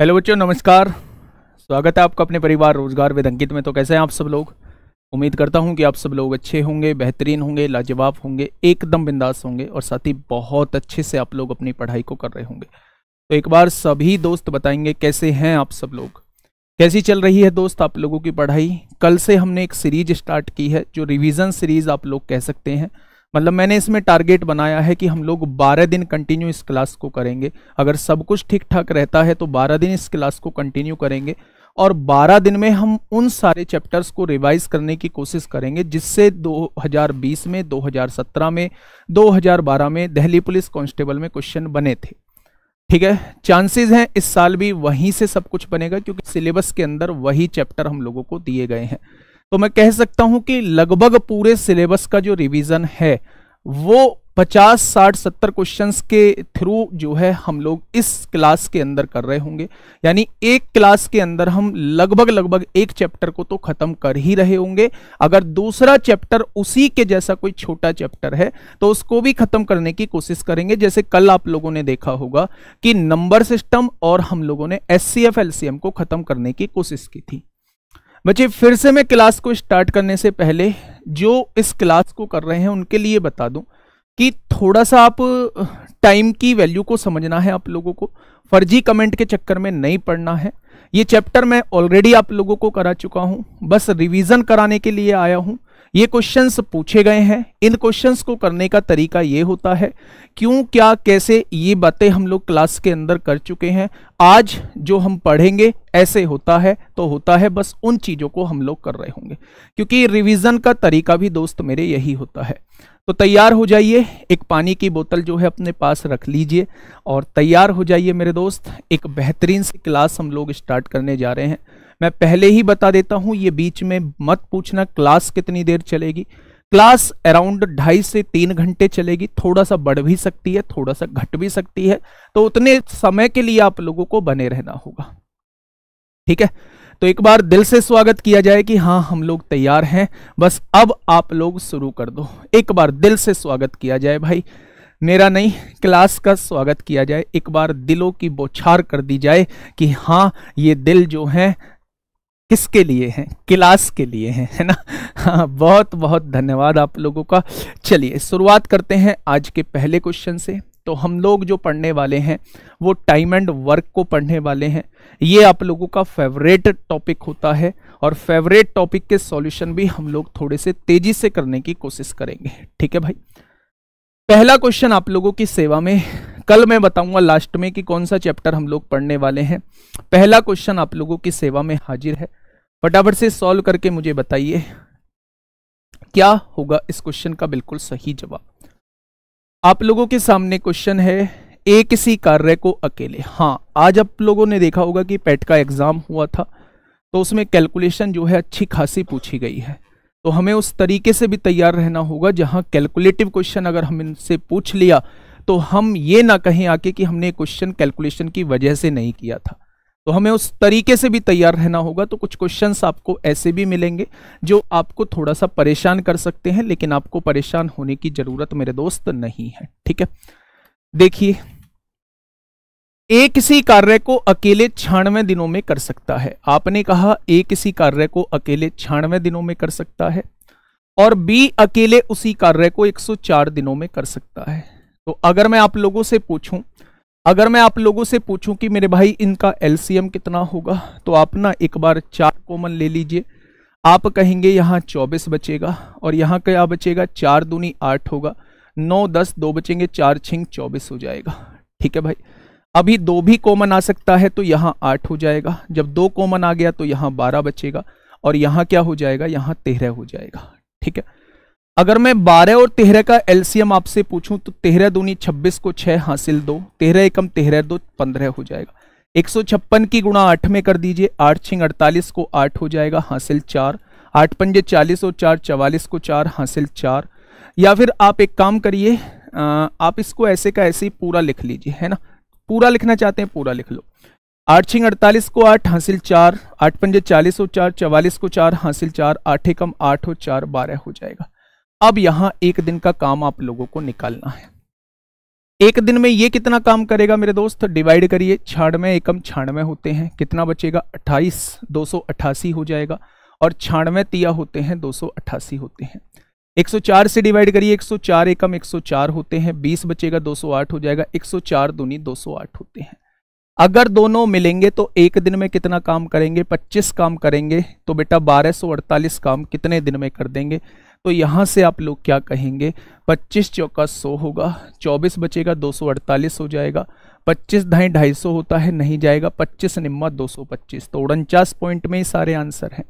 Hello बच्चों नमस्कार स्वागत है आपका अपने परिवार रोजगार विद अंकित में तो कैसे हैं आप सब लोग उम्मीद करता हूं कि आप सब लोग अच्छे होंगे बेहतरीन होंगे लाजवाब होंगे एकदम बिंदास होंगे और साथ ही बहुत अच्छे से आप लोग अपनी पढ़ाई को कर रहे होंगे तो एक बार सभी दोस्त बताएंगे कैसे हैं आप सब लोग कैसी चल रही है दोस्त आप लोगों की पढ़ाई कल से हमने एक सीरीज स्टार्ट की है जो रिविज़न सीरीज़ आप लोग कह सकते हैं मतलब मैंने इसमें टारगेट बनाया है कि हम लोग 12 दिन कंटिन्यू इस क्लास को करेंगे अगर सब कुछ ठीक ठाक रहता है तो 12 दिन इस क्लास को कंटिन्यू करेंगे और 12 दिन में हम उन सारे चैप्टर्स को रिवाइज करने की कोशिश करेंगे जिससे 2020 में 2017 में 2012 में दिल्ली पुलिस कांस्टेबल में क्वेश्चन बने थे ठीक है चांसेस हैं इस साल भी वहीं से सब कुछ बनेगा क्योंकि सिलेबस के अंदर वही चैप्टर हम लोगों को दिए गए हैं तो मैं कह सकता हूं कि लगभग पूरे सिलेबस का जो रिवीजन है वो 50 60 70 क्वेश्चंस के थ्रू जो है हम लोग इस क्लास के अंदर कर रहे होंगे यानी एक क्लास के अंदर हम लगभग लगभग एक चैप्टर को तो खत्म कर ही रहे होंगे अगर दूसरा चैप्टर उसी के जैसा कोई छोटा चैप्टर है तो उसको भी खत्म करने की कोशिश करेंगे जैसे कल आप लोगों ने देखा होगा कि नंबर सिस्टम और हम लोगों ने एस सी को खत्म करने की कोशिश की थी बच्चे फिर से मैं क्लास को स्टार्ट करने से पहले जो इस क्लास को कर रहे हैं उनके लिए बता दूं कि थोड़ा सा आप टाइम की वैल्यू को समझना है आप लोगों को फर्जी कमेंट के चक्कर में नहीं पढ़ना है ये चैप्टर मैं ऑलरेडी आप लोगों को करा चुका हूँ बस रिवीजन कराने के लिए आया हूँ ये क्वेश्चंस पूछे गए हैं इन क्वेश्चंस को करने का तरीका ये होता है क्यों क्या कैसे ये बातें हम लोग क्लास के अंदर कर चुके हैं आज जो हम पढ़ेंगे ऐसे होता है तो होता है बस उन चीज़ों को हम लोग कर रहे होंगे क्योंकि रिविज़न का तरीका भी दोस्त मेरे यही होता है तो तैयार हो जाइए एक पानी की बोतल जो है अपने पास रख लीजिए और तैयार हो जाइए मेरे दोस्त एक बेहतरीन सी क्लास हम लोग स्टार्ट करने जा रहे हैं मैं पहले ही बता देता हूं ये बीच में मत पूछना क्लास कितनी देर चलेगी क्लास अराउंड ढाई से तीन घंटे चलेगी थोड़ा सा बढ़ भी सकती है थोड़ा सा घट भी सकती है तो उतने समय के लिए आप लोगों को बने रहना होगा ठीक है तो एक बार दिल से स्वागत किया जाए कि हाँ हम लोग तैयार हैं बस अब आप लोग शुरू कर दो एक बार दिल से स्वागत किया जाए भाई मेरा नहीं क्लास का स्वागत किया जाए एक बार दिलों की बोछार कर दी जाए कि हाँ ये दिल जो हैं किसके लिए हैं क्लास के लिए है है ना हाँ बहुत बहुत धन्यवाद आप लोगों का चलिए शुरुआत करते हैं आज के पहले क्वेश्चन से तो हम लोग जो पढ़ने वाले हैं वो टाइम एंड वर्क को पढ़ने वाले हैं ये आप लोगों का फेवरेट टॉपिक होता है और फेवरेट टॉपिक के सॉल्यूशन भी हम लोग थोड़े से तेजी से करने की कोशिश करेंगे ठीक है भाई पहला क्वेश्चन आप लोगों की सेवा में कल मैं बताऊंगा लास्ट में कि कौन सा चैप्टर हम लोग पढ़ने वाले हैं पहला क्वेश्चन आप लोगों की सेवा में हाजिर है फटाफट से सॉल्व करके मुझे बताइए क्या होगा इस क्वेश्चन का बिल्कुल सही जवाब आप लोगों के सामने क्वेश्चन है ए किसी कार्य को अकेले हाँ आज आप लोगों ने देखा होगा कि पेट e का एग्जाम हुआ था तो उसमें कैलकुलेशन जो है अच्छी खासी पूछी गई है तो हमें उस तरीके से भी तैयार रहना होगा जहां कैलकुलेटिव क्वेश्चन अगर हम इनसे पूछ लिया तो हम ये ना कहें आके कि हमने क्वेश्चन कैलकुलेशन की वजह से नहीं किया था तो हमें उस तरीके से भी तैयार रहना होगा तो कुछ क्वेश्चन आपको ऐसे भी मिलेंगे जो आपको थोड़ा सा परेशान कर सकते हैं लेकिन आपको परेशान होने की जरूरत मेरे दोस्त नहीं है ठीक है देखिए एक किसी कार्य को अकेले छियानवे दिनों में कर सकता है आपने कहा ए किसी कार्य को अकेले छियानवे दिनों में कर सकता है और बी अकेले उसी कार्य को 104 दिनों में कर सकता है तो अगर मैं आप लोगों से पूछूं अगर मैं आप लोगों से पूछूं कि मेरे भाई इनका एलसीएम कितना होगा तो आप ना एक बार चार कॉमन ले लीजिए आप कहेंगे यहाँ चौबीस बचेगा और यहाँ क्या बचेगा चार दूनी आठ होगा नौ दस दो बचेंगे चार छिंग चौबीस हो जाएगा ठीक है भाई अभी दो भी कॉमन आ सकता है तो यहाँ आठ हो जाएगा जब दो कॉमन आ गया तो यहाँ बारह बचेगा और यहाँ क्या हो जाएगा यहाँ तेरह हो जाएगा ठीक है अगर मैं बारह और तेरह का एलसीएम आपसे पूछूं तो 13 दूनी छब्बीस को छह हासिल दो तेरह एकम तेरह दो पंद्रह हो जाएगा एक सौ छप्पन की गुणा आठ में कर दीजिए आठ छिंग अड़तालीस को आठ हो जाएगा हासिल चार आठ पंजे चालीस और चार चवालीस को चार हासिल चार या फिर आप एक काम करिए आप इसको ऐसे का ऐसे ही पूरा लिख लीजिए है ना पूरा लिखना चाहते हैं पूरा लिख लो आठ छिंग अड़तालीस को आठ हासिल चार आठ पंजे चालीस और चार चवालीस को चार हासिल चार आठ एकम आठ और चार बारह हो जाएगा अब यहां एक दिन का काम आप लोगों को निकालना है एक दिन में ये कितना काम करेगा मेरे दोस्त डिवाइड करिए छियानवे एकम छियानवे होते हैं कितना बचेगा 28 अट्ठासी हो जाएगा और छियानवे तिया होते हैं अट्ठासी होते हैं 104 से डिवाइड करिए 104 एकम 104 होते हैं 20 बचेगा 208 हो जाएगा 104 दूनी आठ होते हैं अगर दोनों मिलेंगे तो एक दिन में कितना काम करेंगे 25 काम करेंगे तो बेटा 1248 काम कितने दिन में कर देंगे तो यहाँ से आप लोग क्या कहेंगे पच्चीस चौका सौ होगा चौबीस बचेगा दो सौ अड़तालीस हो जाएगा पच्चीस ढाई ढाई सौ होता है नहीं जाएगा पच्चीस निम्मा दो सौ पच्चीस तो उनचास पॉइंट में ही सारे आंसर हैं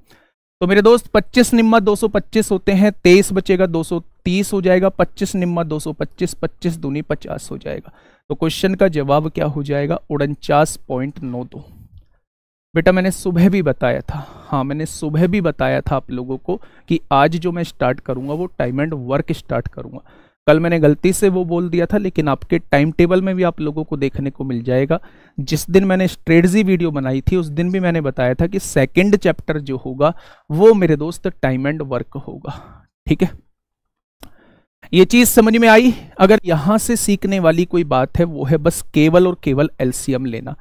तो मेरे दोस्त 25 निम्मा 225 होते हैं 23 बचेगा 230 हो जाएगा 25 निम्मा 225 पच्चीस दूनी पचास हो जाएगा तो क्वेश्चन का जवाब क्या हो जाएगा उनचास पॉइंट नौ दो बेटा मैंने सुबह भी बताया था हाँ मैंने सुबह भी बताया था आप लोगों को कि आज जो मैं स्टार्ट करूँगा वो टाइम एंड वर्क स्टार्ट करूँगा कल मैंने गलती से वो बोल दिया था लेकिन आपके टाइम टेबल में भी आप लोगों को देखने को मिल जाएगा जिस दिन मैंने स्ट्रेटजी वीडियो बनाई थी उस दिन भी मैंने बताया था कि सेकेंड चैप्टर जो होगा वो मेरे दोस्त टाइम एंड वर्क होगा ठीक है ये चीज समझ में आई अगर यहां से सीखने वाली कोई बात है वो है बस केवल और केवल एलसीएम लेना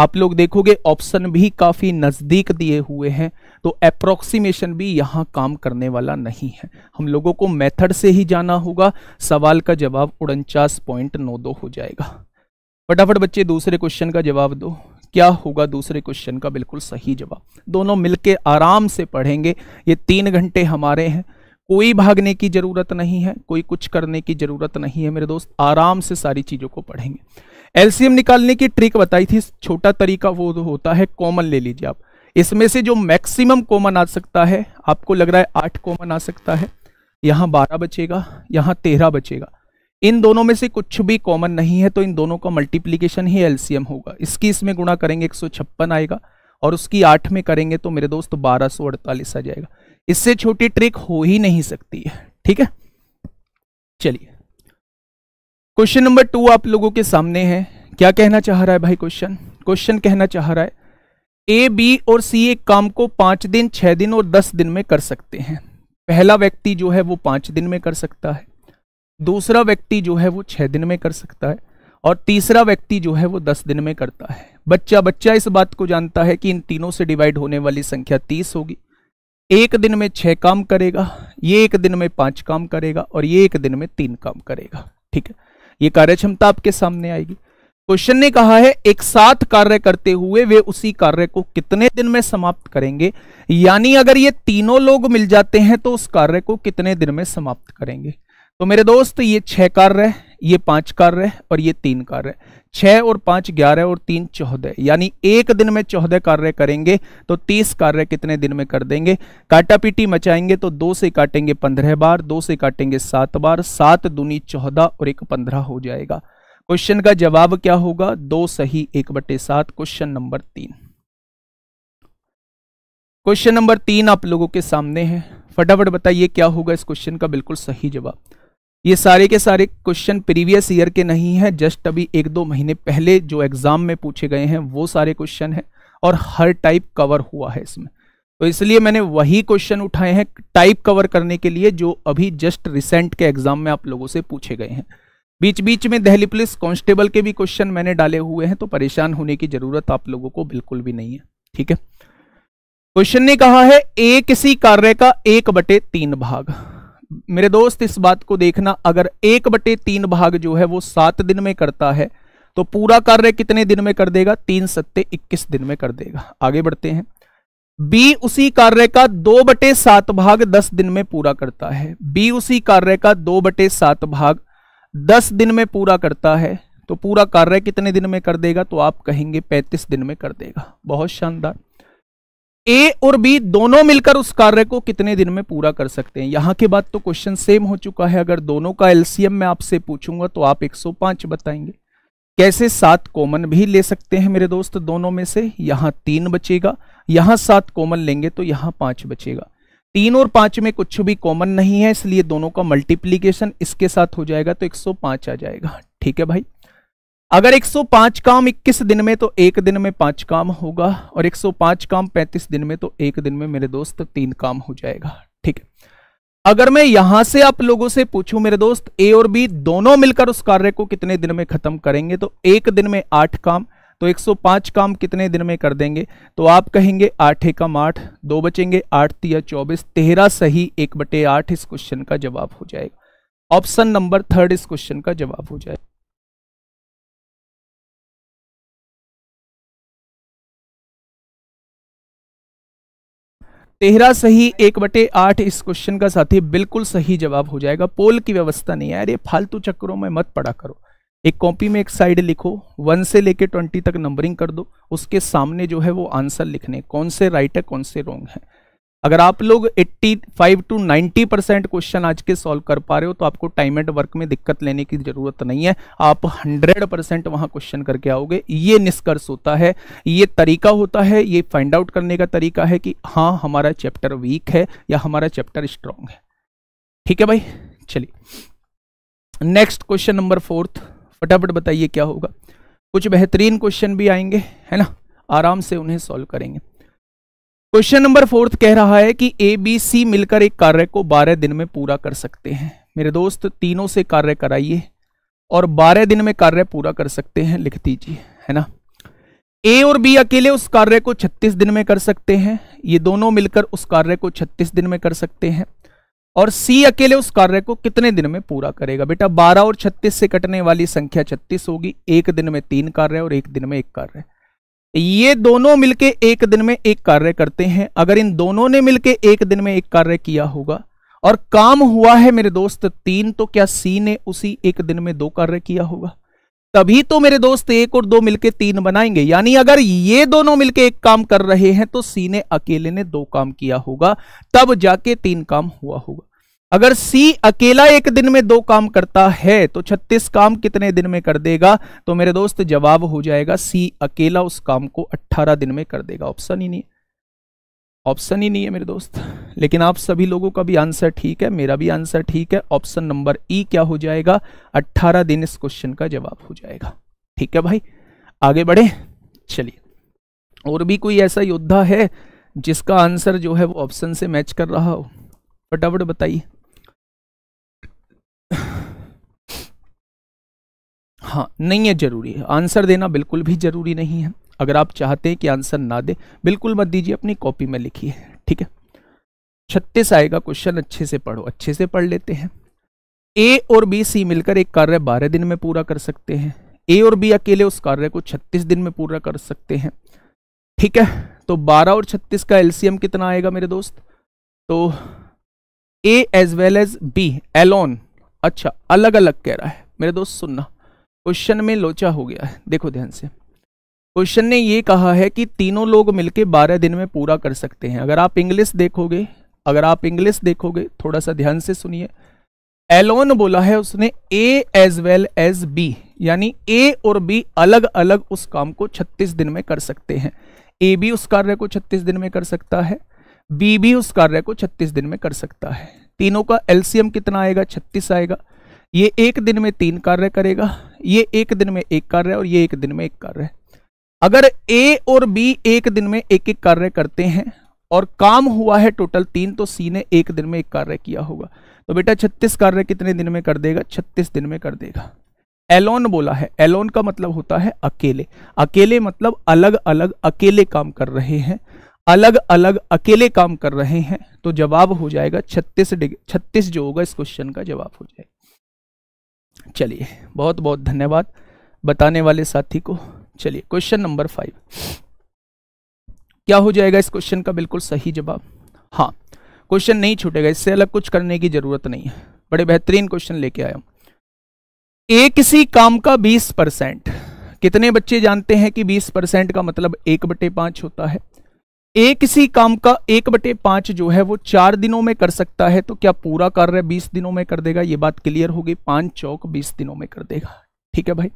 आप लोग देखोगे ऑप्शन भी काफ़ी नज़दीक दिए हुए हैं तो अप्रोक्सीमेशन भी यहां काम करने वाला नहीं है हम लोगों को मेथड से ही जाना होगा सवाल का जवाब उनचास पॉइंट नौ दो हो जाएगा फटाफट बच्चे दूसरे क्वेश्चन का जवाब दो क्या होगा दूसरे क्वेश्चन का बिल्कुल सही जवाब दोनों मिलके आराम से पढ़ेंगे ये तीन घंटे हमारे हैं कोई भागने की ज़रूरत नहीं है कोई कुछ करने की ज़रूरत नहीं है मेरे दोस्त आराम से सारी चीज़ों को पढ़ेंगे एलसीएम निकालने की ट्रिक बताई थी छोटा तरीका वो तो होता है कॉमन ले लीजिए आप इसमें से जो मैक्सिमम कॉमन आ सकता है आपको लग रहा है आठ कॉमन आ सकता है यहाँ बारह बचेगा यहाँ तेरह बचेगा इन दोनों में से कुछ भी कॉमन नहीं है तो इन दोनों का मल्टीप्लीकेशन ही एलसीएम होगा इसकी इसमें गुणा करेंगे एक आएगा और उसकी आठ में करेंगे तो मेरे दोस्त बारह आ जाएगा इससे छोटी ट्रिक हो ही नहीं सकती है ठीक है चलिए क्वेश्चन नंबर टू आप लोगों के सामने है क्या कहना चाह रहा है भाई क्वेश्चन क्वेश्चन कहना चाह रहा है ए बी और सी एक काम को पांच दिन छह दिन और दस दिन में कर सकते हैं पहला व्यक्ति जो है वो पांच दिन में कर सकता है दूसरा व्यक्ति जो है वो छह दिन में कर सकता है और तीसरा व्यक्ति जो है वो दस दिन में करता है बच्चा बच्चा इस बात को जानता है कि इन तीनों से डिवाइड होने वाली संख्या तीस होगी एक दिन में छह काम करेगा ये एक दिन में पांच काम करेगा और ये एक दिन में तीन काम करेगा ठीक है ये क्षमता आपके सामने आएगी क्वेश्चन ने कहा है एक साथ कार्य करते हुए वे उसी कार्य को कितने दिन में समाप्त करेंगे यानी अगर ये तीनों लोग मिल जाते हैं तो उस कार्य को कितने दिन में समाप्त करेंगे तो मेरे दोस्त ये छह कार्य ये पांच कार्य और ये तीन कार्य छह और पांच ग्यारह और तीन चौदह यानी एक दिन में चौदह कार्य करेंगे तो तीस कार्य कितने दिन में कर देंगे पीटी मचाएंगे तो दो से काटेंगे पंद्रह बार दो से काटेंगे सात बार सात दूनी चौदह और एक पंद्रह हो जाएगा क्वेश्चन का जवाब क्या होगा दो सही एक बटे सात क्वेश्चन नंबर तीन क्वेश्चन नंबर तीन आप लोगों के सामने है फटाफट बताइए क्या होगा इस क्वेश्चन का बिल्कुल सही जवाब ये सारे के सारे क्वेश्चन प्रीवियस ईयर के नहीं है जस्ट अभी एक दो महीने पहले जो एग्ज़ाम में पूछे गए हैं वो सारे क्वेश्चन है और हर टाइप कवर हुआ है इसमें तो इसलिए मैंने वही क्वेश्चन उठाए हैं टाइप कवर करने के लिए जो अभी जस्ट रिसेंट के एग्ज़ाम में आप लोगों से पूछे गए हैं बीच बीच में दिल्ली पुलिस कांस्टेबल के भी क्वेश्चन मैंने डाले हुए हैं तो परेशान होने की ज़रूरत आप लोगों को बिल्कुल भी नहीं है ठीक है क्वेश्चन ने कहा है ए किसी कार्य का एक बटे तीन भाग मेरे दोस्त इस बात को देखना अगर एक बटे तीन भाग जो है वो सात दिन में करता है तो पूरा कार्य कितने दिन में कर देगा तीन सत्ते इक्कीस दिन में कर देगा आगे बढ़ते हैं बी उसी कार्य का दो बटे सात भाग दस दिन में पूरा करता है बी उसी कार्य का दो बटे सात भाग दस दिन में पूरा करता है तो पूरा कार्य कितने दिन में कर देगा तो आप कहेंगे पैंतीस दिन में कर देगा बहुत शानदार ए और बी दोनों मिलकर उस कार्य को कितने दिन में पूरा कर सकते हैं यहां के बाद तो क्वेश्चन सेम हो चुका है अगर दोनों का एलसीएम मैं आपसे पूछूंगा तो आप 105 बताएंगे कैसे सात कॉमन भी ले सकते हैं मेरे दोस्त दोनों में से यहां तीन बचेगा यहां सात कॉमन लेंगे तो यहां पांच बचेगा तीन और पांच में कुछ भी कॉमन नहीं है इसलिए दोनों का मल्टीप्लीकेशन इसके साथ हो जाएगा तो एक आ जाएगा ठीक है भाई अगर 105 काम 21 दिन में तो एक दिन में पांच काम होगा और 105 काम 35 दिन में तो एक दिन में मेरे दोस्त तीन काम हो जाएगा ठीक है अगर मैं यहां से आप लोगों से पूछूं मेरे दोस्त ए और बी दोनों मिलकर उस कार्य को कितने दिन में खत्म करेंगे तो एक दिन में आठ काम तो 105 काम कितने दिन में कर देंगे तो आप कहेंगे आठ एकम आठ दो बचेंगे आठ या चौबीस तेरह सही एक बटे आठ इस क्वेश्चन का जवाब हो जाएगा ऑप्शन नंबर थर्ड इस क्वेश्चन का जवाब हो जाएगा तेरह सही एक बटे आठ इस क्वेश्चन का साथी बिल्कुल सही जवाब हो जाएगा पोल की व्यवस्था नहीं है अरे फालतू चक्करों में मत पड़ा करो एक कॉपी में एक साइड लिखो वन से लेके ट्वेंटी तक नंबरिंग कर दो उसके सामने जो है वो आंसर लिखने कौन से राइट है कौन से रॉन्ग है अगर आप लोग 85 टू 90 परसेंट क्वेश्चन आज के सॉल्व कर पा रहे हो तो आपको टाइम एंड वर्क में दिक्कत लेने की ज़रूरत नहीं है आप 100 परसेंट वहां क्वेश्चन करके आओगे ये निष्कर्ष होता है ये तरीका होता है ये फाइंड आउट करने का तरीका है कि हाँ हमारा चैप्टर वीक है या हमारा चैप्टर स्ट्रांग है ठीक है भाई चलिए नेक्स्ट क्वेश्चन नंबर फोर्थ फटाफट बताइए क्या होगा कुछ बेहतरीन क्वेश्चन भी आएंगे है ना आराम से उन्हें सॉल्व करेंगे क्वेश्चन नंबर फोर्थ कह रहा है कि ए बी सी मिलकर एक कार्य को बारह दिन में पूरा कर सकते हैं मेरे दोस्त तीनों से कार्य कराइए और बारह दिन में कार्य पूरा कर सकते हैं लिख दीजिए है ना ए और बी अकेले उस कार्य को छत्तीस दिन में कर सकते हैं ये दोनों मिलकर उस कार्य को छत्तीस दिन में कर सकते हैं और सी अकेले उस कार्य को कितने दिन में पूरा करेगा बेटा बारह और छत्तीस से कटने वाली संख्या छत्तीस होगी एक दिन में तीन कार्य और एक दिन में एक कार्य ये दोनों मिलके एक दिन में एक कार्य करते हैं अगर इन दोनों ने मिलके एक दिन में एक कार्य किया होगा और काम हुआ है मेरे दोस्त तीन तो क्या सी ने उसी एक दिन में दो कार्य किया होगा तभी तो मेरे दोस्त एक और दो मिलके तीन बनाएंगे यानी अगर ये दोनों मिलके एक काम कर रहे हैं तो सी ने अकेले ने दो काम किया होगा तब जाके तीन काम हुआ होगा अगर सी अकेला एक दिन में दो काम करता है तो 36 काम कितने दिन में कर देगा तो मेरे दोस्त जवाब हो जाएगा सी अकेला उस काम को 18 दिन में कर देगा ऑप्शन ही नहीं ऑप्शन ही नहीं है मेरे दोस्त लेकिन आप सभी लोगों का भी आंसर ठीक है मेरा भी आंसर ठीक है ऑप्शन नंबर ई क्या हो जाएगा अट्ठारह दिन इस क्वेश्चन का जवाब हो जाएगा ठीक है भाई आगे बढ़े चलिए और भी कोई ऐसा योद्धा है जिसका आंसर जो है वो ऑप्शन से मैच कर रहा हो फटाफट बताइए हाँ नहीं है ज़रूरी है आंसर देना बिल्कुल भी ज़रूरी नहीं है अगर आप चाहते हैं कि आंसर ना दे बिल्कुल मत दीजिए अपनी कॉपी में लिखिए ठीक है छत्तीस आएगा क्वेश्चन अच्छे से पढ़ो अच्छे से पढ़ लेते हैं ए और बी सी मिलकर एक कार्य बारह दिन में पूरा कर सकते हैं ए और बी अकेले उस कार्य को छत्तीस दिन में पूरा कर सकते हैं ठीक है तो बारह और छत्तीस का एलसीएम कितना आएगा मेरे दोस्त तो A as well as B alone अच्छा अलग अलग कह रहा है मेरे दोस्त सुनना क्वेश्चन में लोचा हो गया है देखो ध्यान से क्वेश्चन ने ये कहा है कि तीनों लोग मिलकर बारह दिन में पूरा कर सकते हैं अगर आप इंग्लिश देखोगे अगर आप इंग्लिश देखोगे थोड़ा सा ध्यान से सुनिए एलोन बोला है उसने A as well as B यानी ए और बी अलग अलग उस काम को 36 दिन में कर सकते हैं ए भी उस कार्य को 36 दिन में कर सकता है बी भी उस कार्य को 36 दिन में कर सकता है तीनों का एलसीएम कितना आएगा 36 आएगा ये एक दिन में तीन कार्य करेगा ये एक दिन में एक कार्य और ये एक दिन में एक कार्य अगर ए और बी एक दिन में एक एक कार्य करते हैं और काम हुआ है टोटल तीन तो सी ने एक दिन में एक कार्य किया होगा तो बेटा छत्तीस कार्य कितने दिन में कर देगा छत्तीस दिन में कर देगा एलोन बोला है एलोन का मतलब होता है अकेले अकेले मतलब अलग अलग अकेले काम कर रहे हैं अलग अलग अकेले काम कर रहे हैं तो जवाब हो जाएगा छत्तीस डिग्री छत्तीस जो होगा इस क्वेश्चन का जवाब हो जाएगा चलिए बहुत बहुत धन्यवाद बताने वाले साथी को चलिए क्वेश्चन नंबर फाइव क्या हो जाएगा इस क्वेश्चन का बिल्कुल सही जवाब हाँ क्वेश्चन नहीं छूटेगा इससे अलग कुछ करने की जरूरत नहीं है बड़े बेहतरीन क्वेश्चन लेके आया हूँ ए किसी काम का बीस परसेंट कितने बच्चे जानते हैं कि बीस परसेंट का मतलब एक बटे पांच होता है एक किसी काम का एक बटे पांच जो है वो चार दिनों में कर सकता है तो क्या पूरा कार्य बीस दिनों में कर देगा ये बात क्लियर होगी पांच चौक बीस दिनों में कर देगा ठीक है भाई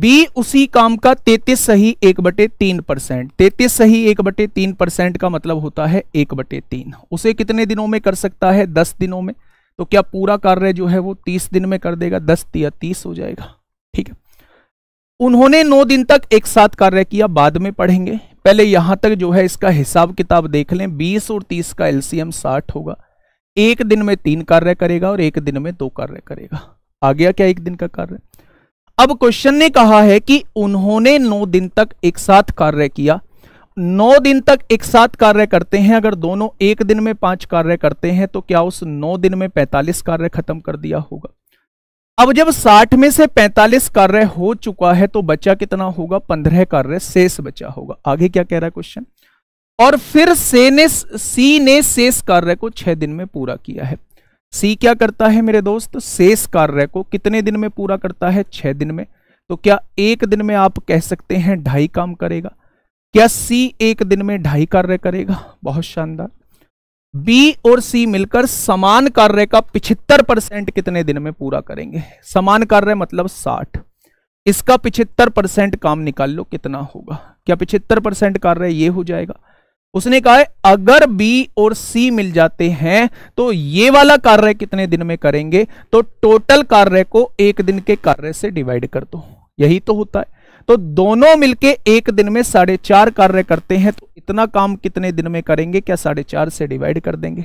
बी उसी काम का तेतीस सही एक बटे तीन परसेंट तेतीस सही एक बटे तीन परसेंट का मतलब होता है एक बटे तीन उसे कितने दिनों में कर सकता है दस दिनों में तो क्या पूरा कार्य जो है वो तीस दिन में कर देगा दस या तीस हो जाएगा ठीक है उन्होंने नौ दिन तक एक साथ कार्य किया बाद में पढ़ेंगे पहले यहां तक जो है इसका हिसाब किताब देख लें 20 और 30 का एलसीएम 60 होगा एक दिन में तीन कार्य करेगा और एक दिन में दो कार्य करेगा आ गया क्या एक दिन का कार्य अब क्वेश्चन ने कहा है कि उन्होंने नौ दिन तक एक साथ कार्य किया नौ दिन तक एक साथ कार्य करते हैं अगर दोनों एक दिन में पांच कार्य करते हैं तो क्या उस नौ दिन में पैंतालीस कार्य खत्म कर दिया होगा अब जब साठ में से पैंतालीस कार्य हो चुका है तो बचा कितना होगा पंद्रह कार्य शेष बचा होगा आगे क्या कह रहा है क्वेश्चन और फिर से ने सी ने शेष कार्य को छह दिन में पूरा किया है सी क्या करता है मेरे दोस्त शेष कार्य को कितने दिन में पूरा करता है छह दिन में तो क्या एक दिन में आप कह सकते हैं ढाई काम करेगा क्या सी एक दिन में ढाई कार्य करेगा बहुत शानदार बी और सी मिलकर समान कार्य का पिछहत्तर परसेंट कितने दिन में पूरा करेंगे समान कार्य मतलब साठ इसका पिछहत्तर परसेंट काम निकाल लो कितना होगा क्या पिछहत्तर परसेंट कार्य ये हो जाएगा उसने कहा है अगर बी और सी मिल जाते हैं तो ये वाला कार्य कितने दिन में करेंगे तो टोटल कार्य को एक दिन के कार्य से डिवाइड कर दो यही तो होता है तो दोनों मिलके एक दिन में साढ़े चार कार्य करते हैं तो इतना काम कितने दिन में करेंगे क्या साढ़े चार से डिवाइड कर देंगे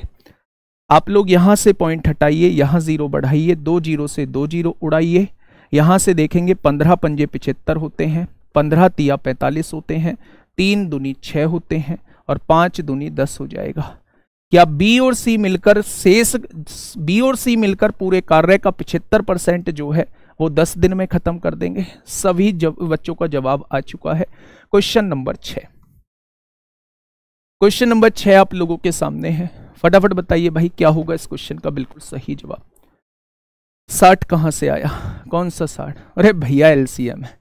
आप लोग यहां से पॉइंट हटाइए यहां जीरो बढ़ाइए दो जीरो से दो जीरो उड़ाइए यहां से देखेंगे पंद्रह पंजे पिछहत्तर होते हैं पंद्रह तिया पैंतालीस होते हैं तीन दुनी छह होते हैं और पांच दुनी दस हो जाएगा क्या बी और सी मिलकर शेष बी और सी मिलकर पूरे कार्य का पिछहत्तर परसेंट जो है वो दस दिन में ख़त्म कर देंगे सभी जब बच्चों का जवाब आ चुका है क्वेश्चन नंबर छ क्वेश्चन नंबर छ आप लोगों के सामने है फटाफट बताइए भाई क्या होगा इस क्वेश्चन का बिल्कुल सही जवाब साठ कहाँ से आया कौन सा साठ अरे भैया एलसीएम है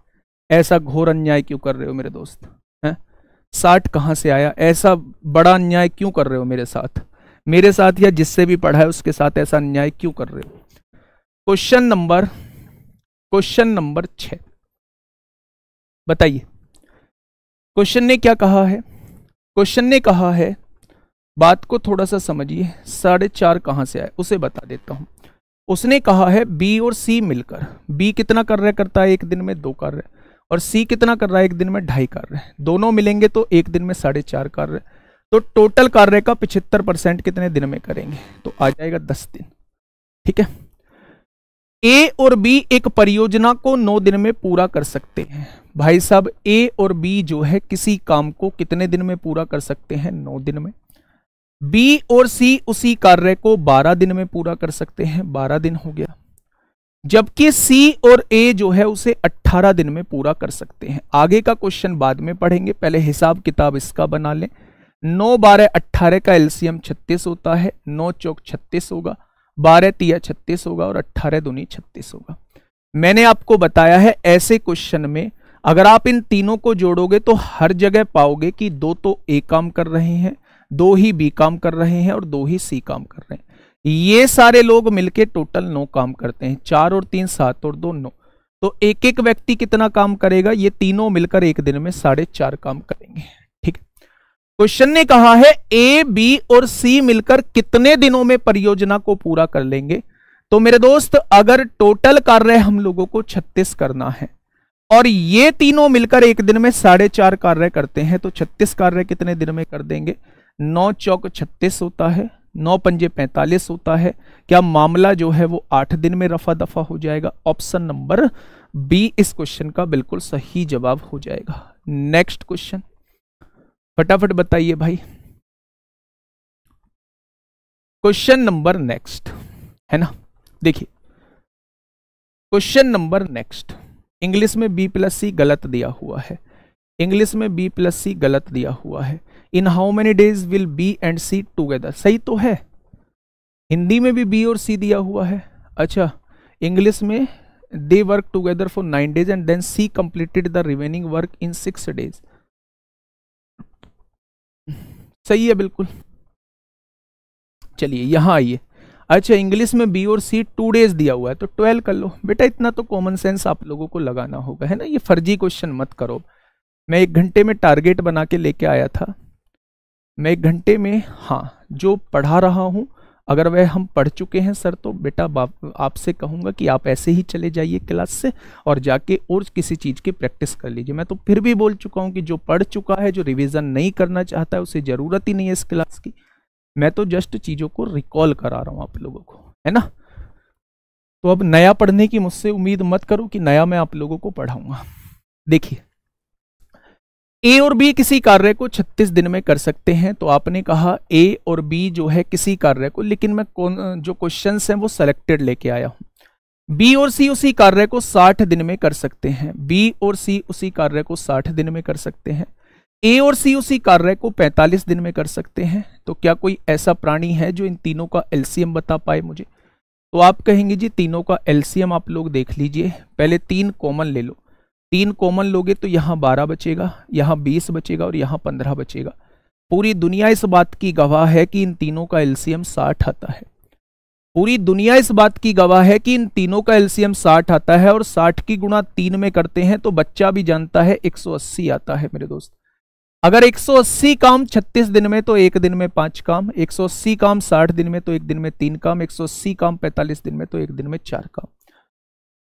ऐसा घोर अन्याय क्यों कर रहे हो मेरे दोस्त हैं साठ कहाँ से आया ऐसा बड़ा अन्याय क्यों कर रहे हो मेरे साथ मेरे साथ या जिससे भी पढ़ा है उसके साथ ऐसा अन्याय क्यों कर रहे हो क्वेश्चन नंबर क्वेश्चन नंबर छ बताइए क्वेश्चन ने क्या कहा है क्वेश्चन ने कहा है बात को थोड़ा सा समझिए साढ़े चार कहां से आए उसे बता देता हूं उसने कहा है बी और सी मिलकर बी कितना कार्य करता है एक दिन में दो कार्य और सी कितना कर रहा है एक दिन में ढाई कार्य दोनों मिलेंगे तो एक दिन में साढ़े चार कार्य तो टोटल कार्य का पिछहत्तर परसेंट कितने दिन में करेंगे तो आ जाएगा दस दिन ठीक है ए और बी एक परियोजना को नौ दिन में पूरा कर सकते हैं भाई साहब ए और बी जो है किसी काम को कितने दिन में पूरा कर सकते हैं नौ दिन में बी और सी उसी कार्य को बारह दिन में पूरा कर सकते हैं बारह दिन हो गया जबकि सी और ए जो है उसे अट्ठारह दिन में पूरा कर सकते हैं आगे का क्वेश्चन बाद में पढ़ेंगे पहले हिसाब किताब इसका बना लें नौ बारह अट्ठारह का एलसीएम छत्तीस होता है नौ चौक छत्तीस होगा बारह तिया छत्तीस होगा और अट्ठारह दूनी छत्तीस होगा मैंने आपको बताया है ऐसे क्वेश्चन में अगर आप इन तीनों को जोड़ोगे तो हर जगह पाओगे कि दो तो ए काम कर रहे हैं दो ही बी काम कर रहे हैं और दो ही सी काम कर रहे हैं ये सारे लोग मिलके टोटल नौ काम करते हैं चार और तीन सात और दो नौ तो एक एक व्यक्ति कितना काम करेगा ये तीनों मिलकर एक दिन में साढ़े चार काम करेंगे क्वेश्चन ने कहा है ए बी और सी मिलकर कितने दिनों में परियोजना को पूरा कर लेंगे तो मेरे दोस्त अगर टोटल कार्य हम लोगों को 36 करना है और ये तीनों मिलकर एक दिन में साढ़े चार कार्य करते हैं तो 36 कार्य कितने दिन में कर देंगे नौ चौक छत्तीस होता है नौ पंजे पैंतालीस होता है क्या मामला जो है वो आठ दिन में रफा दफा हो जाएगा ऑप्शन नंबर बी इस क्वेश्चन का बिल्कुल सही जवाब हो जाएगा नेक्स्ट क्वेश्चन फटाफट बताइए भाई क्वेश्चन नंबर नेक्स्ट है ना देखिए क्वेश्चन नंबर नेक्स्ट इंग्लिश में बी प्लस सी गलत दिया हुआ है इंग्लिश में बी प्लस सी गलत दिया हुआ है in how many days will B and C together सही तो है हिंदी में भी बी और सी दिया हुआ है अच्छा इंग्लिश में they work together for nine days and then C completed the remaining work in six days सही है बिल्कुल चलिए यहाँ आइए अच्छा इंग्लिश में बी और सी टू डेज दिया हुआ है तो ट्वेल्व कर लो बेटा इतना तो कॉमन सेंस आप लोगों को लगाना होगा है ना ये फर्जी क्वेश्चन मत करो मैं एक घंटे में टारगेट बना के लेके आया था मैं एक घंटे में हाँ जो पढ़ा रहा हूँ अगर वह हम पढ़ चुके हैं सर तो बेटा आपसे कहूँगा कि आप ऐसे ही चले जाइए क्लास से और जाके और किसी चीज़ की प्रैक्टिस कर लीजिए मैं तो फिर भी बोल चुका हूँ कि जो पढ़ चुका है जो रिविज़न नहीं करना चाहता है उसे ज़रूरत ही नहीं है इस क्लास की मैं तो जस्ट चीज़ों को रिकॉल करा रहा हूँ आप लोगों को है ना तो अब नया पढ़ने की मुझसे उम्मीद मत करो कि नया मैं आप लोगों को पढ़ाऊँगा देखिए ए और बी किसी कार्य को 36 दिन में कर सकते हैं तो आपने कहा ए और बी जो है किसी कार्य को लेकिन मैं कौन जो क्वेश्चन हैं वो सेलेक्टेड लेके आया हूं बी और सी उसी कार्य को 60 दिन में कर सकते हैं बी और सी उसी कार्य को 60 दिन में कर सकते हैं ए और सी उसी कार्य को 45 दिन में कर सकते हैं तो क्या कोई ऐसा प्राणी है जो इन तीनों का एल्सियम बता पाए मुझे तो आप कहेंगे जी तीनों का एल्सियम आप लोग देख लीजिए पहले तीन कॉमन ले लो तीन कॉमन लोगे तो यहाँ बारह बचेगा यहाँ बीस बचेगा और यहाँ पंद्रह बचेगा पूरी दुनिया इस बात की गवाह है कि इन तीनों का एल्सियम साठ आता है पूरी दुनिया इस बात की गवाह है कि इन तीनों का एल्सियम साठ आता है और साठ की गुणा तीन में करते हैं तो बच्चा भी जानता है एक आता है मेरे दोस्त अगर 180 काम 36 दिन में तो एक दिन में पांच काम 180 काम 60 दिन में तो एक दिन में तीन काम 180 काम 45 दिन में तो एक दिन में चार काम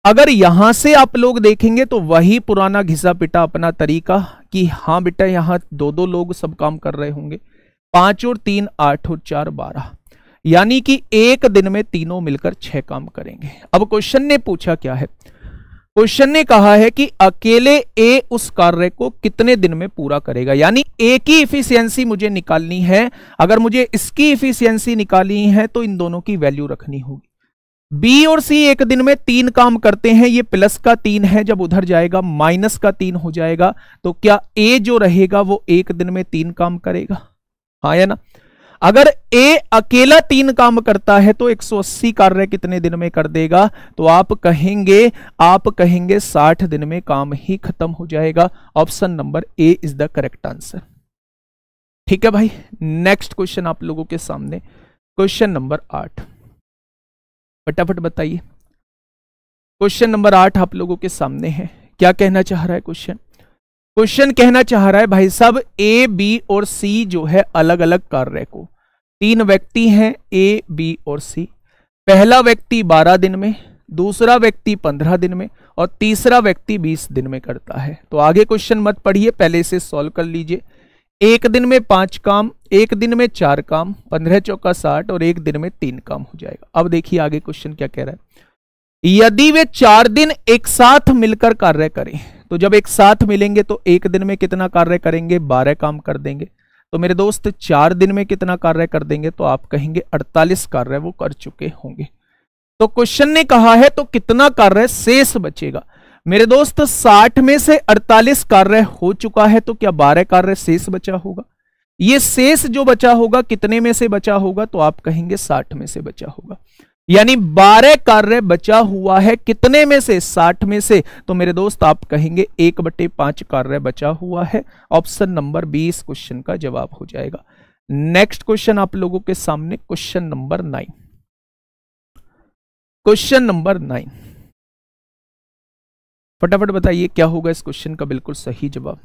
अगर यहां से आप लोग देखेंगे तो वही पुराना घिसा पिटा अपना तरीका कि हाँ बेटा यहां दो दो लोग सब काम कर रहे होंगे पांच और तीन आठ और चार बारह यानी कि एक दिन में तीनों मिलकर छह काम करेंगे अब क्वेश्चन ने पूछा क्या है क्वेश्चन ने कहा है कि अकेले ए उस कार्य को कितने दिन में पूरा करेगा यानी ए की इफिशियंसी मुझे निकालनी है अगर मुझे इसकी इफिशियंसी निकालनी है तो इन दोनों की वैल्यू रखनी होगी बी और सी एक दिन में तीन काम करते हैं ये प्लस का तीन है जब उधर जाएगा माइनस का तीन हो जाएगा तो क्या ए जो रहेगा वो एक दिन में तीन काम करेगा हाँ या ना अगर ए अकेला तीन काम करता है तो 180 कार्य कितने दिन में कर देगा तो आप कहेंगे आप कहेंगे 60 दिन में काम ही खत्म हो जाएगा option number A is the correct answer ठीक है भाई नेक्स्ट क्वेश्चन आप लोगों के सामने क्वेश्चन नंबर आठ फटाफट बताइए क्वेश्चन नंबर आठ आप लोगों के सामने है क्या कहना चाह रहा है क्वेश्चन क्वेश्चन कहना चाह रहा है भाई साहब ए बी और सी जो है अलग अलग कार्य को तीन व्यक्ति हैं ए बी और सी पहला व्यक्ति बारह दिन में दूसरा व्यक्ति पंद्रह दिन में और तीसरा व्यक्ति बीस दिन में करता है तो आगे क्वेश्चन मत पढ़िए पहले इसे सॉल्व कर लीजिए एक दिन में पांच काम एक दिन में चार काम पंद्रह चौका साठ और एक दिन में तीन काम हो जाएगा अब देखिए आगे क्वेश्चन क्या कह रहा है यदि वे चार दिन एक साथ मिलकर कार्य करें तो जब एक साथ मिलेंगे तो एक दिन में कितना कार्य करेंगे बारह काम कर देंगे तो मेरे दोस्त चार दिन में कितना कार्य कर देंगे तो आप कहेंगे अड़तालीस कार्य वो कर चुके होंगे तो क्वेश्चन ने कहा है तो कितना कार्य शेष बचेगा मेरे दोस्त 60 में से 48 कार्य हो चुका है तो क्या 12 कार्य शेष बचा होगा ये शेष जो बचा होगा कितने में से बचा होगा तो आप कहेंगे 60 में से बचा होगा यानी 12 कार्य बचा हुआ है कितने में से 60 में से तो मेरे दोस्त आप कहेंगे एक बटे पांच कार्य बचा हुआ है ऑप्शन नंबर इस क्वेश्चन का जवाब हो जाएगा नेक्स्ट क्वेश्चन आप लोगों के सामने question number nine question number nine फटाफट बताइए क्या होगा इस क्वेश्चन का बिल्कुल सही जवाब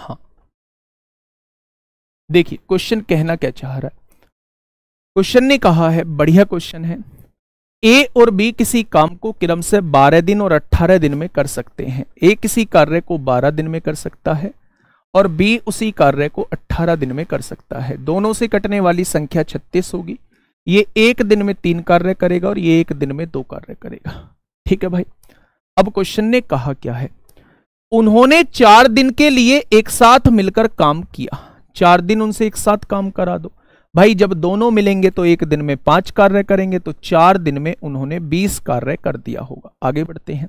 हाँ देखिए क्वेश्चन कहना क्या चाह रहा है क्वेश्चन ने कहा है बढ़िया क्वेश्चन है ए और बी किसी काम को क्रम से 12 दिन और 18 दिन में कर सकते हैं ए किसी कार्य को 12 दिन में कर सकता है और बी उसी कार्य को 18 दिन में कर सकता है दोनों से कटने वाली संख्या 36 होगी ये एक दिन में तीन कार्य करेगा और ये एक दिन में दो कार्य करेगा ठीक है भाई अब क्वेश्चन ने कहा क्या है उन्होंने चार दिन के लिए एक साथ मिलकर काम किया चार दिन उनसे एक साथ काम करा दो भाई जब दोनों मिलेंगे तो एक दिन में पांच कार्य करेंगे तो चार दिन में उन्होंने बीस कार्य कर दिया होगा आगे बढ़ते हैं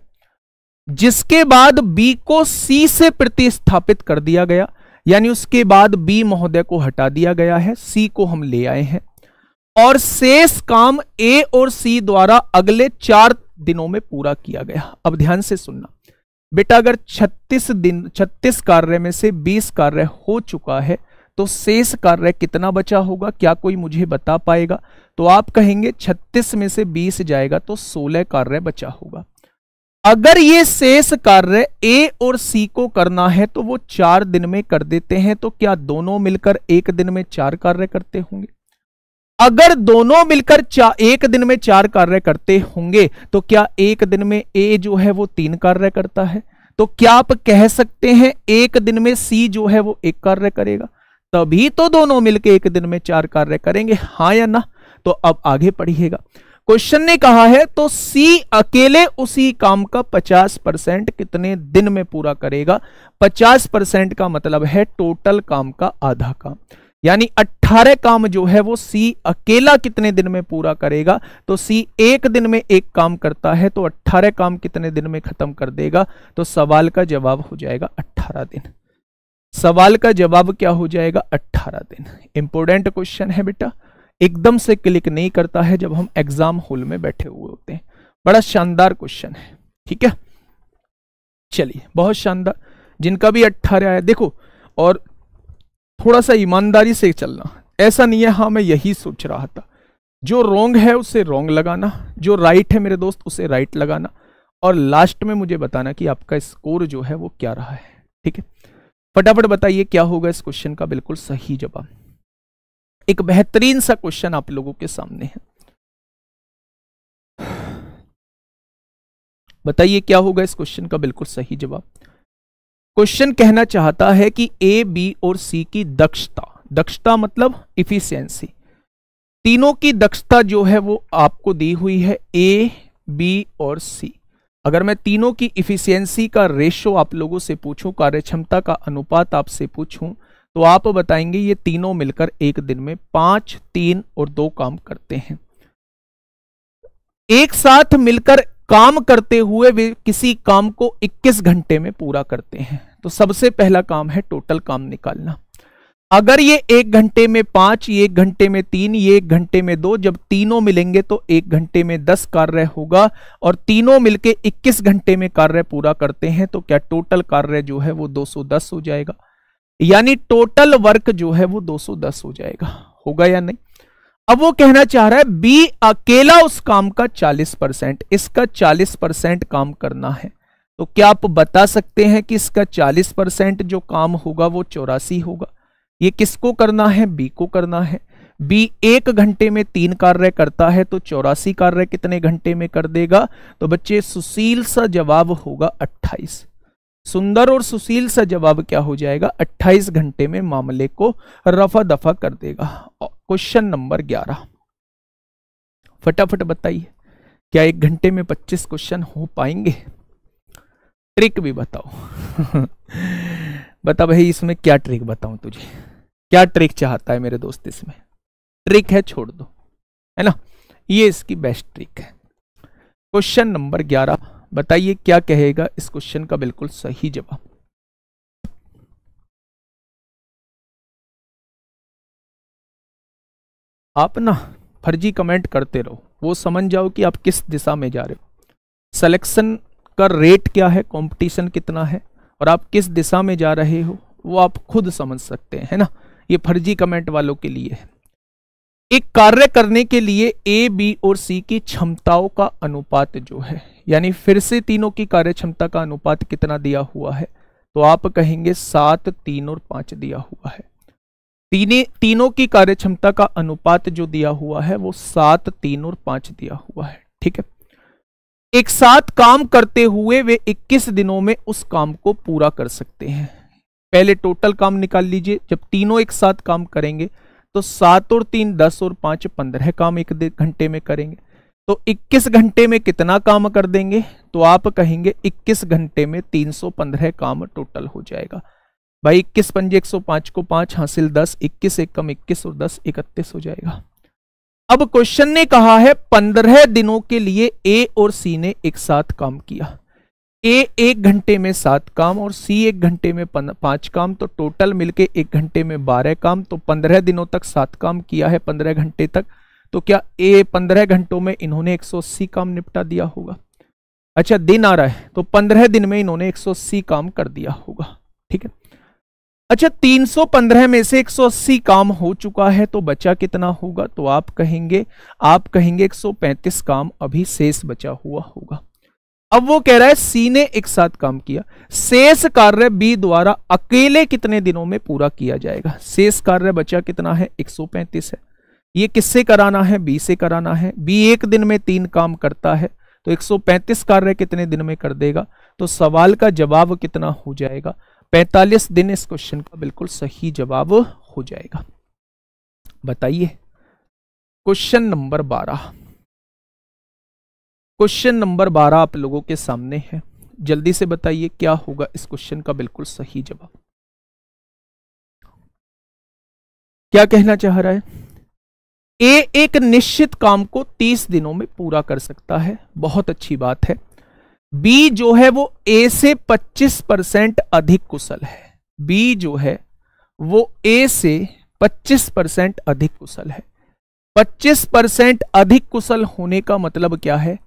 जिसके बाद बी को सी से प्रतिस्थापित कर दिया गया यानी उसके बाद बी महोदय को हटा दिया गया है सी को हम ले आए हैं और शेष काम ए और सी द्वारा अगले चार दिनों में पूरा किया गया अब ध्यान से सुनना बेटा अगर 36 दिन 36 कार्य में से 20 कार्य हो चुका है तो शेष कार्य कितना बचा होगा क्या कोई मुझे बता पाएगा तो आप कहेंगे 36 में से 20 जाएगा तो 16 कार्य बचा होगा अगर ये शेष कार्य ए और सी को करना है तो वो चार दिन में कर देते हैं तो क्या दोनों मिलकर एक दिन में चार कार्य करते होंगे अगर दोनों मिलकर चा, एक दिन में चार कार्य करते होंगे तो क्या एक दिन में ए जो है वो तीन कार्य करता है तो क्या आप कह सकते हैं एक दिन में सी जो है वो एक कार्य करेगा तभी तो दोनों मिलकर एक दिन में चार कार्य करेंगे हाँ या ना तो अब आगे पढ़िएगा क्वेश्चन ने कहा है तो सी अकेले उसी काम का 50 परसेंट कितने दिन में पूरा करेगा 50 परसेंट का मतलब है टोटल काम का आधा काम यानी 18 काम जो है वो सी अकेला कितने दिन में पूरा करेगा तो सी एक दिन में एक काम करता है तो 18 काम कितने दिन में खत्म कर देगा तो सवाल का जवाब हो जाएगा 18 दिन सवाल का जवाब क्या हो जाएगा 18 दिन इंपोर्टेंट क्वेश्चन है बेटा एकदम से क्लिक नहीं करता है जब हम एग्जाम हॉल में बैठे हुए होते हैं बड़ा शानदार क्वेश्चन है ठीक है चलिए बहुत शानदार जिनका भी अट्ठारह आया देखो और थोड़ा सा ईमानदारी से चलना ऐसा नहीं है हाँ मैं यही सोच रहा था जो रोंग है उसे रोंग लगाना जो राइट है मेरे दोस्त उसे राइट लगाना और लास्ट में मुझे बताना कि आपका स्कोर जो है वो क्या रहा है ठीक है फटाफट बताइए क्या होगा इस क्वेश्चन का बिल्कुल सही जवाब एक बेहतरीन सा क्वेश्चन आप लोगों के सामने है बताइए क्या होगा इस क्वेश्चन का बिल्कुल सही जवाब क्वेश्चन कहना चाहता है कि ए बी और सी की दक्षता दक्षता मतलब इफिशियंसी तीनों की दक्षता जो है वो आपको दी हुई है ए बी और सी अगर मैं तीनों की इफिशियंसी का रेशो आप लोगों से पूछूं कार्यक्षमता का अनुपात आपसे पूछूं तो आप बताएंगे ये तीनों मिलकर एक दिन में पांच तीन और दो काम करते हैं एक साथ मिलकर काम करते हुए वे किसी काम को 21 घंटे में पूरा करते हैं तो सबसे पहला काम है टोटल काम निकालना अगर ये एक घंटे में पांच ये एक घंटे में तीन ये एक घंटे में दो जब तीनों मिलेंगे तो एक घंटे में दस कार्य होगा और तीनों मिलके 21 घंटे में कार्य पूरा करते हैं तो क्या टोटल कार्य जो है वो 210 हो जाएगा यानी टोटल वर्क जो है वो 210 हो जाएगा होगा या नहीं अब वो कहना चाह रहा है बी अकेला उस काम का 40 परसेंट इसका 40 परसेंट काम करना है तो क्या आप बता सकते हैं कि इसका 40 परसेंट जो काम होगा वो चौरासी होगा ये किसको करना है बी को करना है बी एक घंटे में तीन कार्य करता है तो चौरासी कार्य कितने घंटे में कर देगा तो बच्चे सुशील सा जवाब होगा अट्ठाईस सुंदर और सुशील सा जवाब क्या हो जाएगा 28 घंटे में मामले को रफा दफा कर देगा क्वेश्चन नंबर 11 फटाफट बताइए क्या एक घंटे में 25 क्वेश्चन हो पाएंगे ट्रिक भी बताओ बता भाई इसमें क्या ट्रिक बताऊं तुझे क्या ट्रिक चाहता है मेरे दोस्त इसमें ट्रिक है छोड़ दो है ना ये इसकी बेस्ट ट्रिक है क्वेश्चन नंबर ग्यारह बताइए क्या कहेगा इस क्वेश्चन का बिल्कुल सही जवाब आप ना फर्जी कमेंट करते रहो वो समझ जाओ कि आप किस दिशा में जा रहे हो सिलेक्शन का रेट क्या है कंपटीशन कितना है और आप किस दिशा में जा रहे हो वो आप खुद समझ सकते हैं है ना ये फर्जी कमेंट वालों के लिए है एक कार्य करने के लिए ए बी और सी की क्षमताओं का अनुपात जो है यानी फिर से तीनों की कार्य क्षमता का अनुपात कितना दिया हुआ है तो आप कहेंगे सात तीन और पांच दिया हुआ है तीने तीनों की कार्य क्षमता का अनुपात जो दिया हुआ है वो सात तीन और पांच दिया हुआ है ठीक है एक साथ काम करते हुए वे 21 दिनों में उस काम को पूरा कर सकते हैं पहले टोटल काम निकाल लीजिए जब तीनों एक साथ काम करेंगे तो सात और तीन दस और पांच पंद्रह काम एक घंटे में करेंगे तो 21 घंटे में कितना काम कर देंगे तो आप कहेंगे 21 घंटे में 315 काम टोटल हो जाएगा भाई 21 पंजे 105 को 5 हासिल 10 21 एक कम 21 और 10 इकतीस हो जाएगा अब क्वेश्चन ने कहा है 15 दिनों के लिए ए और सी ने एक साथ काम किया ए एक घंटे में सात काम और सी एक घंटे में पाँच काम तो टोटल मिलके एक घंटे में बारह काम तो पंद्रह दिनों तक सात काम किया है पंद्रह घंटे तक तो क्या ए पंद्रह घंटों में इन्होंने एक सौ अस्सी काम निपटा दिया होगा अच्छा दिन आ रहा है तो पंद्रह दिन में इन्होंने एक सौ अस्सी काम कर दिया होगा ठीक है अच्छा तीन पंद्रह में से एक सौ अस्सी काम हो चुका है तो बचा कितना होगा तो आप कहेंगे आप कहेंगे एक सौ पैंतीस काम अभी शेष बचा हुआ होगा अब वो कह रहा है सी ने एक साथ काम किया शेष कार्य बी द्वारा अकेले कितने दिनों में पूरा किया जाएगा शेष कार्य बचा कितना है 135 है ये किससे कराना है बी से कराना है बी एक दिन में तीन काम करता है तो 135 कार्य कितने दिन में कर देगा तो सवाल का जवाब कितना हो जाएगा 45 दिन इस क्वेश्चन का बिल्कुल सही जवाब हो जाएगा बताइए क्वेश्चन नंबर बारह क्वेश्चन नंबर बारह आप लोगों के सामने है जल्दी से बताइए क्या होगा इस क्वेश्चन का बिल्कुल सही जवाब क्या कहना चाह रहा है ए एक निश्चित काम को तीस दिनों में पूरा कर सकता है बहुत अच्छी बात है बी जो है वो ए से पच्चीस परसेंट अधिक कुशल है बी जो है वो ए से पच्चीस परसेंट अधिक कुशल है पच्चीस परसेंट अधिक कुशल होने का मतलब क्या है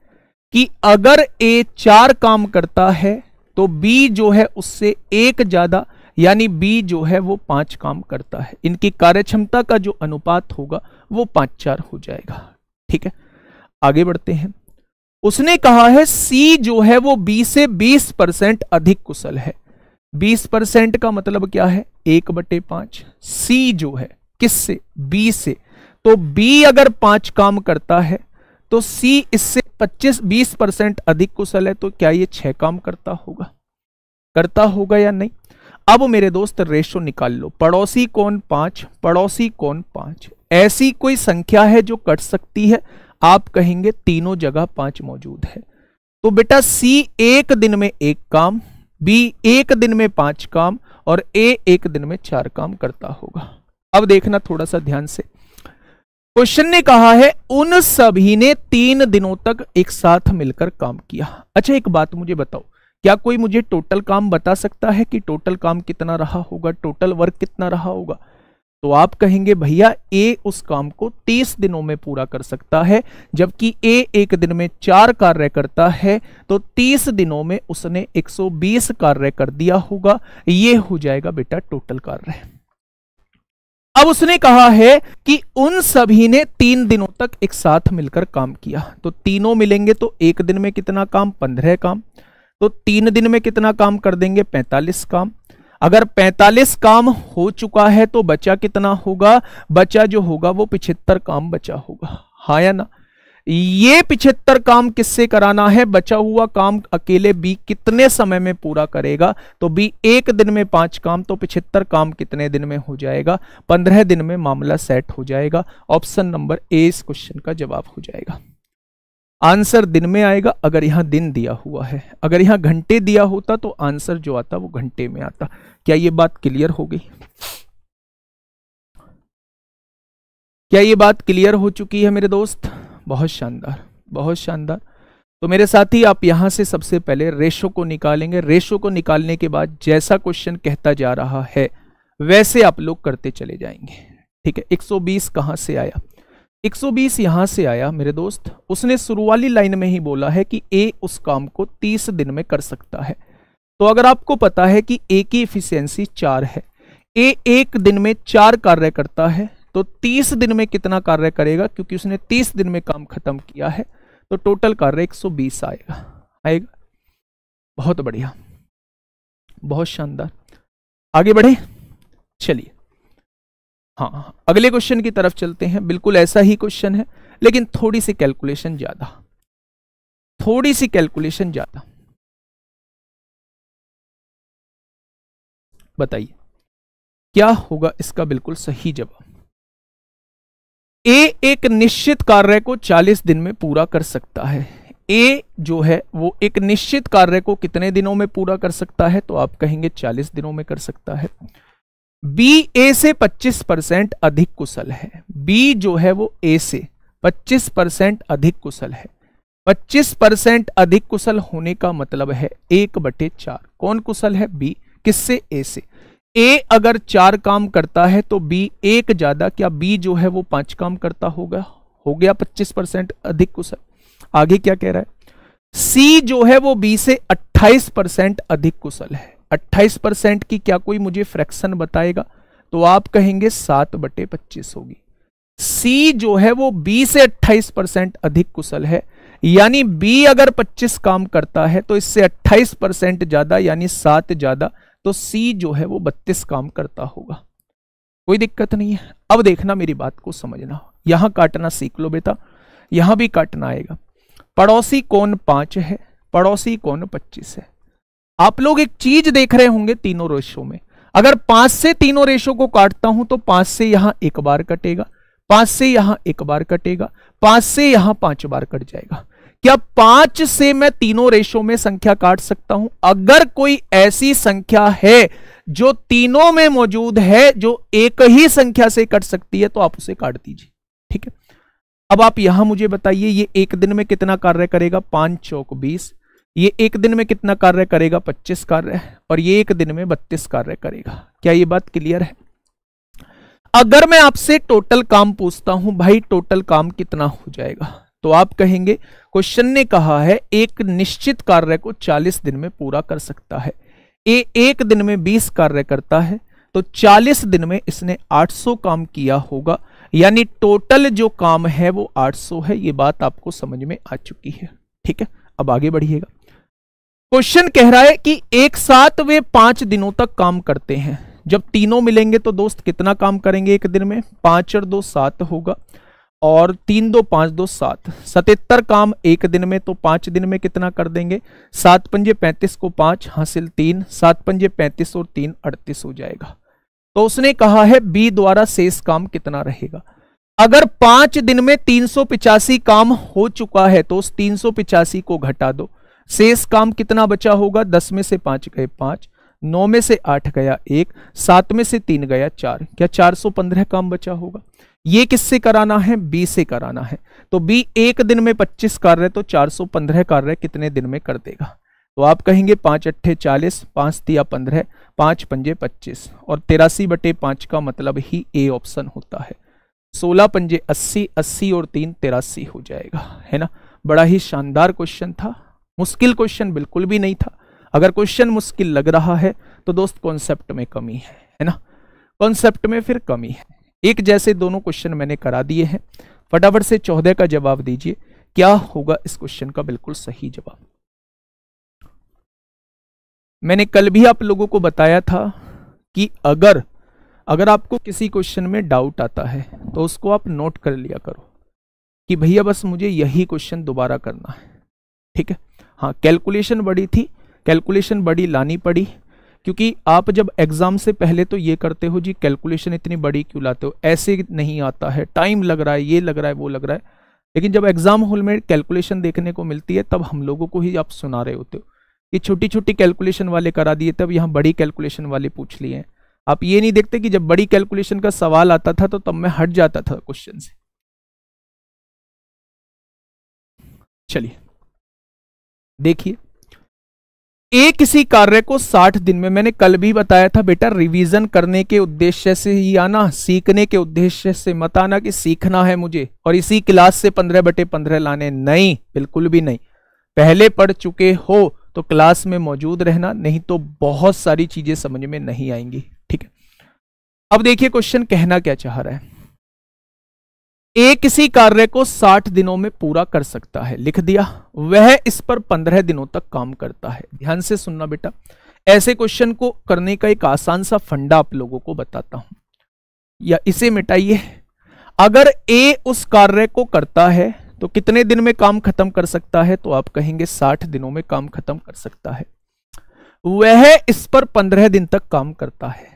कि अगर ए चार काम करता है तो बी जो है उससे एक ज्यादा यानी बी जो है वो पांच काम करता है इनकी कार्यक्षमता का जो अनुपात होगा वो पांच चार हो जाएगा ठीक है आगे बढ़ते हैं उसने कहा है सी जो है वो बी से बीस परसेंट अधिक कुशल है बीस परसेंट का मतलब क्या है एक बटे पांच सी जो है किससे बी से तो बी अगर पांच काम करता है तो सी इससे 25-20 परसेंट अधिक कुशल है तो क्या ये छह काम करता होगा करता होगा या नहीं अब मेरे दोस्त रेशो निकाल लो पड़ोसी कौन पांच पड़ोसी कौन पांच ऐसी कोई संख्या है जो कट सकती है आप कहेंगे तीनों जगह पांच मौजूद है तो बेटा सी एक दिन में एक काम बी एक दिन में पांच काम और ए एक दिन में चार काम करता होगा अब देखना थोड़ा सा ध्यान से क्वेश्चन ने कहा है उन सभी ने तीन दिनों तक एक साथ मिलकर काम किया अच्छा एक बात मुझे बताओ क्या कोई मुझे टोटल काम बता सकता है कि टोटल काम कितना रहा होगा टोटल वर्क कितना रहा होगा तो आप कहेंगे भैया ए उस काम को तीस दिनों में पूरा कर सकता है जबकि ए एक दिन में चार कार्य करता है तो तीस दिनों में उसने 120 कार्य कर दिया होगा ये हो जाएगा बेटा टोटल कार्य अब उसने कहा है कि उन सभी ने तीन दिनों तक एक साथ मिलकर काम किया तो तीनों मिलेंगे तो एक दिन में कितना काम पंद्रह काम तो तीन दिन में कितना काम कर देंगे पैंतालीस काम अगर 45 काम हो चुका है तो बचा कितना होगा बचा जो होगा वो पिछहत्तर काम बचा होगा हाँ या ना ये पिछहत्तर काम किससे कराना है बचा हुआ काम अकेले बी कितने समय में पूरा करेगा तो बी एक दिन में पांच काम तो पिछहत्तर काम कितने दिन में हो जाएगा पंद्रह दिन में मामला सेट हो जाएगा ऑप्शन नंबर ए इस क्वेश्चन का जवाब हो जाएगा आंसर दिन में आएगा अगर यहां दिन दिया हुआ है अगर यहां घंटे दिया होता तो आंसर जो आता वो घंटे में आता क्या ये बात क्लियर हो गई क्या ये बात क्लियर हो चुकी है मेरे दोस्त बहुत शानदार बहुत शानदार तो मेरे साथ ही आप यहां से सबसे पहले रेशो को निकालेंगे रेशो को निकालने के बाद जैसा क्वेश्चन कहता जा रहा है वैसे आप लोग करते चले जाएंगे ठीक है 120 कहां से आया 120 यहां से आया मेरे दोस्त उसने शुरू वाली लाइन में ही बोला है कि ए उस काम को 30 दिन में कर सकता है तो अगर आपको पता है कि ए की इफिशियंसी चार है ए एक दिन में चार कार्य करता है तो 30 दिन में कितना कार्य करेगा क्योंकि उसने 30 दिन में काम खत्म किया है तो टोटल कार्य 120 आएगा आएगा बहुत बढ़िया बहुत शानदार आगे बढ़े चलिए हाँ अगले क्वेश्चन की तरफ चलते हैं बिल्कुल ऐसा ही क्वेश्चन है लेकिन थोड़ी सी कैलकुलेशन ज्यादा थोड़ी सी कैलकुलेशन ज्यादा बताइए क्या होगा इसका बिल्कुल सही जवाब ए एक निश्चित कार्य को 40 दिन में पूरा कर सकता है ए जो है वो एक निश्चित कार्य को कितने दिनों में पूरा कर सकता है तो आप कहेंगे 40 दिनों में कर सकता है बी ए से 25 परसेंट अधिक कुशल है बी जो है वो ए से 25 परसेंट अधिक कुशल है 25 परसेंट अधिक कुशल होने का मतलब है एक बटे चार कौन कुशल है बी किससे ए से ए अगर चार काम करता है तो बी एक ज्यादा क्या बी जो है वो पांच काम करता होगा हो गया पच्चीस परसेंट अधिक कुछ आगे क्या कह रहा है सी जो है वो बी से 28 परसेंट अधिक कुशल है 28 परसेंट की क्या कोई मुझे फ्रैक्शन बताएगा तो आप कहेंगे सात बटे पच्चीस होगी सी जो है वो बी से 28 परसेंट अधिक कुशल है यानी बी अगर 25 काम करता है तो इससे 28 परसेंट ज्यादा यानी सात ज्यादा तो सी जो है वो बत्तीस काम करता होगा कोई दिक्कत नहीं है अब देखना मेरी बात को समझना यहां काटना सीख लो बेटा यहां भी काटना आएगा पड़ोसी कौन पांच है पड़ोसी कौन पच्चीस है आप लोग एक चीज देख रहे होंगे तीनों रेशों में अगर पांच से तीनों रेशों को काटता हूं तो पांच से यहां एक बार कटेगा पांच से यहां एक बार कटेगा पांच से यहां पांच बार कट जाएगा क्या पांच से मैं तीनों रेशों में संख्या काट सकता हूं अगर कोई ऐसी संख्या है जो तीनों में मौजूद है जो एक ही संख्या से कट सकती है तो आप उसे काट दीजिए ठीक है अब आप यहां मुझे बताइए ये एक दिन में कितना कार्य करेगा पांच चौक बीस ये एक दिन में कितना कार्य करेगा पच्चीस कार्य और ये एक दिन में बत्तीस कार्य करेगा क्या ये बात क्लियर है अगर मैं आपसे टोटल काम पूछता हूं भाई टोटल काम कितना हो जाएगा तो आप कहेंगे क्वेश्चन ने कहा है एक निश्चित कार्य को 40 दिन में पूरा कर सकता है ए एक दिन में 20 कार्य करता है तो 40 दिन में इसने 800 काम किया होगा यानी टोटल जो काम है वो 800 है ये बात आपको समझ में आ चुकी है ठीक है अब आगे बढ़िएगा क्वेश्चन कह रहा है कि एक साथ वे पांच दिनों तक काम करते हैं जब तीनों मिलेंगे तो दोस्त कितना काम करेंगे एक दिन में पांच और दो सात होगा और तीन दो पांच दो सात सतहत्तर काम एक दिन में तो पांच दिन में कितना कर देंगे सात पंजे पैंतीस को पांच हासिल तीन सात पंजे पैंतीस और तीन अड़तीस हो जाएगा तो उसने कहा है बी द्वारा शेष काम कितना रहेगा अगर पांच दिन में तीन सौ पिचासी काम हो चुका है तो उस तीन सौ पिचासी को घटा दो शेष काम कितना बचा होगा दस में से पांच गए पांच नौ में से आठ गया एक सात में से तीन गया चार क्या चार सौ पंद्रह काम बचा होगा ये किससे कराना है बी से कराना है तो बी एक दिन में 25 कार्य तो 415 कार्य कितने दिन में कर देगा तो आप कहेंगे पाँच अट्ठे चालीस पाँच तिया पंद्रह पाँच पंजे पच्चीस और तिरासी बटे पाँच का मतलब ही ए ऑप्शन होता है सोलह पंजे अस्सी अस्सी और तीन तिरासी हो जाएगा है ना बड़ा ही शानदार क्वेश्चन था मुश्किल क्वेश्चन बिल्कुल भी नहीं था अगर क्वेश्चन मुश्किल लग रहा है तो दोस्त कॉन्सेप्ट में कमी है है ना कॉन्सेप्ट में फिर कमी है एक जैसे दोनों क्वेश्चन मैंने करा दिए हैं फटाफट से चौदह का जवाब दीजिए क्या होगा इस क्वेश्चन का बिल्कुल सही जवाब मैंने कल भी आप लोगों को बताया था कि अगर अगर आपको किसी क्वेश्चन में डाउट आता है तो उसको आप नोट कर लिया करो कि भैया बस मुझे यही क्वेश्चन दोबारा करना है ठीक है हाँ कैलकुलेशन बड़ी थी कैलकुलेशन बड़ी लानी पड़ी क्योंकि आप जब एग्ज़ाम से पहले तो ये करते हो जी कैलकुलेशन इतनी बड़ी क्यों लाते हो ऐसे नहीं आता है टाइम लग रहा है ये लग रहा है वो लग रहा है लेकिन जब एग्ज़ाम हॉल में कैलकुलेशन देखने को मिलती है तब हम लोगों को ही आप सुना रहे होते हो कि छोटी छोटी कैलकुलेशन वाले करा दिए तब यहाँ बड़ी कैलकुलेशन वाले पूछ लिए हैं आप ये नहीं देखते कि जब बड़ी कैलकुलेशन का सवाल आता था तो तब मैं हट जाता था क्वेश्चन से चलिए देखिए एक किसी कार्य को साठ दिन में मैंने कल भी बताया था बेटा रिवीजन करने के उद्देश्य से ही आना सीखने के उद्देश्य से मत आना कि सीखना है मुझे और इसी क्लास से पंद्रह बटे पंद्रह लाने नहीं बिल्कुल भी नहीं पहले पढ़ चुके हो तो क्लास में मौजूद रहना नहीं तो बहुत सारी चीजें समझ में नहीं आएंगी ठीक है अब देखिए क्वेश्चन कहना क्या चाह रहा है एक किसी कार्य को 60 दिनों में पूरा कर सकता है लिख दिया वह इस पर 15 दिनों तक काम करता है ध्यान से सुनना बेटा ऐसे क्वेश्चन को करने का एक आसान सा फंडा आप लोगों को बताता हूं या इसे मिटाइए अगर ए उस कार्य को करता है तो कितने दिन में काम खत्म कर सकता है तो आप कहेंगे 60 दिनों में काम खत्म कर सकता है वह इस पर 15 दिन तक काम करता है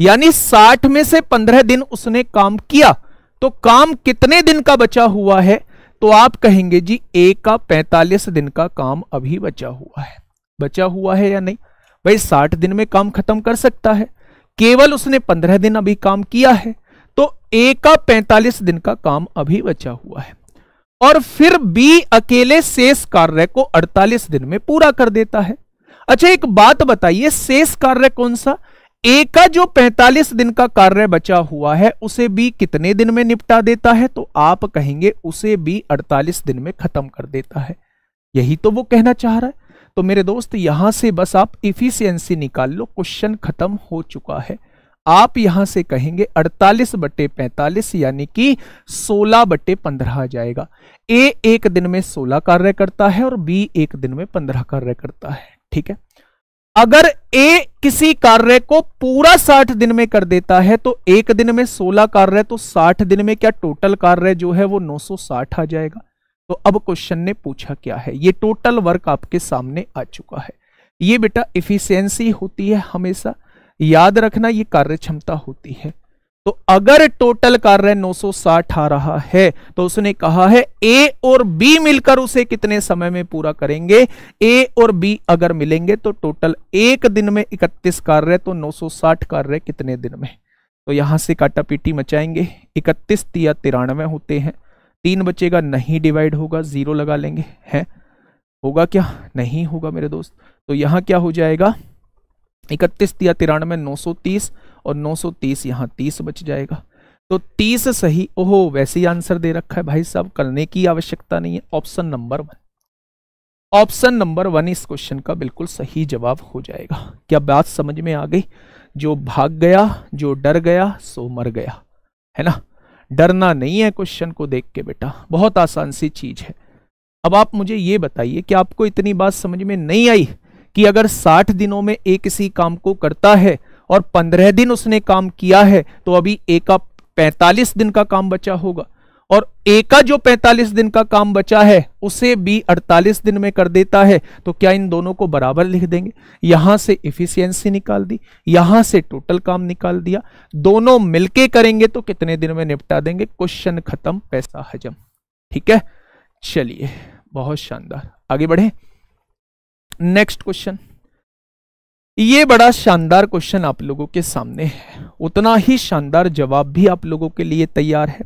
यानी 60 में से 15 दिन उसने काम किया तो काम कितने दिन का बचा हुआ है तो आप कहेंगे जी ए का 45 दिन का काम अभी बचा हुआ है बचा हुआ है या नहीं भाई 60 दिन में काम खत्म कर सकता है केवल उसने 15 दिन अभी काम किया है तो ए का 45 दिन का काम अभी बचा हुआ है और फिर बी अकेले शेष कार्य को 48 दिन में पूरा कर देता है अच्छा एक बात बताइए शेष कार्य कौन सा ए का जो 45 दिन का कार्य बचा हुआ है उसे भी कितने दिन में निपटा देता है तो आप कहेंगे उसे भी 48 दिन में खत्म कर देता है यही तो वो कहना चाह रहा है तो मेरे दोस्त यहां से बस आप इफिशियंसी निकाल लो क्वेश्चन खत्म हो चुका है आप यहां से कहेंगे 48 बटे 45 यानी कि 16 बटे 15 आ जाएगा ए एक दिन में 16 कार्य करता है और बी एक दिन में 15 कार्य करता है ठीक है अगर ए किसी कार्य को पूरा साठ दिन में कर देता है तो एक दिन में सोलह कार्य तो साठ दिन में क्या टोटल कार्य जो है वो नौ सौ साठ आ जाएगा तो अब क्वेश्चन ने पूछा क्या है ये टोटल वर्क आपके सामने आ चुका है ये बेटा इफिशियंसी होती है हमेशा याद रखना ये कार्य क्षमता होती है तो अगर टोटल कार्य साठ आ रहा है तो उसने कहा है ए और बी मिलकर उसे कितने समय में पूरा करेंगे ए और बी अगर मिलेंगे तो टोटल एक दिन में 31 कार्य तो 960 कार्य कितने दिन में तो यहां से काटा पीटी मचाएंगे 31 तिया तिरानवे होते हैं तीन बचेगा नहीं डिवाइड होगा जीरो लगा लेंगे है होगा क्या नहीं होगा मेरे दोस्त तो यहां क्या हो जाएगा इकतीस तिया तिरानवे नौ सौ तीस और 930 यहाँ तीस बच जाएगा तो 30 सही ओहो वैसे ही आंसर दे रखा है भाई साहब करने की आवश्यकता नहीं है option number one option number one इस क्वेश्चन का बिल्कुल सही जवाब हो जाएगा क्या बात समझ में आ गई जो भाग गया जो डर गया सो मर गया है ना डरना नहीं है क्वेश्चन को देख के बेटा बहुत आसान सी चीज है अब आप मुझे ये बताइए कि आपको इतनी बात समझ में नहीं आई कि अगर 60 दिनों में एक किसी काम को करता है और पंद्रह दिन उसने काम किया है तो अभी ए का पैंतालीस दिन का काम बचा होगा और ए का जो 45 दिन का काम बचा है उसे भी 48 दिन में कर देता है तो क्या इन दोनों को बराबर लिख देंगे यहां से इफिशियंसी निकाल दी यहां से टोटल काम निकाल दिया दोनों मिलके करेंगे तो कितने दिन में निपटा देंगे क्वेश्चन खत्म पैसा हजम ठीक है चलिए बहुत शानदार आगे बढ़े नेक्स्ट क्वेश्चन ये बड़ा शानदार क्वेश्चन आप लोगों के सामने है उतना ही शानदार जवाब भी आप लोगों के लिए तैयार है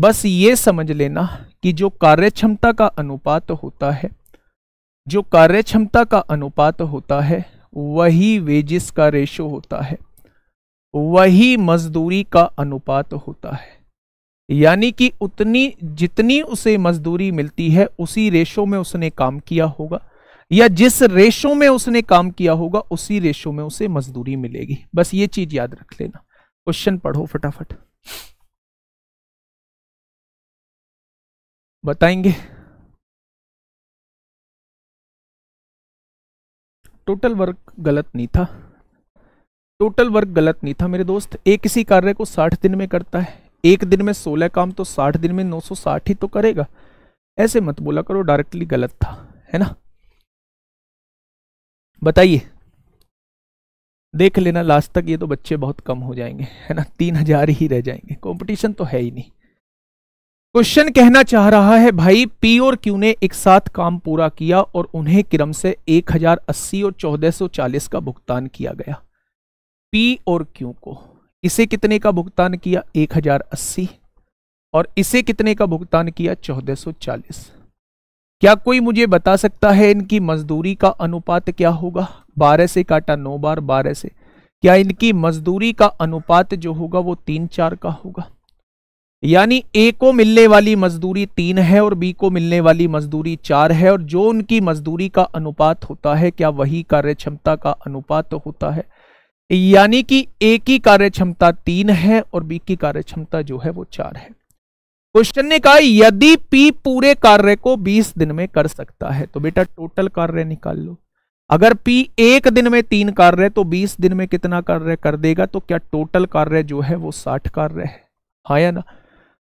बस ये समझ लेना कि जो कार्य क्षमता का अनुपात होता है जो कार्य क्षमता का अनुपात होता है वही वेजिस का रेशो होता है वही मजदूरी का अनुपात होता है यानी कि उतनी जितनी उसे मजदूरी मिलती है उसी रेशो में उसने काम किया होगा या जिस रेशो में उसने काम किया होगा उसी रेशो में उसे मजदूरी मिलेगी बस ये चीज याद रख लेना क्वेश्चन पढ़ो फटाफट बताएंगे टोटल वर्क गलत नहीं था टोटल वर्क गलत नहीं था मेरे दोस्त एक किसी कार्य को साठ दिन में करता है एक दिन में सोलह काम तो साठ दिन में नौ सौ साठ ही तो करेगा ऐसे मत बोला करो डायरेक्टली गलत था है ना बताइए देख लेना लास्ट तक ये तो बच्चे बहुत कम हो जाएंगे है ना तीन हजार ही रह जाएंगे कंपटीशन तो है ही नहीं क्वेश्चन कहना चाह रहा है भाई पी और क्यू ने एक साथ काम पूरा किया और उन्हें क्रम से 1080 और 1440 का भुगतान किया गया पी और क्यू को इसे कितने का भुगतान किया 1080 और इसे कितने का भुगतान किया 1440 क्या कोई मुझे बता सकता है इनकी मजदूरी का अनुपात क्या होगा बारह से काटा नौ बार बारह से क्या इनकी मजदूरी का अनुपात जो होगा वो तीन चार का होगा यानी ए को मिलने वाली मजदूरी तीन है और बी को मिलने वाली मजदूरी चार है और जो उनकी मजदूरी का अनुपात होता है क्या वही कार्य क्षमता का अनुपात होता है यानी कि ए की कार्य क्षमता तीन है और बी की कार्य क्षमता जो है वो चार है क्वेश्चन ने कहा यदि पी पूरे कार्य को 20 दिन में कर सकता है तो बेटा टोटल कार्य निकाल लो अगर पी एक दिन में तीन कार्य तो 20 दिन में कितना कार्य कर देगा तो क्या टोटल कार्य जो है वो 60 कार्य है हाँ या ना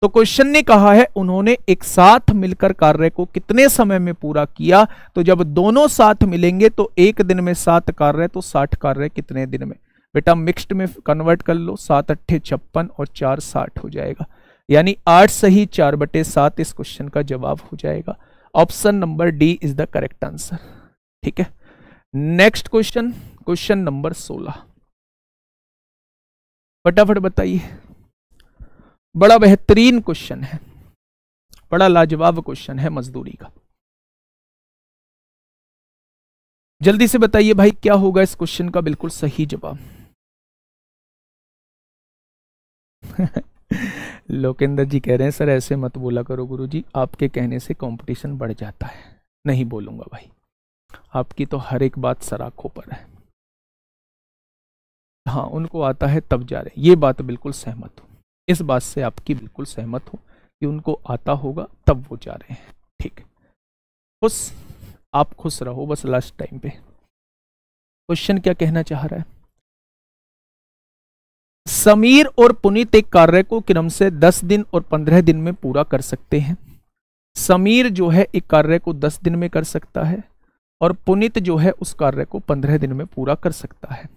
तो क्वेश्चन ने कहा है उन्होंने एक साथ मिलकर कार्य को कितने समय में पूरा किया तो जब दोनों साथ मिलेंगे तो एक दिन में सात कार्य तो साठ कार्य कितने दिन में बेटा मिक्सड में कन्वर्ट कर लो सात अट्ठे छप्पन और चार साठ हो जाएगा यानी आठ सही चार बटे सात इस क्वेश्चन का जवाब हो जाएगा option number D is the correct answer ठीक है नेक्स्ट क्वेश्चन क्वेश्चन नंबर सोलह फटाफट बताइए बड़ा बेहतरीन क्वेश्चन है बड़ा लाजवाब क्वेश्चन है मजदूरी का जल्दी से बताइए भाई क्या होगा इस क्वेश्चन का बिल्कुल सही जवाब लोकेंद्र जी कह रहे हैं सर ऐसे मत बोला करो गुरु जी आपके कहने से कंपटीशन बढ़ जाता है नहीं बोलूंगा भाई आपकी तो हर एक बात सराखों पर है हाँ उनको आता है तब जा रहे ये बात बिल्कुल सहमत हूँ इस बात से आपकी बिल्कुल सहमत हो कि उनको आता होगा तब वो जा रहे हैं ठीक खुश आप खुश रहो बस लास्ट टाइम पे क्वेश्चन क्या कहना चाह रहा है समीर और पुनीत एक कार्य को क्रम से 10 दिन और 15 दिन में पूरा कर सकते हैं समीर जो है एक कार्य को 10 दिन में कर सकता है और पुनीत जो है उस कार्य को 15 दिन में पूरा कर सकता है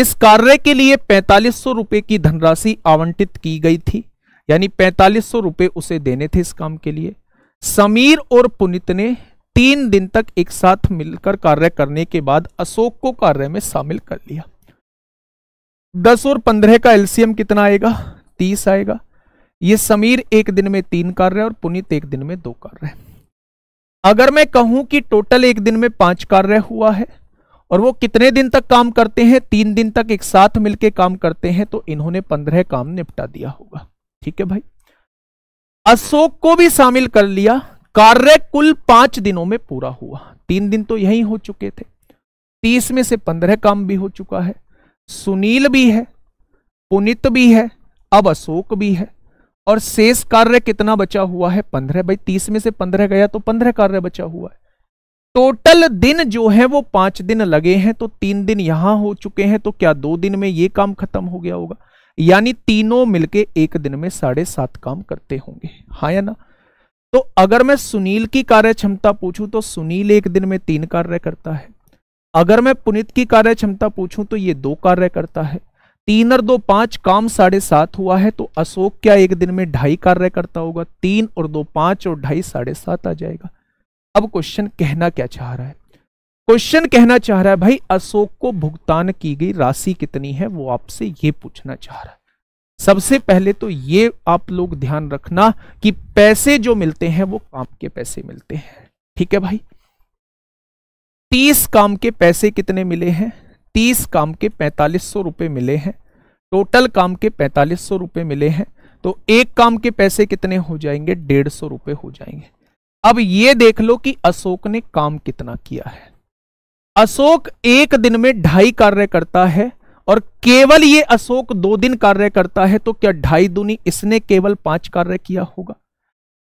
इस कार्य के लिए पैंतालीस सौ रुपए की धनराशि आवंटित की गई थी यानी पैंतालीस सौ रुपये उसे देने थे इस काम के लिए समीर और पुनित ने तीन दिन तक एक साथ मिलकर कार्य करने के बाद अशोक को कार्य में शामिल कर लिया दस और पंद्रह का एलसीएम कितना आएगा तीस आएगा ये समीर एक दिन में तीन कार्य और पुनीत एक दिन में दो कार्य अगर मैं कहूं कि टोटल एक दिन में पांच कार्य हुआ है और वो कितने दिन तक काम करते हैं तीन दिन तक एक साथ मिलकर काम करते हैं तो इन्होंने पंद्रह काम निपटा दिया होगा ठीक है भाई अशोक को भी शामिल कर लिया कार्य कुल पांच दिनों में पूरा हुआ तीन दिन तो यही हो चुके थे तीस में से पंद्रह काम भी हो चुका है सुनील भी है पुनित भी है अब अशोक भी है और शेष कार्य कितना बचा हुआ है पंद्रह भाई तीस में से पंद्रह गया तो पंद्रह कार्य बचा हुआ है टोटल दिन जो है वो पांच दिन लगे हैं तो तीन दिन यहां हो चुके हैं तो क्या दो दिन में ये काम खत्म हो गया होगा यानी तीनों मिलके एक दिन में साढ़े सात काम करते होंगे हाँ या ना तो अगर मैं सुनील की कार्य क्षमता पूछूं तो सुनील एक दिन में तीन कार्य करता है अगर मैं पुनित की कार्य क्षमता पूछूं तो ये दो कार्य करता है तीन और दो पांच काम साढ़े सात हुआ है तो अशोक क्या एक दिन में ढाई कार्य करता होगा तीन और दो पांच और ढाई साढ़े सात आ जाएगा अब क्वेश्चन कहना क्या चाह रहा है क्वेश्चन कहना चाह रहा है भाई अशोक को भुगतान की गई राशि कितनी है वो आपसे ये पूछना चाह रहा है सबसे पहले तो ये आप लोग ध्यान रखना कि पैसे जो मिलते हैं वो काम के पैसे मिलते हैं ठीक है भाई तीस काम के पैसे कितने मिले हैं तीस काम के पैंतालीस सौ रुपये मिले हैं टोटल काम के पैंतालीस सौ रुपये मिले हैं तो एक काम के पैसे कितने हो जाएंगे डेढ़ सौ रुपये हो जाएंगे अब ये देख लो कि अशोक ने काम कितना किया है अशोक एक दिन में ढाई कार्य करता है और केवल ये अशोक दो दिन कार्य करता है तो क्या ढाई दुनी इसने केवल पांच कार्य किया होगा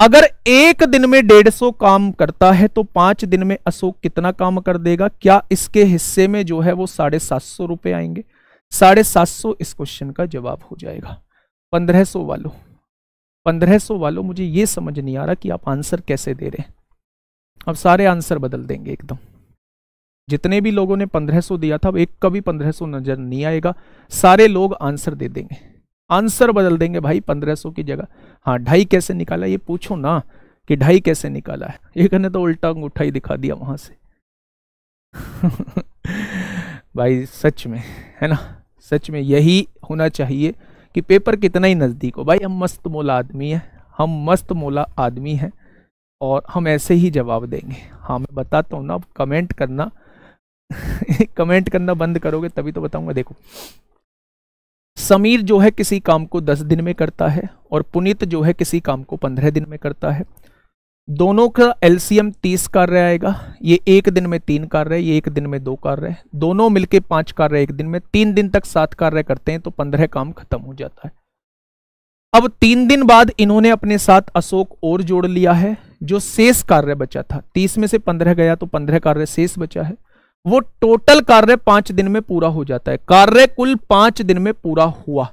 अगर एक दिन में डेढ़ सौ काम करता है तो पांच दिन में अशोक कितना काम कर देगा क्या इसके हिस्से में जो है वो साढ़े सात सौ रुपए आएंगे साढ़े सात सौ इस क्वेश्चन का जवाब हो जाएगा पंद्रह सौ वालों पंद्रह सौ वालों मुझे ये समझ नहीं आ रहा कि आप आंसर कैसे दे रहे हैं अब सारे आंसर बदल देंगे एकदम जितने भी लोगों ने सौ दिया था अब एक का भी सौ नजर नहीं आएगा सारे लोग आंसर दे देंगे आंसर बदल देंगे भाई पंद्रह सौ की जगह हाँ ढाई कैसे निकाला ये पूछो ना कि ढाई कैसे निकाला है एक ने तो उल्टा अंगूठा ही दिखा दिया वहां से भाई सच में है ना सच में यही होना चाहिए कि पेपर कितना ही नज़दीक हो भाई हम मस्त मोला आदमी हैं हम मस्त मोला आदमी हैं और हम ऐसे ही जवाब देंगे हाँ मैं बताता हूँ ना कमेंट करना कमेंट करना बंद करोगे तभी तो बताऊँगा देखो समीर जो है किसी काम को दस दिन में करता है और पुनीत जो है किसी काम को पंद्रह दिन में करता है दोनों का एलसीएम तीस कार्य आएगा ये एक दिन में तीन कार्य ये एक दिन में दो कार्य दोनों मिलके पांच कार्य एक दिन में तीन दिन तक सात कार्य करते हैं तो पंद्रह काम खत्म हो जाता है अब तीन दिन बाद इन्होंने अपने साथ अशोक और जोड़ लिया है जो शेष कार्य बचा था तीस में से पंद्रह गया तो पंद्रह कार्य शेष बचा है वो टोटल कार्य पांच दिन में पूरा हो जाता है कार्य कुल पांच दिन में पूरा हुआ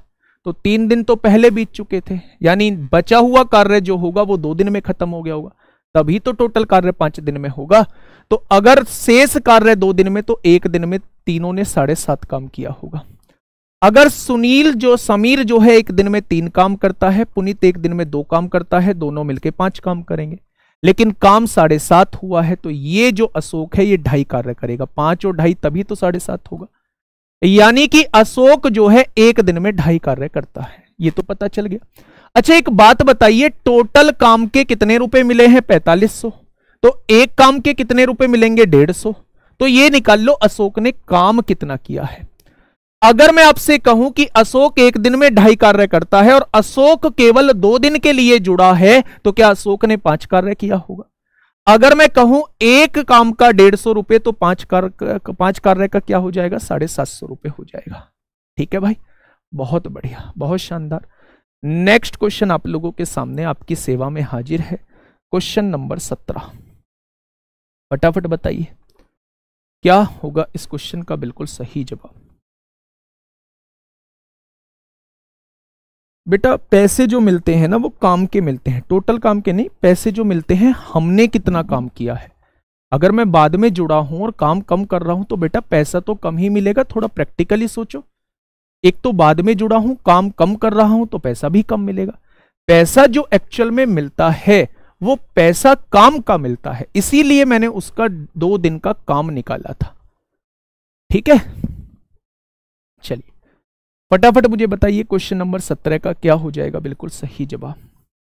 तो तीन दिन तो पहले बीत चुके थे यानी बचा हुआ कार्य जो होगा वो दो दिन में खत्म हो गया होगा तभी तो टोटल कार्य पांच दिन में होगा तो अगर शेष कार्य दो दिन में तो एक दिन में तीनों ने साढ़े सात काम किया होगा अगर सुनील जो समीर जो है एक दिन में तीन काम करता है पुनीत एक दिन में दो काम करता है दोनों मिलकर पांच काम करेंगे लेकिन काम साढ़े सात हुआ है तो ये जो अशोक है ये ढाई कार्य करेगा पांच और ढाई तभी तो साढ़े सात होगा यानी कि अशोक जो है एक दिन में ढाई कार्य करता है ये तो पता चल गया अच्छा एक बात बताइए टोटल काम के कितने रुपए मिले हैं पैंतालीस सौ तो एक काम के कितने रुपए मिलेंगे डेढ़ सौ तो ये निकाल लो अशोक ने काम कितना किया है अगर मैं आपसे कहूं कि अशोक एक दिन में ढाई कार्य करता है और अशोक केवल दो दिन के लिए जुड़ा है तो क्या अशोक ने पांच कार्य किया होगा अगर मैं कहूं एक काम का डेढ़ सौ रुपए तो पांच कार्य पांच कार्य का क्या हो जाएगा साढ़े सात सौ रुपए हो जाएगा ठीक है भाई बहुत बढ़िया बहुत शानदार नेक्स्ट क्वेश्चन आप लोगों के सामने आपकी सेवा में हाजिर है क्वेश्चन नंबर सत्रह फटाफट बताइए क्या होगा इस क्वेश्चन का बिल्कुल सही जवाब बेटा पैसे जो मिलते हैं ना वो काम के मिलते हैं टोटल काम के नहीं पैसे जो मिलते हैं हमने कितना काम किया है अगर मैं बाद में जुड़ा हूं और काम कम कर रहा हूं तो बेटा पैसा तो कम ही मिलेगा थोड़ा प्रैक्टिकली सोचो एक तो बाद में जुड़ा हूं काम कम कर रहा हूं तो पैसा भी कम मिलेगा पैसा जो एक्चुअल में मिलता है वो पैसा काम का मिलता है इसीलिए मैंने उसका दो दिन का काम निकाला था ठीक है चलिए फटाफट मुझे बताइए क्वेश्चन नंबर सत्रह का क्या हो जाएगा बिल्कुल सही जवाब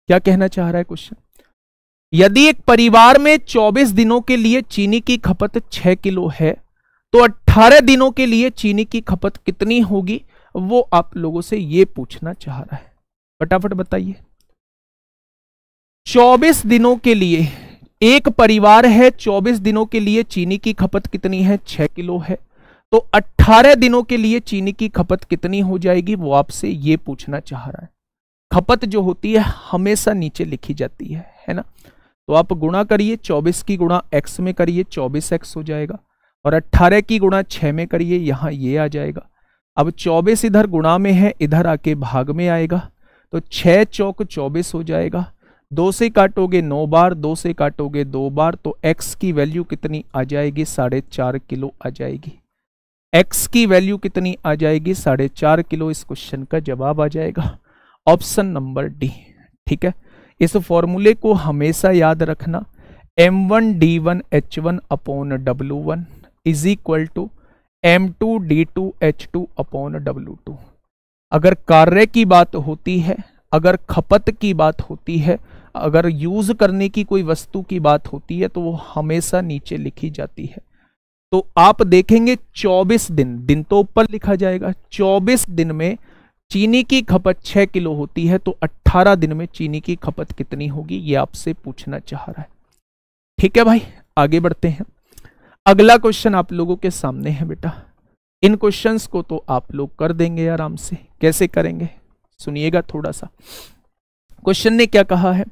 क्या कहना चाह रहा है क्वेश्चन यदि एक परिवार में 24 दिनों के लिए चीनी की खपत 6 किलो है तो 18 दिनों के लिए चीनी की खपत कितनी होगी वो आप लोगों से ये पूछना चाह रहा है फटाफट बताइए 24 दिनों के लिए एक परिवार है 24 दिनों के लिए चीनी की खपत कितनी है 6 किलो है तो 18 दिनों के लिए चीनी की खपत कितनी हो जाएगी वो आपसे ये पूछना चाह रहा है खपत जो होती है हमेशा नीचे लिखी जाती है है ना तो आप गुणा करिए 24 की गुणा x में करिए 24x हो जाएगा और 18 की गुणा 6 में करिए यहाँ ये आ जाएगा अब 24 इधर गुणा में है इधर आके भाग में आएगा तो 6 चौक 24 हो जाएगा दो से काटोगे नौ बार दो से काटोगे दो बार तो x की वैल्यू कितनी आ जाएगी साढ़े चार किलो आ जाएगी एक्स की वैल्यू कितनी आ जाएगी साढ़े चार किलो इस क्वेश्चन का जवाब आ जाएगा ऑप्शन नंबर डी ठीक है इस फॉर्मूले को हमेशा याद रखना M one D one H one upon W one is equal to M two D two H two upon W two अगर कार्य की बात होती है अगर खपत की बात होती है अगर यूज करने की कोई वस्तु की बात होती है तो वो हमेशा नीचे लिखी जाती है तो आप देखेंगे 24 दिन दिन तो ऊपर लिखा जाएगा 24 दिन में चीनी की खपत 6 किलो होती है तो 18 दिन में चीनी की खपत कितनी होगी ये आपसे पूछना चाह रहा है ठीक है भाई आगे बढ़ते हैं अगला क्वेश्चन आप लोगों के सामने है बेटा इन क्वेश्चंस को तो आप लोग कर देंगे आराम से कैसे करेंगे सुनिएगा थोड़ा सा क्वेश्चन ने क्या कहा है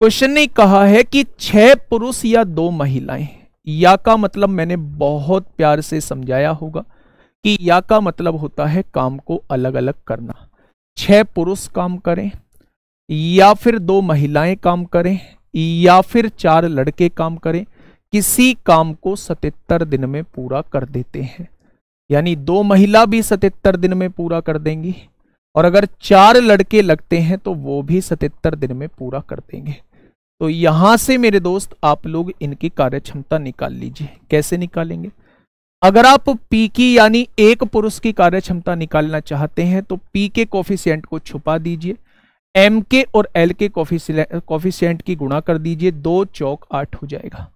क्वेश्चन ने कहा है कि छह पुरुष या दो महिलाएं या का मतलब मैंने बहुत प्यार से समझाया होगा कि या का मतलब होता है काम को अलग अलग करना छह पुरुष काम करें या फिर दो महिलाएं काम करें या फिर चार लड़के काम करें किसी काम को सतहत्तर दिन में पूरा कर देते हैं यानी दो महिला भी सतहत्तर दिन में पूरा कर देंगी और अगर चार लड़के लगते हैं तो वो भी सतहत्तर दिन में पूरा कर देंगे तो यहां से मेरे दोस्त आप लोग इनकी कार्य क्षमता निकाल लीजिए कैसे निकालेंगे अगर आप पी की यानी एक पुरुष की कार्य क्षमता निकालना चाहते हैं तो पी के कॉफिशियंट को छुपा दीजिए एम के और एल के कॉफिशियंट की गुणा कर दीजिए दो चौक आठ हो जाएगा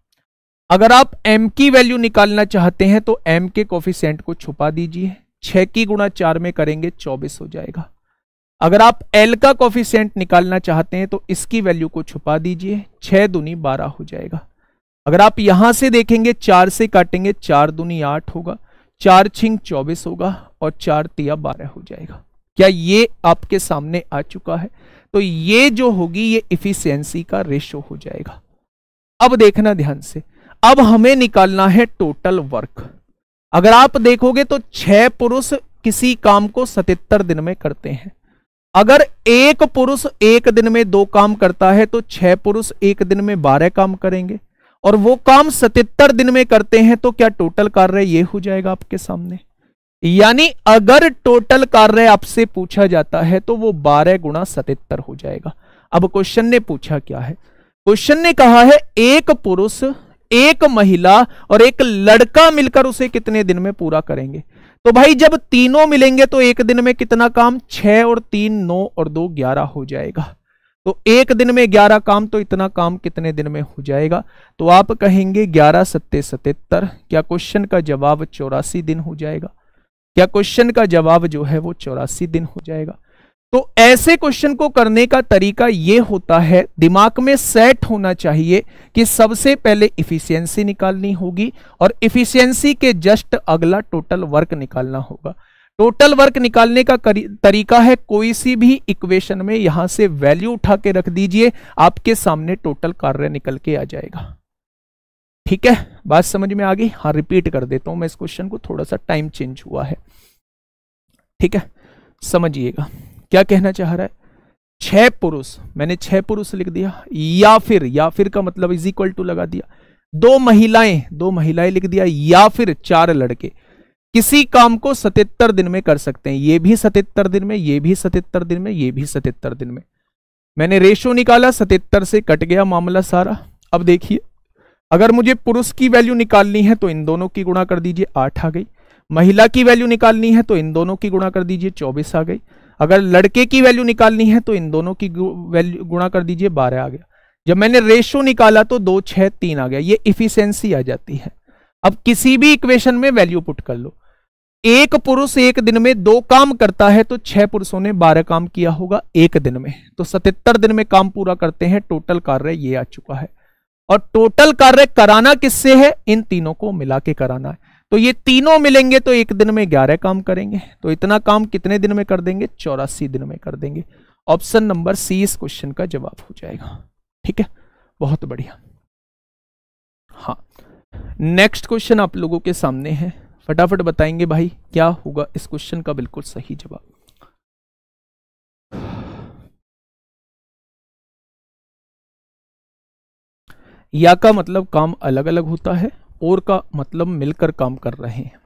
अगर आप एम की वैल्यू निकालना चाहते हैं तो एम के कॉफिशियंट को छुपा दीजिए छ की गुणा चार में करेंगे चौबीस हो जाएगा अगर आप एल का कॉफिशेंट निकालना चाहते हैं तो इसकी वैल्यू को छुपा दीजिए छह दुनी बारह हो जाएगा अगर आप यहां से देखेंगे चार से काटेंगे चार दुनी आठ होगा चार छिंग चौबीस होगा और चार तिया बारह हो जाएगा क्या ये आपके सामने आ चुका है तो ये जो होगी ये इफिशियंसी का रेशो हो जाएगा अब देखना ध्यान से अब हमें निकालना है टोटल वर्क अगर आप देखोगे तो छह पुरुष किसी काम को सतहत्तर दिन में करते हैं अगर एक पुरुष एक दिन में दो काम करता है तो छह पुरुष एक दिन में बारह काम करेंगे और वो काम सतहत्तर दिन में करते हैं तो क्या टोटल कार्य ये हो जाएगा आपके सामने यानी अगर टोटल कार्य आपसे पूछा जाता है तो वो बारह गुणा सतहत्तर हो जाएगा अब क्वेश्चन ने पूछा क्या है क्वेश्चन ने कहा है एक पुरुष एक महिला और एक लड़का मिलकर उसे कितने दिन में पूरा करेंगे तो भाई जब तीनों मिलेंगे तो एक दिन में कितना काम छह और तीन नौ और दो ग्यारह हो जाएगा तो एक दिन में ग्यारह काम तो इतना काम कितने दिन में हो जाएगा तो आप कहेंगे ग्यारह सत्ते सतहत्तर क्या क्वेश्चन का जवाब चौरासी दिन हो जाएगा क्या क्वेश्चन का जवाब जो है वो चौरासी दिन हो जाएगा तो ऐसे क्वेश्चन को करने का तरीका यह होता है दिमाग में सेट होना चाहिए कि सबसे पहले इफिशियंसी निकालनी होगी और इफिशियंसी के जस्ट अगला टोटल वर्क निकालना होगा टोटल वर्क निकालने का तरीका है कोई सी भी इक्वेशन में यहां से वैल्यू उठा के रख दीजिए आपके सामने टोटल कार्य निकल के आ जाएगा ठीक है बात समझ में आ गई हाँ रिपीट कर देता हूं मैं इस क्वेश्चन को थोड़ा सा टाइम चेंज हुआ है ठीक है समझिएगा क्या कहना चाह रहा है छह पुरुष मैंने छह पुरुष लिख दिया या फिर या फिर का मतलब इज इक्वल टू लगा दिया दो महिलाएं दो महिलाएं लिख दिया या फिर चार लड़के किसी काम को सतहत्तर दिन में कर सकते हैं ये भी सतहत्तर दिन में ये भी सतहत्तर दिन में ये भी सतहत्तर दिन में मैंने रेशो निकाला सतहत्तर से कट गया मामला सारा अब देखिए अगर मुझे पुरुष की वैल्यू निकालनी है तो इन दोनों की गुणा कर दीजिए आठ आ गई महिला की वैल्यू निकालनी है तो इन दोनों की गुणा कर दीजिए चौबीस आ गई अगर लड़के की वैल्यू निकालनी है तो इन दोनों की वैल्यू गुणा कर दीजिए बारह आ गया जब मैंने रेशो निकाला तो दो छह तीन आ गया ये इफिशेंसी आ जाती है अब किसी भी इक्वेशन में वैल्यू पुट कर लो एक पुरुष एक दिन में दो काम करता है तो छह पुरुषों ने बारह काम किया होगा एक दिन में तो सतहत्तर दिन में काम पूरा करते हैं टोटल कार्य ये आ चुका है और टोटल कार्य कराना किससे है इन तीनों को मिला के कराना है तो ये तीनों मिलेंगे तो एक दिन में ग्यारह काम करेंगे तो इतना काम कितने दिन में कर देंगे चौरासी दिन में कर देंगे ऑप्शन नंबर सी इस क्वेश्चन का जवाब हो जाएगा ठीक है बहुत बढ़िया हाँ नेक्स्ट क्वेश्चन आप लोगों के सामने है फटाफट बताएंगे भाई क्या होगा इस क्वेश्चन का बिल्कुल सही जवाब या का मतलब काम अलग अलग होता है और का मतलब मिलकर काम कर रहे हैं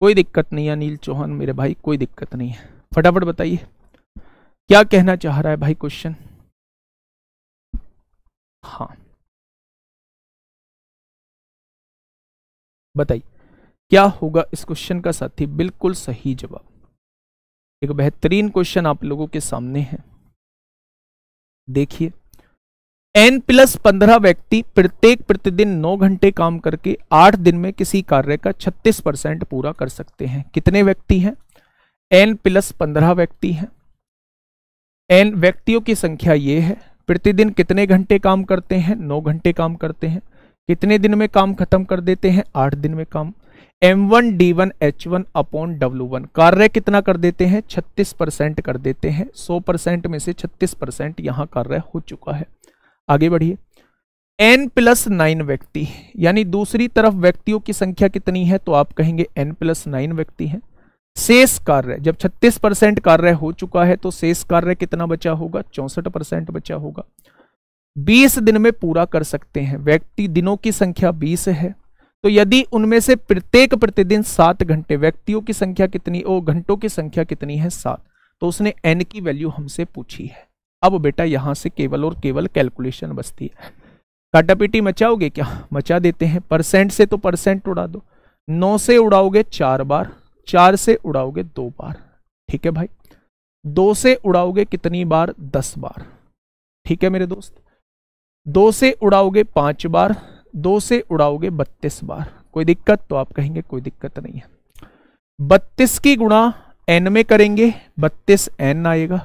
कोई दिक्कत नहीं है अनिल चौहान मेरे भाई कोई दिक्कत नहीं है फटाफट बताइए क्या कहना चाह रहा है भाई क्वेश्चन हाँ बताइए क्या होगा इस क्वेश्चन का साथी बिल्कुल सही जवाब एक बेहतरीन क्वेश्चन आप लोगों के सामने है देखिए एन प्लस पंद्रह व्यक्ति प्रत्येक प्रतिदिन नौ घंटे काम करके आठ दिन में किसी कार्य का छत्तीस परसेंट पूरा कर सकते हैं कितने व्यक्ति हैं एन प्लस पंद्रह व्यक्ति हैं एन व्यक्तियों की संख्या ये है प्रतिदिन कितने घंटे काम करते हैं नौ घंटे काम करते हैं कितने दिन में काम खत्म कर देते हैं आठ दिन में काम M one D one H one upon W one कार्य कितना कर देते हैं छत्तीस परसेंट कर देते हैं सौ परसेंट में से छत्तीस परसेंट यहाँ कार्य हो चुका है आगे बढ़िए एन प्लस नाइन व्यक्ति यानी दूसरी तरफ व्यक्तियों की संख्या कितनी है तो आप कहेंगे एन प्लस नाइन व्यक्ति है शेष कार्य जब 36 परसेंट कार्य हो चुका है तो शेष कार्य कितना बचा होगा चौसठ परसेंट बचा होगा 20 दिन में पूरा कर सकते हैं व्यक्ति दिनों की संख्या 20 है तो यदि उनमें से प्रत्येक प्रतिदिन सात घंटे व्यक्तियों की संख्या कितनी ओ घंटों की संख्या कितनी है सात तो उसने एन की वैल्यू हमसे पूछी है अब बेटा यहाँ से केवल और केवल कैलकुलेशन बचती है काटा पीटी मचाओगे क्या मचा देते हैं परसेंट से तो परसेंट उड़ा दो नौ से उड़ाओगे चार बार चार से उड़ाओगे दो बार ठीक है भाई दो से उड़ाओगे कितनी बार दस बार ठीक है मेरे दोस्त दो से उड़ाओगे पांच बार दो से उड़ाओगे बत्तीस बार कोई दिक्कत तो आप कहेंगे कोई दिक्कत नहीं है बत्तीस की गुणा एन में करेंगे बत्तीस एन आएगा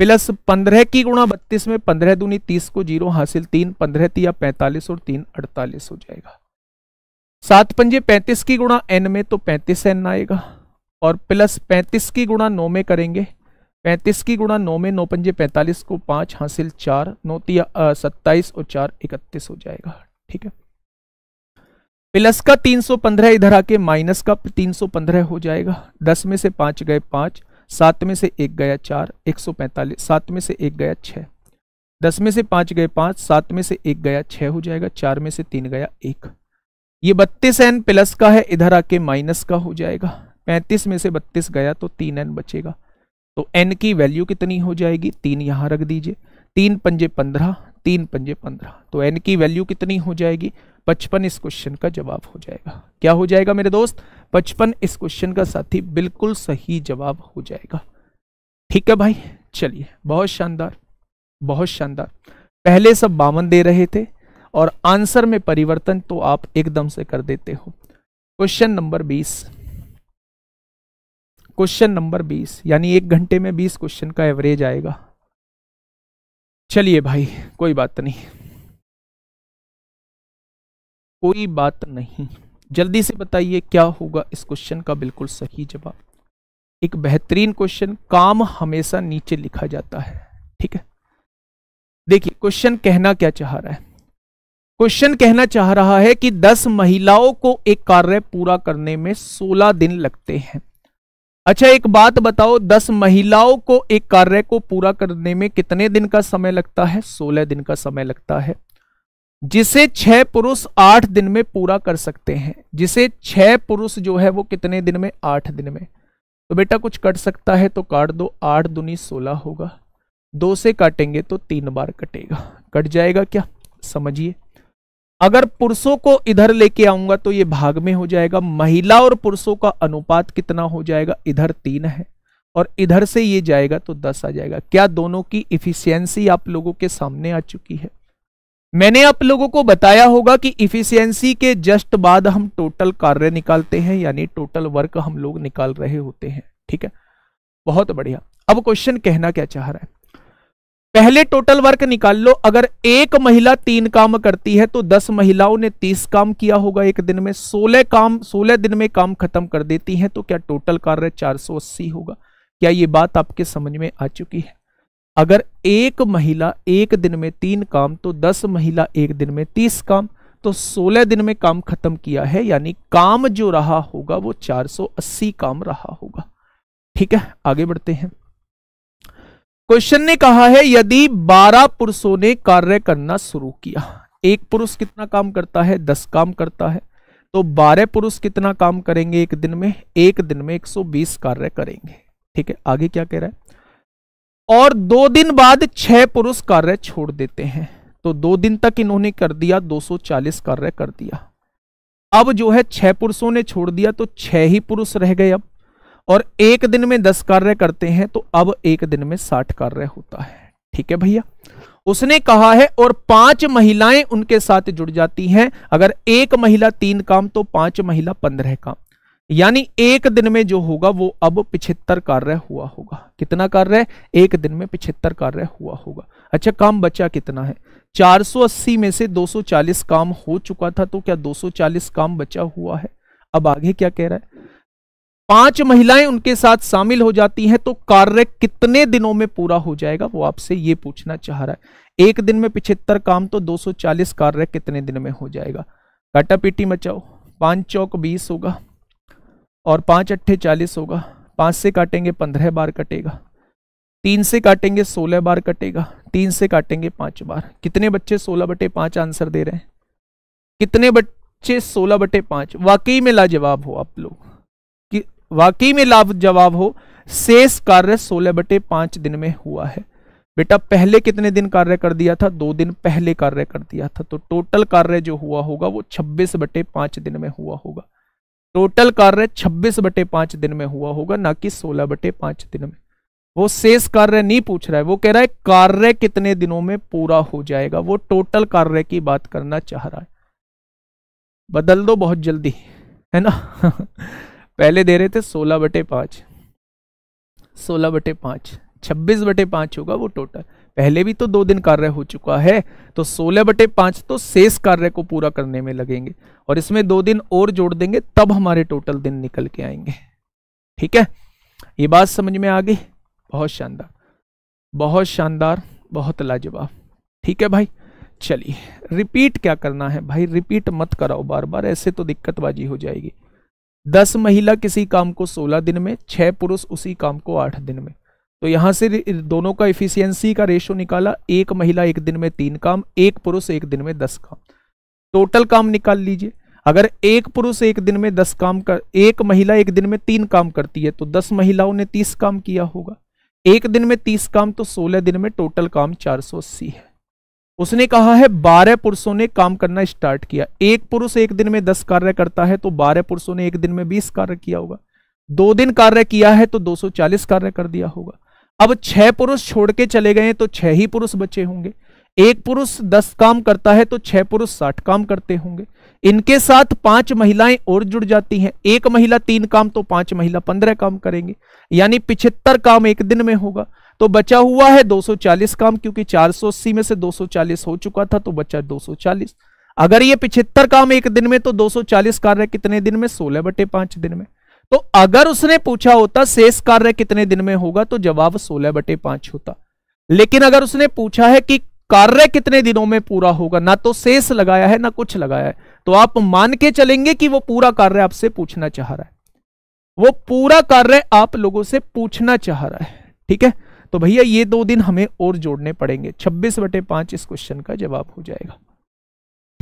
प्लस पंद्रह की गुणा बत्तीस में पंद्रह दूनी तीस को जीरो हासिल तीन पंद्रह तीया पैंतालीस और तीन अड़तालीस हो जाएगा सात पंजे पैंतीस की गुणा एन में तो पैंतीस एन आएगा और प्लस पैंतीस की गुणा नौ में करेंगे पैंतीस की गुणा नौ में नौ पंजे पैंतालीस को पांच हासिल चार नौ तिया सत्ताईस और चार इकतीस हो जाएगा ठीक है प्लस का पंद्रह इधर आके माइनस का पंद्रह हो जाएगा दस में से पांच गए पांच सात में से एक गया चार एक सौ पैंतालीस सात में से एक गया छः दस में से पाँच गए पाँच सात में से एक गया छः हो जाएगा चार में से तीन गया एक ये बत्तीस एन प्लस का है इधर आके माइनस का हो जाएगा पैंतीस में से बत्तीस गया तो तीन एन बचेगा तो एन की वैल्यू कितनी हो जाएगी तीन यहाँ रख दीजिए तीन पंजे पंद्रह तीन पंजे पंद्रह तो एन की वैल्यू कितनी हो जाएगी पचपन इस क्वेश्चन का जवाब हो जाएगा क्या हो जाएगा मेरे दोस्त पचपन इस क्वेश्चन का साथी बिल्कुल सही जवाब हो जाएगा ठीक है भाई चलिए बहुत शानदार बहुत शानदार पहले सब बावन दे रहे थे और आंसर में परिवर्तन तो आप एकदम से कर देते हो क्वेश्चन नंबर बीस क्वेश्चन नंबर बीस यानी एक घंटे में बीस क्वेश्चन का एवरेज आएगा चलिए भाई कोई बात नहीं कोई बात नहीं जल्दी से बताइए क्या होगा इस क्वेश्चन का बिल्कुल सही जवाब एक बेहतरीन क्वेश्चन काम हमेशा नीचे लिखा जाता है ठीक है देखिए क्वेश्चन कहना क्या चाह रहा है क्वेश्चन कहना चाह रहा है कि 10 महिलाओं को एक कार्य पूरा करने में 16 दिन लगते हैं अच्छा एक बात बताओ 10 महिलाओं को एक कार्य को पूरा करने में कितने दिन का समय लगता है 16 दिन का समय लगता है जिसे छह पुरुष आठ दिन में पूरा कर सकते हैं जिसे छह पुरुष जो है वो कितने दिन में आठ दिन में तो बेटा कुछ कट सकता है तो काट दो आठ दुनी सोलह होगा दो से काटेंगे तो तीन बार कटेगा कट जाएगा क्या समझिए अगर पुरुषों को इधर लेके आऊंगा तो ये भाग में हो जाएगा महिला और पुरुषों का अनुपात कितना हो जाएगा इधर तीन है और इधर से ये जाएगा तो दस आ जाएगा क्या दोनों की इफिशियंसी आप लोगों के सामने आ चुकी है मैंने आप लोगों को बताया होगा कि इफिशियंसी के जस्ट बाद हम टोटल कार्य निकालते हैं यानी टोटल वर्क हम लोग निकाल रहे होते हैं ठीक है बहुत बढ़िया अब क्वेश्चन कहना क्या चाह रहा है पहले टोटल वर्क निकाल लो अगर एक महिला तीन काम करती है तो दस महिलाओं ने तीस काम किया होगा एक दिन में सोलह काम सोलह दिन में काम खत्म कर देती हैं तो क्या टोटल कार्य चार सौ अस्सी होगा क्या ये बात आपके समझ में आ चुकी है अगर एक महिला एक दिन में तीन काम तो दस महिला एक दिन में तीस काम तो सोलह दिन में काम खत्म किया है यानी काम जो रहा होगा वो चार सौ अस्सी काम रहा होगा ठीक है आगे बढ़ते हैं क्वेश्चन ने कहा है यदि बारह पुरुषों ने कार्य करना शुरू किया एक पुरुष कितना काम करता है दस काम करता है तो बारह पुरुष कितना काम करेंगे एक दिन में एक दिन में बीस कार्य करेंगे ठीक है आगे क्या कह रहा है और दो दिन बाद छह पुरुष कार्य छोड़ देते हैं तो दो दिन तक इन्होंने कर दिया 240 कार्य कर दिया अब जो है छह पुरुषों ने छोड़ दिया तो छह ही पुरुष रह गए अब और एक दिन में दस कार्य करते हैं तो अब एक दिन में साठ कार्य होता है ठीक है भैया उसने कहा है और पांच महिलाएं उनके साथ जुड़ जाती हैं अगर एक महिला तीन काम तो पांच महिला पंद्रह काम यानी एक दिन में जो होगा वो अब पिछहत्तर कार्य हुआ होगा कितना कार्य एक दिन में पिछहत्तर कार्य हुआ होगा अच्छा काम बचा कितना है 480 में से 240 काम हो चुका था तो क्या 240 काम बचा हुआ है अब आगे क्या कह रहा है पांच महिलाएं उनके साथ शामिल हो जाती हैं तो कार्य कितने दिनों में पूरा हो जाएगा वो आपसे ये पूछना चाह रहा है एक दिन में पिछहत्तर काम तो 240 कार्य कितने दिन में हो जाएगा काटा पीटी मचाओ पांच चौक बीस होगा और पाँच अट्ठे चालीस होगा पाँच से काटेंगे पंद्रह बार कटेगा तीन से काटेंगे सोलह बार कटेगा तीन से काटेंगे पाँच बार कितने बच्चे सोलह बटे पाँच आंसर दे रहे हैं कितने बच्चे सोलह बटे पाँच वाकई में लाजवाब हो आप लोग कि वाकई में जवाब हो शेष कार्य सोलह बटे पाँच दिन में हुआ है बेटा पहले कितने दिन कार्य कर दिया था दो दिन पहले कार्य कर दिया था तो टोटल कार्य जो हुआ होगा वो छब्बीस बटे पाँच दिन में हुआ होगा टोटल कार्य छब्बीस बटे पांच दिन में हुआ होगा ना कि सोलह बटे पांच दिन में वो शेष कार्य नहीं पूछ रहा है वो कह रहा है कार्य कितने दिनों में पूरा हो जाएगा वो टोटल कार्य की बात करना चाह रहा है बदल दो बहुत जल्दी है ना पहले दे रहे थे सोलह बटे पांच सोलह बटे पांच छब्बीस बटे पांच होगा वो टोटल पहले भी तो दो दिन कार्य हो चुका है तो सोलह बटे पांच तो शेष कार्य को पूरा करने में लगेंगे और इसमें दो दिन और जोड़ देंगे तब हमारे टोटल दिन निकल के आएंगे ठीक है ये बात समझ में आ गई बहुत शानदार बहुत शानदार बहुत लाजवाब ठीक है भाई चलिए रिपीट क्या करना है भाई रिपीट मत कराओ बार बार ऐसे तो दिक्कतबाजी हो जाएगी दस महिला किसी काम को सोलह दिन में छह पुरुष उसी काम को आठ दिन में तो यहां से दोनों का इफिशियंसी का रेशो निकाला एक महिला एक दिन में तीन काम एक पुरुष एक दिन में दस काम टोटल काम निकाल लीजिए अगर एक पुरुष एक दिन में दस काम कर एक महिला एक दिन में तीन काम करती है तो दस महिलाओं ने तीस काम किया होगा एक दिन में तीस काम तो सोलह दिन में टोटल काम चार सौ अस्सी है उसने कहा है बारह पुरुषों ने काम करना स्टार्ट किया एक पुरुष एक दिन में दस कार्य करता है तो बारह पुरुषों ने एक दिन में बीस कार्य किया होगा दो दिन कार्य किया है तो 240 कार्य कर दिया होगा अब छह पुरुष छोड़ के चले गए तो छह ही पुरुष बचे होंगे एक पुरुष दस काम करता है तो छह पुरुष साठ काम करते होंगे इनके साथ पांच महिलाएं और जुड़ जाती हैं एक महिला तीन काम तो पांच महिला पंद्रह काम करेंगे यानी पिछहत्तर काम एक दिन में होगा तो बचा हुआ है 240 काम क्योंकि 480 में से 240 हो चुका था तो बचा 240 अगर ये पिछहत्तर काम एक दिन में तो 240 कार्य कितने दिन में सोलह बटे पांच दिन में तो अगर उसने पूछा होता शेष कार्य कितने दिन में होगा तो जवाब सोलह बटे पांच होता लेकिन अगर उसने पूछा है कि कार्य कितने दिनों में पूरा होगा ना तो शेष लगाया है ना कुछ लगाया है तो आप मान के चलेंगे कि वो पूरा कार्य आपसे पूछना चाह रहा है वो पूरा कार्य आप लोगों से पूछना चाह रहा है ठीक है तो भैया ये दो दिन हमें और जोड़ने पड़ेंगे छब्बीस बटे पांच इस क्वेश्चन का जवाब हो जाएगा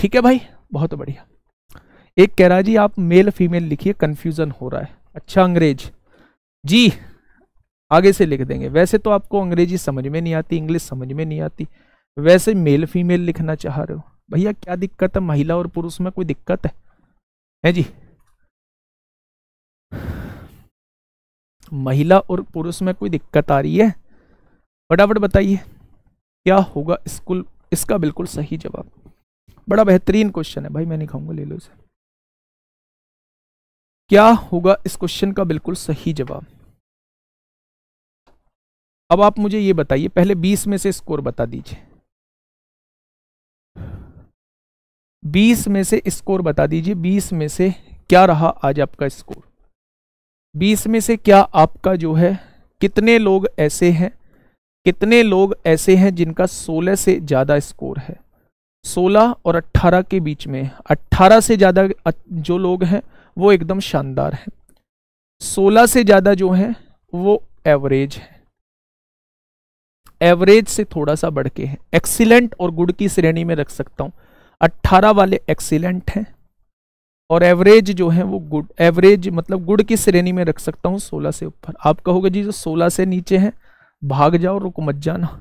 ठीक है भाई बहुत बढ़िया एक कह रहा है जी आप मेल फीमेल लिखिए कन्फ्यूज़न हो रहा है अच्छा अंग्रेज जी आगे से लिख देंगे वैसे तो आपको अंग्रेजी समझ में नहीं आती इंग्लिश समझ में नहीं आती वैसे मेल फीमेल लिखना चाह रहे हो भैया क्या दिक्कत है महिला और पुरुष में कोई दिक्कत है है जी महिला और पुरुष में कोई दिक्कत आ रही है फटाफट बताइए क्या होगा स्कूल इसका बिल्कुल सही जवाब बड़ा बेहतरीन क्वेश्चन है भाई मैं नहीं खाऊंगा ले लो इसे क्या होगा इस क्वेश्चन का बिल्कुल सही जवाब अब आप मुझे ये बताइए पहले 20 में से स्कोर बता दीजिए 20 में से स्कोर बता दीजिए 20 में से क्या रहा आज आपका स्कोर 20 में से क्या आपका जो है कितने लोग ऐसे हैं कितने लोग ऐसे हैं जिनका 16 से ज़्यादा स्कोर है 16 और 18 के बीच में 18 से ज़्यादा जो लोग हैं वो एकदम शानदार है सोलह से ज़्यादा जो है वो एवरेज है एवरेज से थोड़ा सा बढ़ के है एक्सीलेंट और गुड की श्रेणी में रख सकता हूं अट्ठारह वाले एक्सीलेंट हैं और एवरेज जो है वो गुड एवरेज मतलब गुड की श्रेणी में रख सकता हूँ सोलह से ऊपर आप कहोगे जी जो तो सोलह से नीचे हैं भाग जाओ रुक मत जाना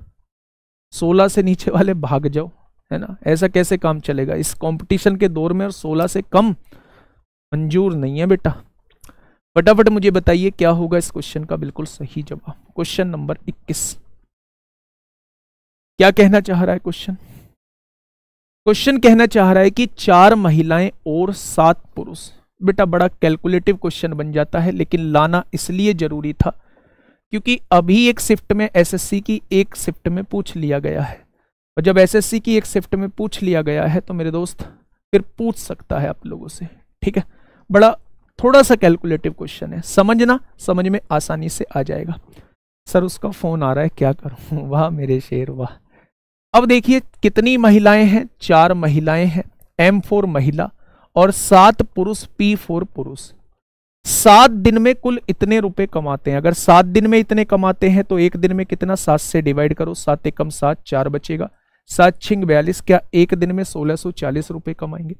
सोलह से नीचे वाले भाग जाओ है ना ऐसा कैसे काम चलेगा इस कंपटीशन के दौर में और सोलह से कम मंजूर नहीं है बेटा फटाफट मुझे बताइए क्या होगा इस क्वेश्चन का बिल्कुल सही जवाब क्वेश्चन नंबर 21 क्या कहना चाह रहा है क्वेश्चन क्वेश्चन कहना चाह रहा है कि चार महिलाएं और सात पुरुष बेटा बड़ा कैलकुलेटिव क्वेश्चन बन जाता है लेकिन लाना इसलिए जरूरी था क्योंकि अभी एक शिफ्ट में एसएससी की एक शिफ्ट में पूछ लिया गया है और जब एसएससी की एक शिफ्ट में पूछ लिया गया है तो मेरे दोस्त फिर पूछ सकता है आप लोगों से ठीक है बड़ा थोड़ा सा कैलकुलेटिव क्वेश्चन है समझना समझ में आसानी से आ जाएगा सर उसका फ़ोन आ रहा है क्या करूं वाह मेरे शेर वाह अब देखिए कितनी महिलाएं हैं चार महिलाएं हैं एम फोर महिला और सात पुरुष पी फोर पुरुष सात दिन में कुल इतने रुपए कमाते हैं अगर सात दिन में इतने कमाते हैं तो एक दिन में कितना सात से डिवाइड करो सात एकम सात चार बचेगा सात छिंग बयालीस क्या एक दिन में सोलह सौ चालीस रुपए कमाएंगे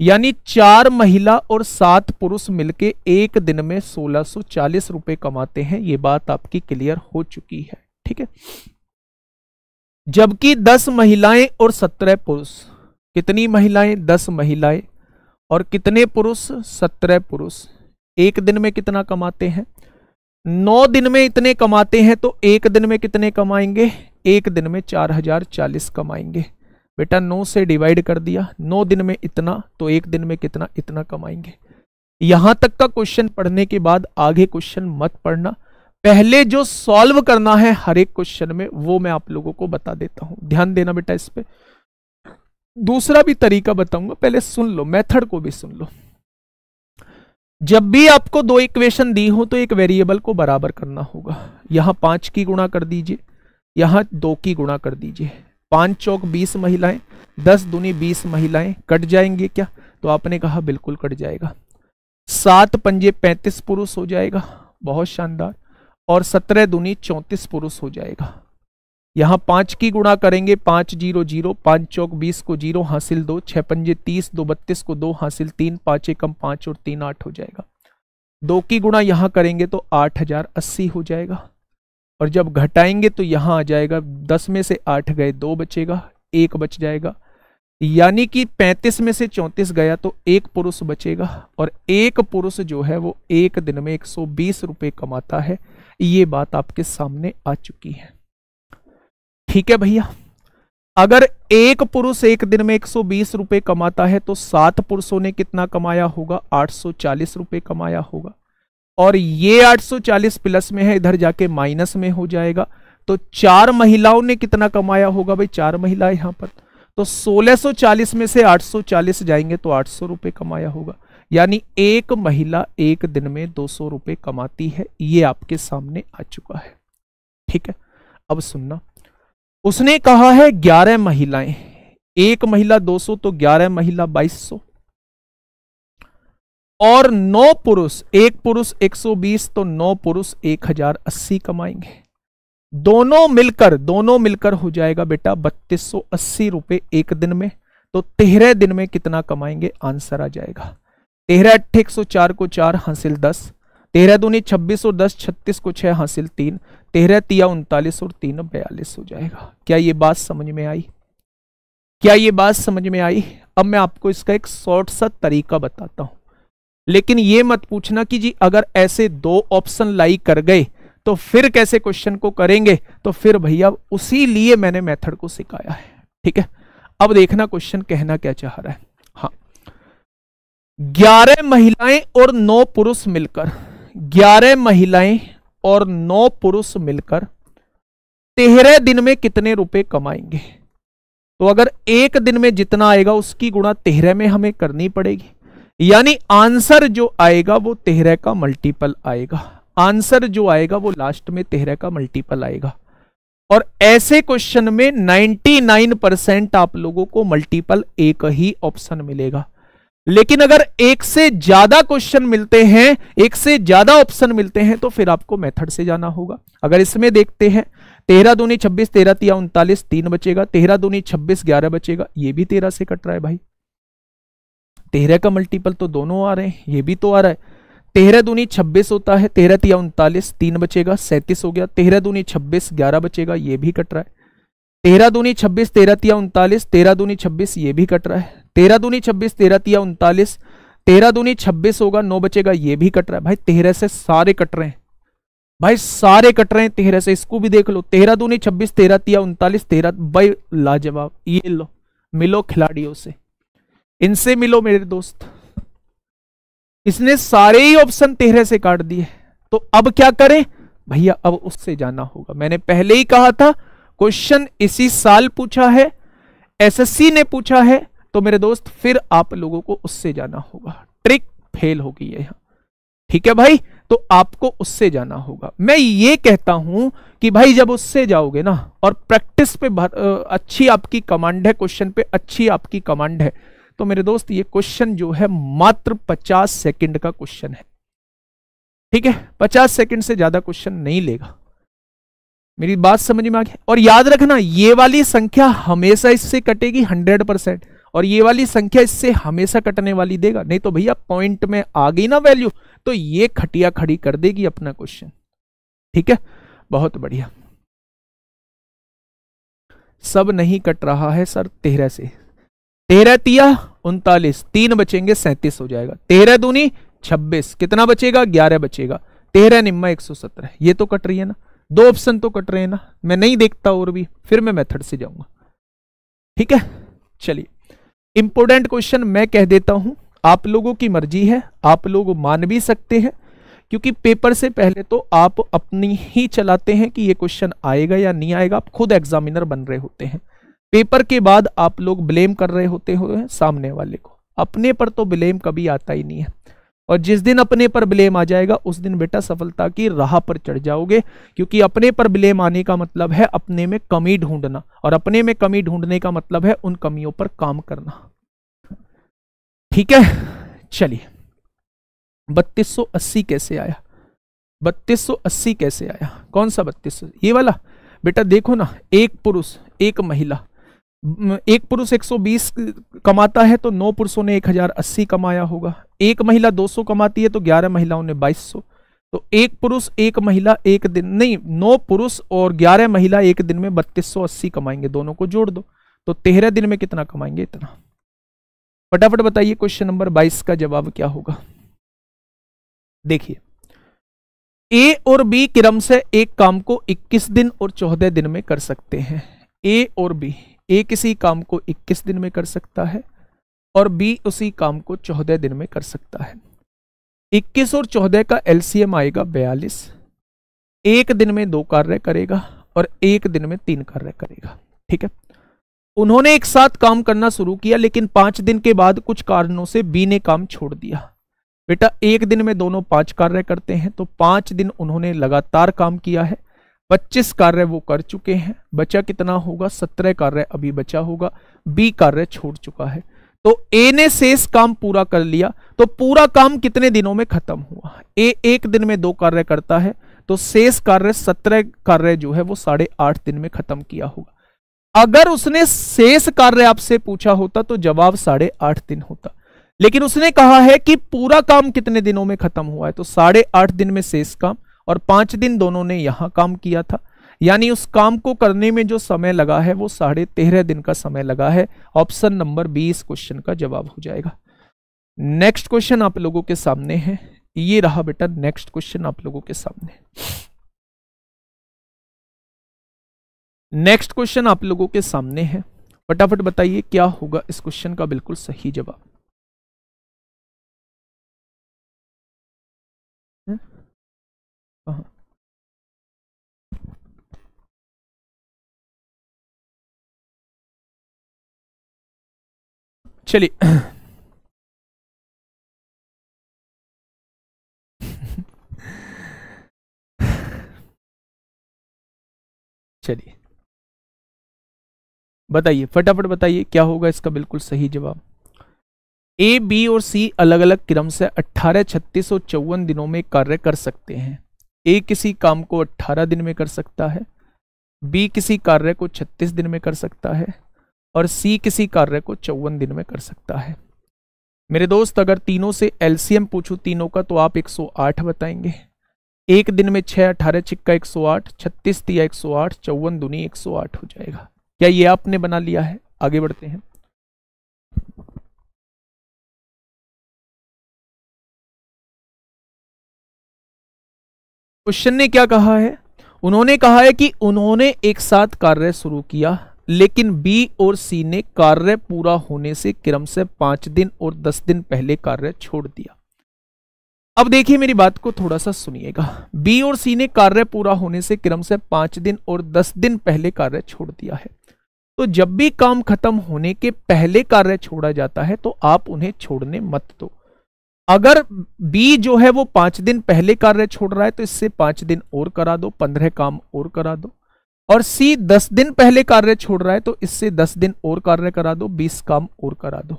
यानी चार महिला और सात पुरुष मिलके एक दिन में 1640 रुपए कमाते हैं ये बात आपकी क्लियर हो चुकी है ठीक है जबकि दस महिलाएं और सत्रह पुरुष कितनी महिलाएं दस महिलाएं और कितने पुरुष सत्रह पुरुष एक दिन में कितना कमाते हैं नौ दिन में इतने कमाते हैं तो एक दिन में कितने कमाएंगे एक दिन में चार हजार चालीस कमाएंगे बेटा नौ से डिवाइड कर दिया नौ दिन में इतना तो एक दिन में कितना इतना कमाएंगे यहां तक का क्वेश्चन पढ़ने के बाद आगे क्वेश्चन मत पढ़ना पहले जो सॉल्व करना है हर एक क्वेश्चन में वो मैं आप लोगों को बता देता हूं ध्यान देना बेटा इस पर दूसरा भी तरीका बताऊंगा पहले सुन लो मेथड को भी सुन लो जब भी आपको दो इक्वेशन दी हो तो एक वेरिएबल को बराबर करना होगा यहां पांच की गुणा कर दीजिए यहां दो की गुणा कर दीजिए पांच चौक बीस महिलाएं दस दुनी बीस महिलाएं कट जाएंगे क्या तो आपने कहा बिल्कुल कट जाएगा सात पंजे पैंतीस पुरुष हो जाएगा बहुत शानदार और सत्रह दुनी चौंतीस पुरुष हो जाएगा यहाँ पांच की गुणा करेंगे पांच जीरो जीरो पांच चौक बीस को जीरो हासिल दो छह पंजे तीस दो बत्तीस को दो हासिल तीन पांच एकम पांच और तीन आठ हो जाएगा दो की गुणा यहाँ करेंगे तो आठ हजार अस्सी हो जाएगा और जब घटाएंगे तो यहाँ आ जाएगा दस में से आठ गए दो बचेगा एक बच जाएगा यानी कि पैंतीस में से चौंतीस गया तो एक पुरुष बचेगा और एक पुरुष जो है वो एक दिन में एक सौ बीस रुपये कमाता है ये बात आपके सामने आ चुकी है ठीक है भैया अगर एक पुरुष एक दिन में एक सौ बीस रुपये कमाता है तो सात पुरुषों ने कितना कमाया होगा आठ सौ चालीस रुपये कमाया होगा और ये 840 प्लस में है इधर जाके माइनस में हो जाएगा तो चार महिलाओं ने कितना कमाया होगा भाई चार महिला यहां पर तो 1640 में से 840 जाएंगे तो आठ सौ रुपये कमाया होगा यानी एक महिला एक दिन में दो सौ रुपये कमाती है ये आपके सामने आ चुका है ठीक है अब सुनना उसने कहा है ग्यारह महिलाएं एक महिला 200 तो ग्यारह महिला 2200 और नौ पुरुष एक पुरुष 120 तो नौ पुरुष 1080 कमाएंगे दोनों मिलकर दोनों मिलकर हो जाएगा बेटा बत्तीस सौ अस्सी रुपए एक दिन में तो तेरह दिन में कितना कमाएंगे आंसर आ जाएगा तेरह अट्ठे एक सौ चार को चार हासिल दस तेरह दूनी छब्बीस और दस छत्तीस को छह हासिल तीन तेरह तिया उनतालीस और तीन बयालीस हो जाएगा क्या ये बात समझ में आई क्या ये बात समझ में आई अब मैं आपको इसका एक शॉर्ट सा तरीका बताता हूं लेकिन ये मत पूछना कि जी अगर ऐसे दो ऑप्शन लाई कर गए तो फिर कैसे क्वेश्चन को करेंगे तो फिर भैया उसी लिए मैंने मेथड को सिखाया है ठीक है अब देखना क्वेश्चन कहना क्या चाह रहा है हाँ ग्यारह महिलाएं और नौ पुरुष मिलकर ग्यारह महिलाएं और नौ पुरुष मिलकर तेरह दिन में कितने रुपए कमाएंगे तो अगर एक दिन में जितना आएगा उसकी गुणा तेरह में हमें करनी पड़ेगी यानी आंसर जो आएगा वो तेरह का मल्टीपल आएगा आंसर जो आएगा वो लास्ट में तेहरे का मल्टीपल आएगा और ऐसे क्वेश्चन में 99 परसेंट आप लोगों को मल्टीपल एक ही ऑप्शन मिलेगा लेकिन अगर एक से ज्यादा क्वेश्चन मिलते हैं एक से ज्यादा ऑप्शन मिलते हैं तो फिर आपको मेथड से जाना होगा अगर इसमें देखते हैं तेरह दूनी छब्बीस तेरह तीन उनतालीस तीन बचेगा तेरह दूनी छब्बीस ग्यारह बचेगा ये भी तेरह से कट रहा है भाई तेरह का मल्टीपल तो दोनों आ रहे हैं ये भी तो आ रहा है तेरह दूनी छब्बीस होता है तेरह तिया उनतालीस तीन बचेगा सैंतीस हो गया तेरह दूनी छब्बीस ग्यारह बचेगा ये भी कट रहा है तेरह दूनी छब्बीस तेरह तिया उनतालीस तेरह दूनी छब्बीस ये भी कट रहा है तेरह दूनी छब्बीस तेरह तिया उनतालीस तेरह दूनी छब्बीस होगा नौ बचेगा ये भी कट रहा है भाई तेरह से सारे कट रहे हैं भाई सारे कट रहे हैं तेरह से इसको भी देख लो तेरह दूनी छब्बीस तेरह तिया उनतालीस तेरह भाई लाजवाब ये लो मिलो खिलाड़ियों से इनसे मिलो मेरे दोस्त इसने सारे ही ऑप्शन तेरह से काट दिए तो अब क्या करें भैया अब उससे जाना होगा मैंने पहले ही कहा था क्वेश्चन इसी साल पूछा है एसएससी ने पूछा है तो मेरे दोस्त फिर आप लोगों को उससे जाना होगा ट्रिक फेल हो गई है यहां ठीक है भाई तो आपको उससे जाना होगा मैं ये कहता हूं कि भाई जब उससे जाओगे ना और प्रैक्टिस पे अच्छी आपकी कमांड है क्वेश्चन पे अच्छी आपकी कमांड है तो मेरे दोस्त ये क्वेश्चन जो है मात्र पचास सेकंड का क्वेश्चन है ठीक है पचास सेकंड से ज्यादा क्वेश्चन नहीं लेगा मेरी बात समझ में आ गई और याद रखना ये वाली संख्या हमेशा इससे कटेगी हंड्रेड परसेंट और ये वाली संख्या इससे हमेशा कटने वाली देगा नहीं तो भैया पॉइंट में आ गई ना वैल्यू तो ये खटिया खड़ी कर देगी अपना क्वेश्चन ठीक है बहुत बढ़िया सब नहीं कट रहा है सर तेरह से तेरह तिया उनतालीस तीन बचेंगे सैंतीस हो जाएगा तेरह दूनी छब्बीस कितना बचेगा ग्यारह बचेगा तेरह निम्मा एक सौ सत्रह ये तो कट रही है ना दो ऑप्शन तो कट रहे हैं ना मैं नहीं देखता और भी फिर मैं मेथड से जाऊंगा ठीक है चलिए इंपोर्टेंट क्वेश्चन मैं कह देता हूं आप लोगों की मर्जी है आप लोग मान भी सकते हैं क्योंकि पेपर से पहले तो आप अपनी ही चलाते हैं कि ये क्वेश्चन आएगा या नहीं आएगा आप खुद एग्जामिनर बन रहे होते हैं पेपर के बाद आप लोग ब्लेम कर रहे होते हो सामने वाले को अपने पर तो ब्लेम कभी आता ही नहीं है और जिस दिन अपने पर ब्लेम आ जाएगा उस दिन बेटा सफलता की राह पर चढ़ जाओगे क्योंकि अपने पर ब्लेम आने का मतलब है अपने में कमी ढूंढना और अपने में कमी ढूंढने का मतलब है उन कमियों पर काम करना ठीक है चलिए 3280 कैसे आया 3280 कैसे आया कौन सा 3200 ये वाला बेटा देखो ना एक पुरुष एक महिला एक पुरुष 120 कमाता है तो नौ पुरुषों ने 1080 कमाया होगा एक महिला 200 कमाती है तो 11 महिलाओं ने 2200 तो एक पुरुष एक महिला एक दिन नहीं नौ पुरुष और 11 महिला एक दिन में 3280 कमाएंगे दोनों को जोड़ दो तो तेरह दिन में कितना कमाएंगे इतना फटाफट बताइए क्वेश्चन नंबर 22 का जवाब क्या होगा देखिए ए और बी क्रम से एक काम को 21 दिन और 14 दिन में कर सकते हैं ए और बी ए किसी काम को 21 दिन में कर सकता है और बी उसी काम को 14 दिन में कर सकता है 21 और 14 का एलसीएम आएगा 42 एक दिन में दो कार्य करेगा और एक दिन में तीन कार्य करेगा ठीक है उन्होंने एक साथ काम करना शुरू किया लेकिन पांच दिन के बाद कुछ कारणों से बी ने काम छोड़ दिया बेटा एक दिन में दोनों पांच कार्य करते हैं तो पांच दिन उन्होंने लगातार काम किया है पच्चीस कार्य वो कर चुके हैं बचा कितना होगा सत्रह कार्य अभी बचा होगा बी कार्य छोड़ चुका है तो ए ने शेष काम पूरा कर लिया तो पूरा काम कितने दिनों में खत्म हुआ ए एक दिन में दो कार्य करता है तो शेष कार्य सत्रह कार्य जो है वो साढ़े आठ दिन में खत्म किया होगा अगर उसने शेष कार्य आपसे पूछा होता तो जवाब साढ़े आठ दिन होता लेकिन उसने कहा है कि पूरा काम कितने दिनों में खत्म हुआ है तो साढ़े आठ दिन में शेष काम और पांच दिन दोनों ने यहां काम किया था यानी उस काम को करने में जो समय लगा है वो साढ़े तेरह दिन का समय लगा है ऑप्शन नंबर बी इस क्वेश्चन का जवाब हो जाएगा नेक्स्ट क्वेश्चन आप लोगों के सामने है ये रहा बेटा नेक्स्ट क्वेश्चन आप लोगों के सामने नेक्स्ट क्वेश्चन आप लोगों के सामने है फटाफट बताइए क्या होगा इस क्वेश्चन का बिल्कुल सही जवाब चलिए चलिए बताइए फटाफट बताइए क्या होगा इसका बिल्कुल सही जवाब ए बी और सी अलग अलग क्रम से 18, छत्तीस और चौवन दिनों में कार्य कर सकते हैं ए किसी काम को 18 दिन में कर सकता है बी किसी कार्य को 36 दिन में कर सकता है और सी किसी कार्य को चौवन दिन में कर सकता है मेरे दोस्त अगर तीनों से एलसीएम पूछूं तीनों का तो आप 108 बताएंगे एक दिन में छह अठारह छिक्का 108 छत्तीस तिया आठ चौवन दुनी आठ हो जाएगा क्या ये आपने बना लिया है आगे बढ़ते हैं क्वेश्चन ने क्या कहा है उन्होंने कहा है कि उन्होंने एक साथ कार्य शुरू किया लेकिन बी और सी ने कार्य पूरा होने से क्रम से पांच दिन और दस दिन पहले कार्य छोड़ दिया अब देखिए मेरी बात को थोड़ा सा सुनिएगा बी और सी ने कार्य पूरा होने से क्रम से पांच दिन और दस दिन पहले कार्य छोड़ दिया है तो जब भी काम खत्म होने के पहले कार्य छोड़ा जाता है तो आप उन्हें छोड़ने मत दो अगर बी जो है वो पांच दिन पहले कार्य छोड़ रहा है तो इससे पांच दिन और करा दो पंद्रह काम और करा दो और सी दस दिन पहले कार्य छोड़ रहा है तो इससे दस दिन और कार्य करा दो बीस काम और करा दो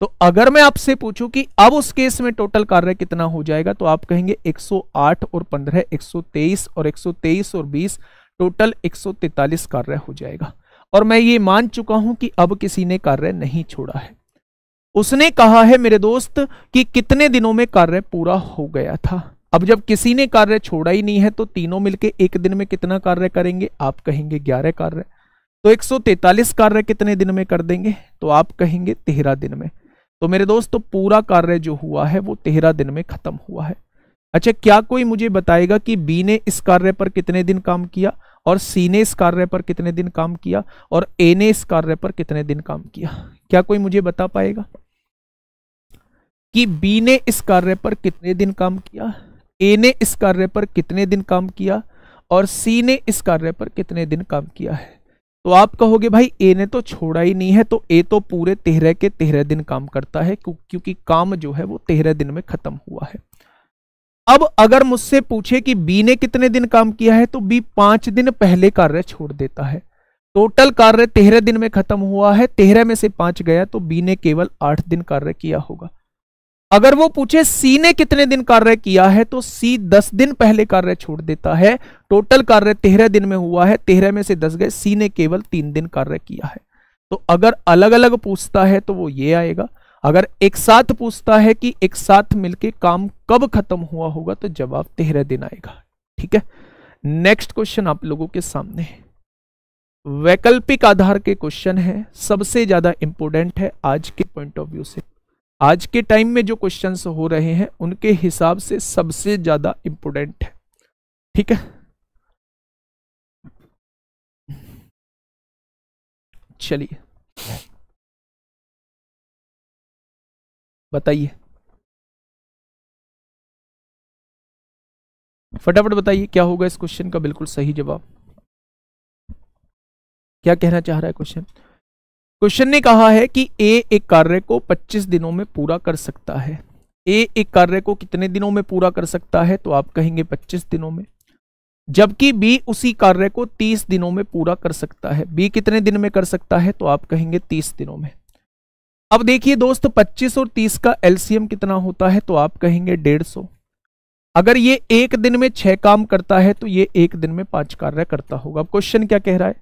तो अगर मैं आपसे पूछूं कि अब उस केस में टोटल कार्य कितना हो जाएगा तो आप कहेंगे 108 और 15 123 और 123 और 20 टोटल 143 कार्य हो जाएगा और मैं ये मान चुका हूं कि अब किसी ने कार्य नहीं छोड़ा है उसने कहा है मेरे दोस्त कि कितने दिनों में कार्य पूरा हो गया था अब जब किसी ने कार्य छोड़ा ही नहीं है तो तीनों मिलके एक दिन में कितना कार्य करेंगे आप कहेंगे ग्यारह कार्य तो 143 कार्य कितने दिन में कर देंगे तो आप कहेंगे तेहरा दिन में तो मेरे दोस्त तो पूरा कार्य जो हुआ है वो तेहरा दिन में खत्म हुआ है अच्छा क्या कोई मुझे बताएगा कि बी ने इस कार्य पर कितने दिन काम किया और सी ने इस कार्य पर कितने दिन काम किया और ए ने इस कार्य पर कितने दिन काम किया क्या कोई मुझे बता पाएगा कि बी ने इस कार्य पर कितने दिन काम किया ए ने इस कार्य पर कितने दिन काम किया और सी ने इस कार्य पर कितने दिन काम किया है तो आप कहोगे भाई ए ने तो छोड़ा ही नहीं है तो ए तो पूरे तेरह के तेरह दिन काम करता है क्योंकि काम जो है वो तेरह दिन में खत्म हुआ है अब अगर मुझसे पूछे कि बी ने कितने दिन काम किया है तो बी पांच दिन पहले कार्य छोड़ देता है टोटल कार्य तेरह दिन में खत्म हुआ है तेरह में से पांच गया तो बी ने केवल आठ दिन कार्य किया होगा अगर वो पूछे सी ने कितने दिन कार्य किया है तो सी दस दिन पहले कार्य छोड़ देता है टोटल कार्य तेरह दिन में हुआ है तेरह में से दस गए सी ने केवल तीन दिन कार्य किया है तो अगर अलग अलग पूछता है तो वो ये आएगा अगर एक साथ पूछता है कि एक साथ मिलके काम कब खत्म हुआ होगा तो जवाब तेरह दिन आएगा ठीक है नेक्स्ट क्वेश्चन आप लोगों के सामने है वैकल्पिक आधार के क्वेश्चन है सबसे ज्यादा इंपोर्टेंट है आज के पॉइंट ऑफ व्यू से आज के टाइम में जो क्वेश्चन हो रहे हैं उनके हिसाब से सबसे ज़्यादा इंपोर्टेंट है ठीक है चलिए बताइए फटाफट बताइए क्या होगा इस क्वेश्चन का बिल्कुल सही जवाब क्या कहना चाह रहा है क्वेश्चन क्वेश्चन ने कहा है कि ए एक कार्य को 25 दिनों में पूरा कर सकता है ए एक कार्य को कितने दिनों में पूरा कर सकता है तो आप कहेंगे 25 दिनों में जबकि बी उसी कार्य को 30 दिनों में पूरा कर सकता है बी कितने दिन में कर सकता है तो आप कहेंगे 30 दिनों में अब देखिए दोस्त 25 और 30 का एलसीएम कितना होता है तो आप कहेंगे डेढ़ सौ अगर ये एक दिन में छह काम करता है तो ये एक दिन में पांच कार्य करता होगा अब क्वेश्चन क्या कह रहा है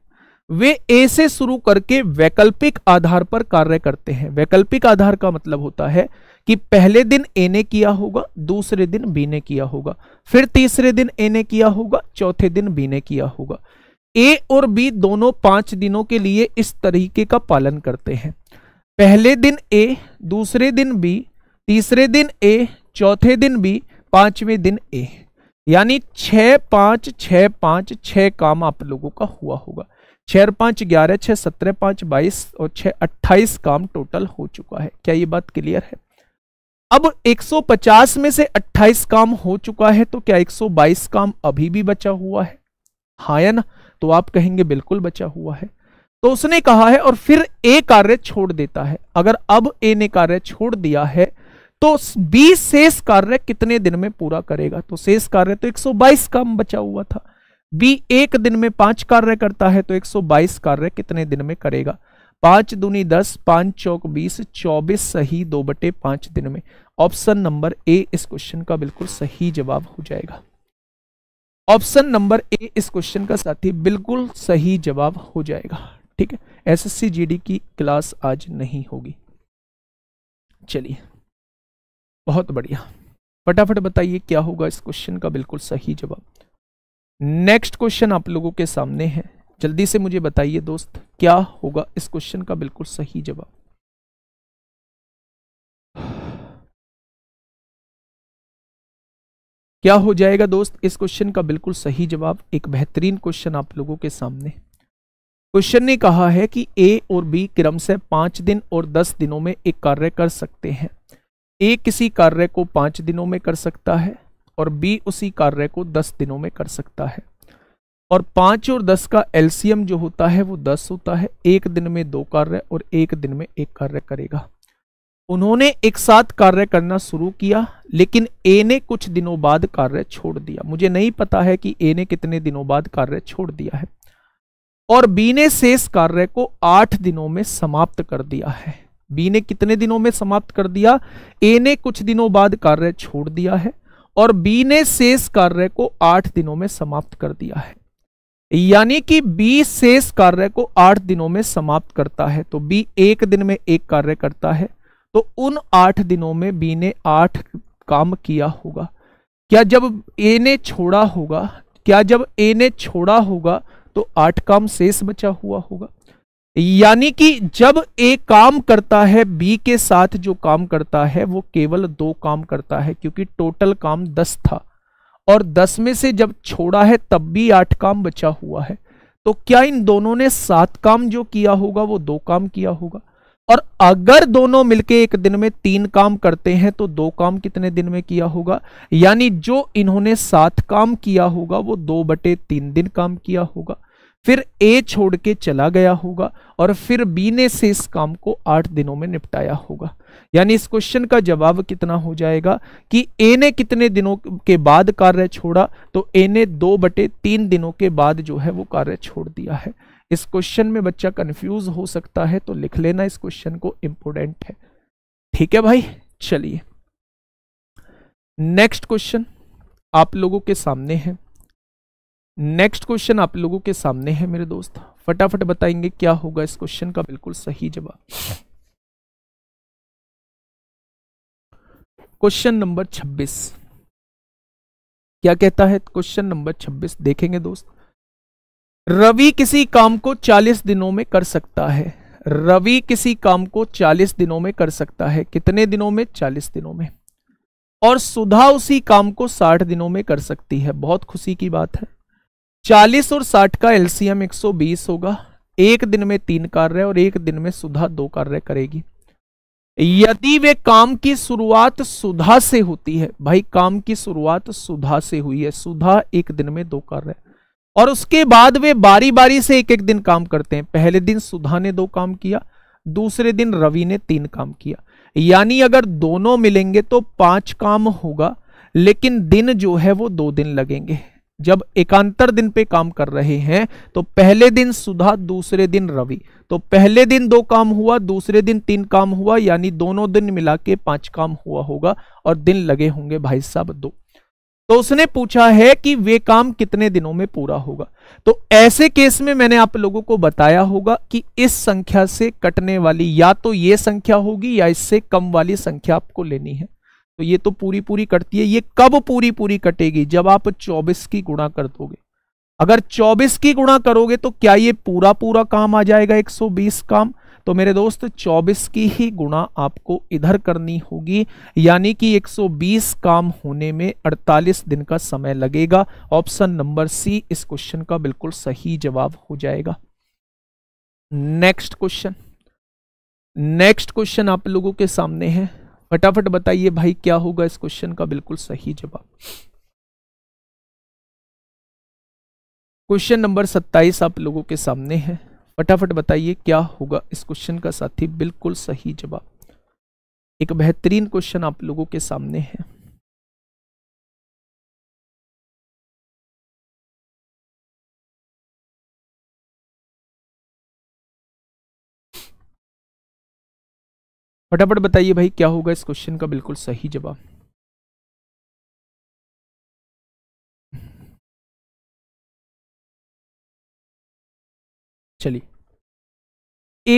वे ए से शुरू करके वैकल्पिक आधार पर कार्य करते हैं वैकल्पिक आधार का मतलब होता है कि पहले दिन ए ने किया होगा दूसरे दिन बी ने किया होगा फिर तीसरे दिन ए ने किया होगा चौथे दिन बी ने किया होगा ए और बी दोनों पांच दिनों के लिए इस तरीके का पालन करते हैं पहले दिन ए दूसरे दिन बी तीसरे दिन ए चौथे दिन बी पांचवें दिन ए यानी छ पांच छ पांच छ काम आप लोगों का हुआ होगा छः पाँच ग्यारह छः सत्रह पाँच बाईस और छः अट्ठाईस काम टोटल हो चुका है क्या ये बात क्लियर है अब 150 में से 28 काम हो चुका है तो क्या 122 काम अभी भी बचा हुआ है हाँ या ना तो आप कहेंगे बिल्कुल बचा हुआ है तो उसने कहा है और फिर ए कार्य छोड़ देता है अगर अब ए ने कार्य छोड़ दिया है तो बी शेष कार्य कितने दिन में पूरा करेगा तो शेष कार्य तो 122 काम बचा हुआ था बी एक दिन में पांच कार्य करता है तो 122 कार्य कितने दिन में करेगा पांच दूनी दस पांच चौक बीस चौबीस सही दो बटे पांच दिन में ऑप्शन नंबर ए इस क्वेश्चन का बिल्कुल सही जवाब हो जाएगा ऑप्शन नंबर ए इस क्वेश्चन का साथी बिल्कुल सही जवाब हो जाएगा ठीक है एसएससी जीडी की क्लास आज नहीं होगी चलिए बहुत बढ़िया फटाफट बताइए क्या होगा इस क्वेश्चन का बिल्कुल सही जवाब नेक्स्ट क्वेश्चन आप लोगों के सामने है जल्दी से मुझे बताइए दोस्त क्या होगा इस क्वेश्चन का बिल्कुल सही जवाब क्या हो जाएगा दोस्त इस क्वेश्चन का बिल्कुल सही जवाब एक बेहतरीन क्वेश्चन आप लोगों के सामने क्वेश्चन ने कहा है कि ए और बी क्रम से पांच दिन और दस दिनों में एक कार्य कर सकते हैं ए किसी कार्य को पांच दिनों में कर सकता है और बी उसी कार्य को दस दिनों में कर सकता है और पांच और दस का एलसीएम जो होता है वो दस होता है एक दिन में दो कार्य और एक दिन में एक कार्य करेगा उन्होंने एक साथ कार्य करना शुरू किया लेकिन ए ने कुछ दिनों बाद कार्य छोड़ दिया मुझे नहीं पता है कि ए ने कितने दिनों बाद कार्य छोड़ दिया है और बी ने शेष कार्य को आठ दिनों में समाप्त कर दिया है बी ने कितने दिनों में समाप्त कर दिया ए ने कुछ दिनों बाद कार्य छोड़ दिया है और बी ने शेष कार्य को आठ दिनों में समाप्त कर दिया है यानी कि बी शेष कार्य को आठ दिनों में समाप्त करता है तो बी एक दिन में एक कार्य करता है तो उन आठ दिनों में बी ने आठ काम किया होगा क्या जब ए ने छोड़ा होगा क्या जब ए ने छोड़ा होगा तो आठ काम शेष बचा हुआ होगा यानी कि जब ए काम करता है बी के साथ जो काम करता है वो केवल दो काम करता है क्योंकि टोटल काम दस था और दस में से जब छोड़ा है तब भी आठ काम बचा हुआ है तो क्या इन दोनों ने सात काम जो किया होगा वो दो काम किया होगा और अगर दोनों मिलके एक दिन में तीन काम करते हैं तो दो काम कितने दिन में किया होगा यानी जो इन्होंने सात काम किया होगा वो दो बटे तीन दिन काम किया होगा फिर ए छोड़ के चला गया होगा और फिर बी ने से इस काम को आठ दिनों में निपटाया होगा यानी इस क्वेश्चन का जवाब कितना हो जाएगा कि ए ने कितने दिनों के बाद कार्य छोड़ा तो ए ने दो बटे तीन दिनों के बाद जो है वो कार्य छोड़ दिया है इस क्वेश्चन में बच्चा कंफ्यूज हो सकता है तो लिख लेना इस क्वेश्चन को इंपोर्टेंट है ठीक है भाई चलिए नेक्स्ट क्वेश्चन आप लोगों के सामने है नेक्स्ट क्वेश्चन आप लोगों के सामने है मेरे दोस्त फटाफट बताएंगे क्या होगा इस क्वेश्चन का बिल्कुल सही जवाब क्वेश्चन नंबर 26 क्या कहता है क्वेश्चन नंबर 26 देखेंगे दोस्त रवि किसी काम को 40 दिनों में कर सकता है रवि किसी काम को 40 दिनों में कर सकता है कितने दिनों में 40 दिनों में और सुधा उसी काम को 60 दिनों में कर सकती है बहुत खुशी की बात है चालीस और साठ का एलसीएम 120 होगा एक दिन में तीन कार्य और एक दिन में सुधा दो कार्य करेगी यदि वे काम की शुरुआत सुधा से होती है भाई काम की शुरुआत सुधा से हुई है सुधा एक दिन में दो कार्य और उसके बाद वे बारी बारी से एक एक दिन काम करते हैं पहले दिन सुधा ने दो काम किया दूसरे दिन रवि ने तीन काम किया यानी अगर दोनों मिलेंगे तो पांच काम होगा लेकिन दिन जो है वो दो दिन लगेंगे जब एकांतर दिन पे काम कर रहे हैं तो पहले दिन सुधा दूसरे दिन रवि तो पहले दिन दो काम हुआ दूसरे दिन तीन काम हुआ यानी दोनों दिन मिला के पांच काम हुआ होगा और दिन लगे होंगे भाई साहब दो तो उसने पूछा है कि वे काम कितने दिनों में पूरा होगा तो ऐसे केस में मैंने आप लोगों को बताया होगा कि इस संख्या से कटने वाली या तो ये संख्या होगी या इससे कम वाली संख्या आपको लेनी है तो ये तो पूरी पूरी कटती है ये कब पूरी पूरी कटेगी जब आप 24 की गुणा कर दोगे अगर 24 की गुणा करोगे तो क्या ये पूरा पूरा काम आ जाएगा 120 काम तो मेरे दोस्त 24 की ही गुणा आपको इधर करनी होगी यानी कि 120 काम होने में 48 दिन का समय लगेगा ऑप्शन नंबर सी इस क्वेश्चन का बिल्कुल सही जवाब हो जाएगा नेक्स्ट क्वेश्चन नेक्स्ट क्वेश्चन आप लोगों के सामने है फटाफट बताइए भाई क्या होगा इस क्वेश्चन का बिल्कुल सही जवाब क्वेश्चन नंबर सत्ताईस आप लोगों के सामने है फटाफट बताइए क्या होगा इस क्वेश्चन का साथी बिल्कुल सही जवाब एक बेहतरीन क्वेश्चन आप लोगों के सामने है फटाफट बताइए भाई क्या होगा इस क्वेश्चन का बिल्कुल सही जवाब चलिए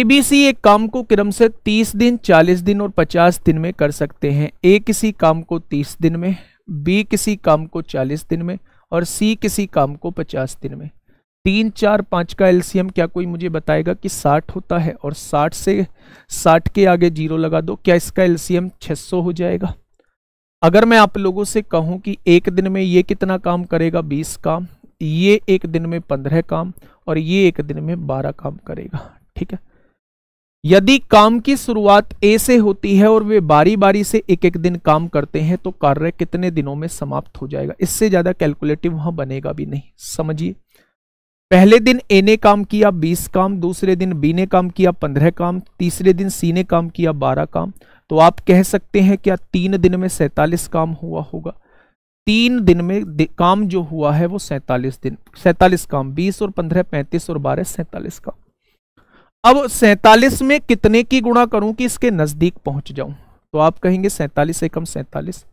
एबीसी एक काम को क्रम से 30 दिन 40 दिन और 50 दिन में कर सकते हैं ए किसी काम को 30 दिन में बी किसी काम को 40 दिन में और सी किसी काम को 50 दिन में तीन चार पाँच का एलसीएम क्या कोई मुझे बताएगा कि साठ होता है और साठ से साठ के आगे जीरो लगा दो क्या इसका एलसीएम सौ हो जाएगा अगर मैं आप लोगों से कहूं कि एक दिन में ये कितना काम करेगा बीस काम ये एक दिन में पंद्रह काम और ये एक दिन में बारह काम करेगा ठीक है यदि काम की शुरुआत ए से होती है और वे बारी बारी से एक एक दिन काम करते हैं तो कार्य कितने दिनों में समाप्त हो जाएगा इससे ज़्यादा कैलकुलेटिव वहां बनेगा भी नहीं समझिए पहले दिन ए ने काम किया बीस काम दूसरे दिन बी ने काम किया पंद्रह काम तीसरे दिन सी ने काम किया बारह काम तो आप कह सकते हैं क्या तीन दिन में सैतालीस काम हुआ होगा तीन दिन में काम जो हुआ है वो सैतालीस दिन सैतालीस काम बीस और पंद्रह पैंतीस और बारह सैतालीस काम अब सैतालीस में कितने की गुणा करूं कि इसके नजदीक पहुंच जाऊं तो आप कहेंगे सैतालीस एकम सैतालीस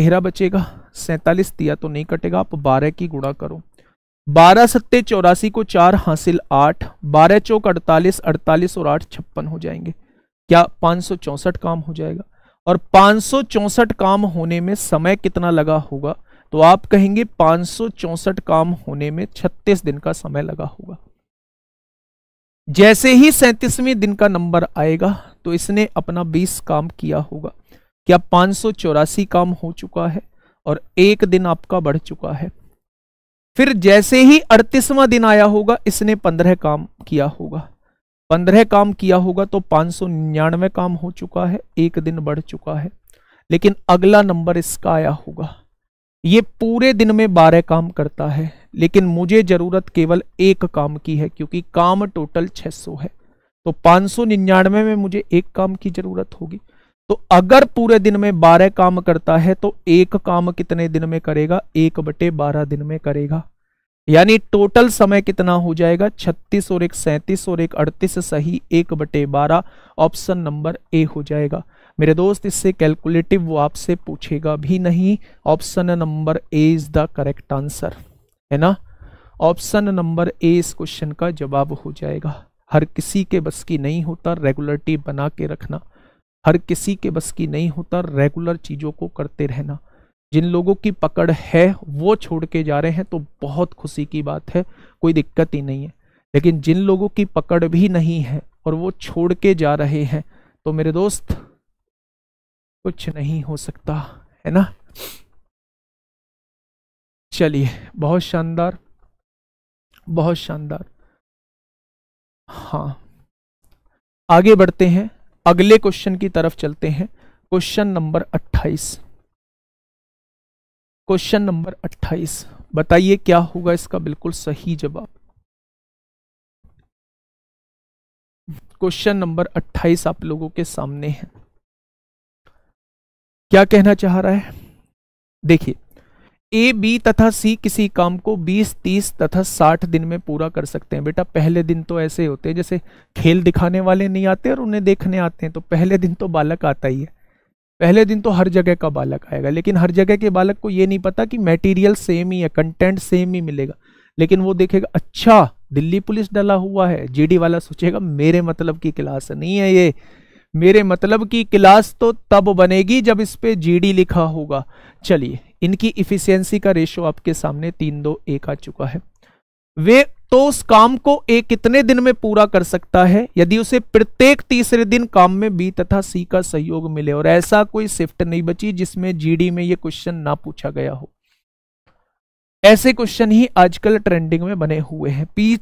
तेरह बचेगा सैतालीस दिया तो नहीं कटेगा आप बारह की गुणा करूं बारह सत्ते चौरासी को चार हासिल आठ बारह चौक अड़तालीस अड़तालीस और आठ छप्पन हो जाएंगे क्या पाँच सौ चौंसठ काम हो जाएगा और पाँच सौ चौंसठ काम होने में समय कितना लगा होगा तो आप कहेंगे पाँच सौ चौंसठ काम होने में छत्तीस दिन का समय लगा होगा जैसे ही सैंतीसवें दिन का नंबर आएगा तो इसने अपना बीस काम किया होगा क्या पाँच सौ चौरासी काम हो चुका है और एक दिन आपका बढ़ चुका है फिर जैसे ही अड़तीसवां दिन आया होगा इसने पंद्रह काम किया होगा पंद्रह काम किया होगा तो पांच सौ निन्यानवे काम हो चुका है एक दिन बढ़ चुका है लेकिन अगला नंबर इसका आया होगा ये पूरे दिन में बारह काम करता है लेकिन मुझे जरूरत केवल एक काम की है क्योंकि काम टोटल छह सौ है तो पांच सौ निन्यानवे में मुझे एक काम की जरूरत होगी तो अगर पूरे दिन में बारह काम करता है तो एक काम कितने दिन में करेगा एक बटे बारह दिन में करेगा यानी टोटल समय कितना हो जाएगा छत्तीस और एक सैंतीस और एक अड़तीस सही एक बटे बारह ऑप्शन नंबर ए हो जाएगा मेरे दोस्त इससे कैलकुलेटिव वो आपसे पूछेगा भी नहीं option number A is the correct answer है ना ऑप्शन नंबर ए इस क्वेश्चन का जवाब हो जाएगा हर किसी के बस की नहीं होता रेगुलरिटी बना के रखना हर किसी के बस की नहीं होता रेगुलर चीज़ों को करते रहना जिन लोगों की पकड़ है वो छोड़ के जा रहे हैं तो बहुत खुशी की बात है कोई दिक्कत ही नहीं है लेकिन जिन लोगों की पकड़ भी नहीं है और वो छोड़ के जा रहे हैं तो मेरे दोस्त कुछ नहीं हो सकता है ना चलिए बहुत शानदार बहुत शानदार हाँ आगे बढ़ते हैं अगले क्वेश्चन की तरफ चलते हैं क्वेश्चन नंबर 28 क्वेश्चन नंबर 28 बताइए क्या होगा इसका बिल्कुल सही जवाब क्वेश्चन नंबर 28 आप लोगों के सामने है क्या कहना चाह रहा है देखिए ए बी तथा सी किसी काम को 20, 30 तथा 60 दिन में पूरा कर सकते हैं बेटा पहले दिन तो ऐसे होते हैं जैसे खेल दिखाने वाले नहीं आते और उन्हें देखने आते हैं तो पहले दिन तो बालक आता ही है पहले दिन तो हर जगह का बालक आएगा लेकिन हर जगह के बालक को ये नहीं पता कि मटेरियल सेम ही है कंटेंट सेम ही मिलेगा लेकिन वो देखेगा अच्छा दिल्ली पुलिस डला हुआ है जी वाला सोचेगा मेरे मतलब की क्लास नहीं है ये मेरे मतलब की क्लास तो तब बनेगी जब इस पे जीडी लिखा होगा चलिए इनकी इफिशियंसी का रेशियो आपके सामने तीन दो एक आ चुका है वे तो उस काम को एक कितने दिन में पूरा कर सकता है यदि उसे प्रत्येक तीसरे दिन काम में बी तथा सी का सहयोग मिले और ऐसा कोई शिफ्ट नहीं बची जिसमें जीडी में ये क्वेश्चन ना पूछा गया हो ऐसे क्वेश्चन ही आजकल ट्रेंडिंग में बने हुए हैं पी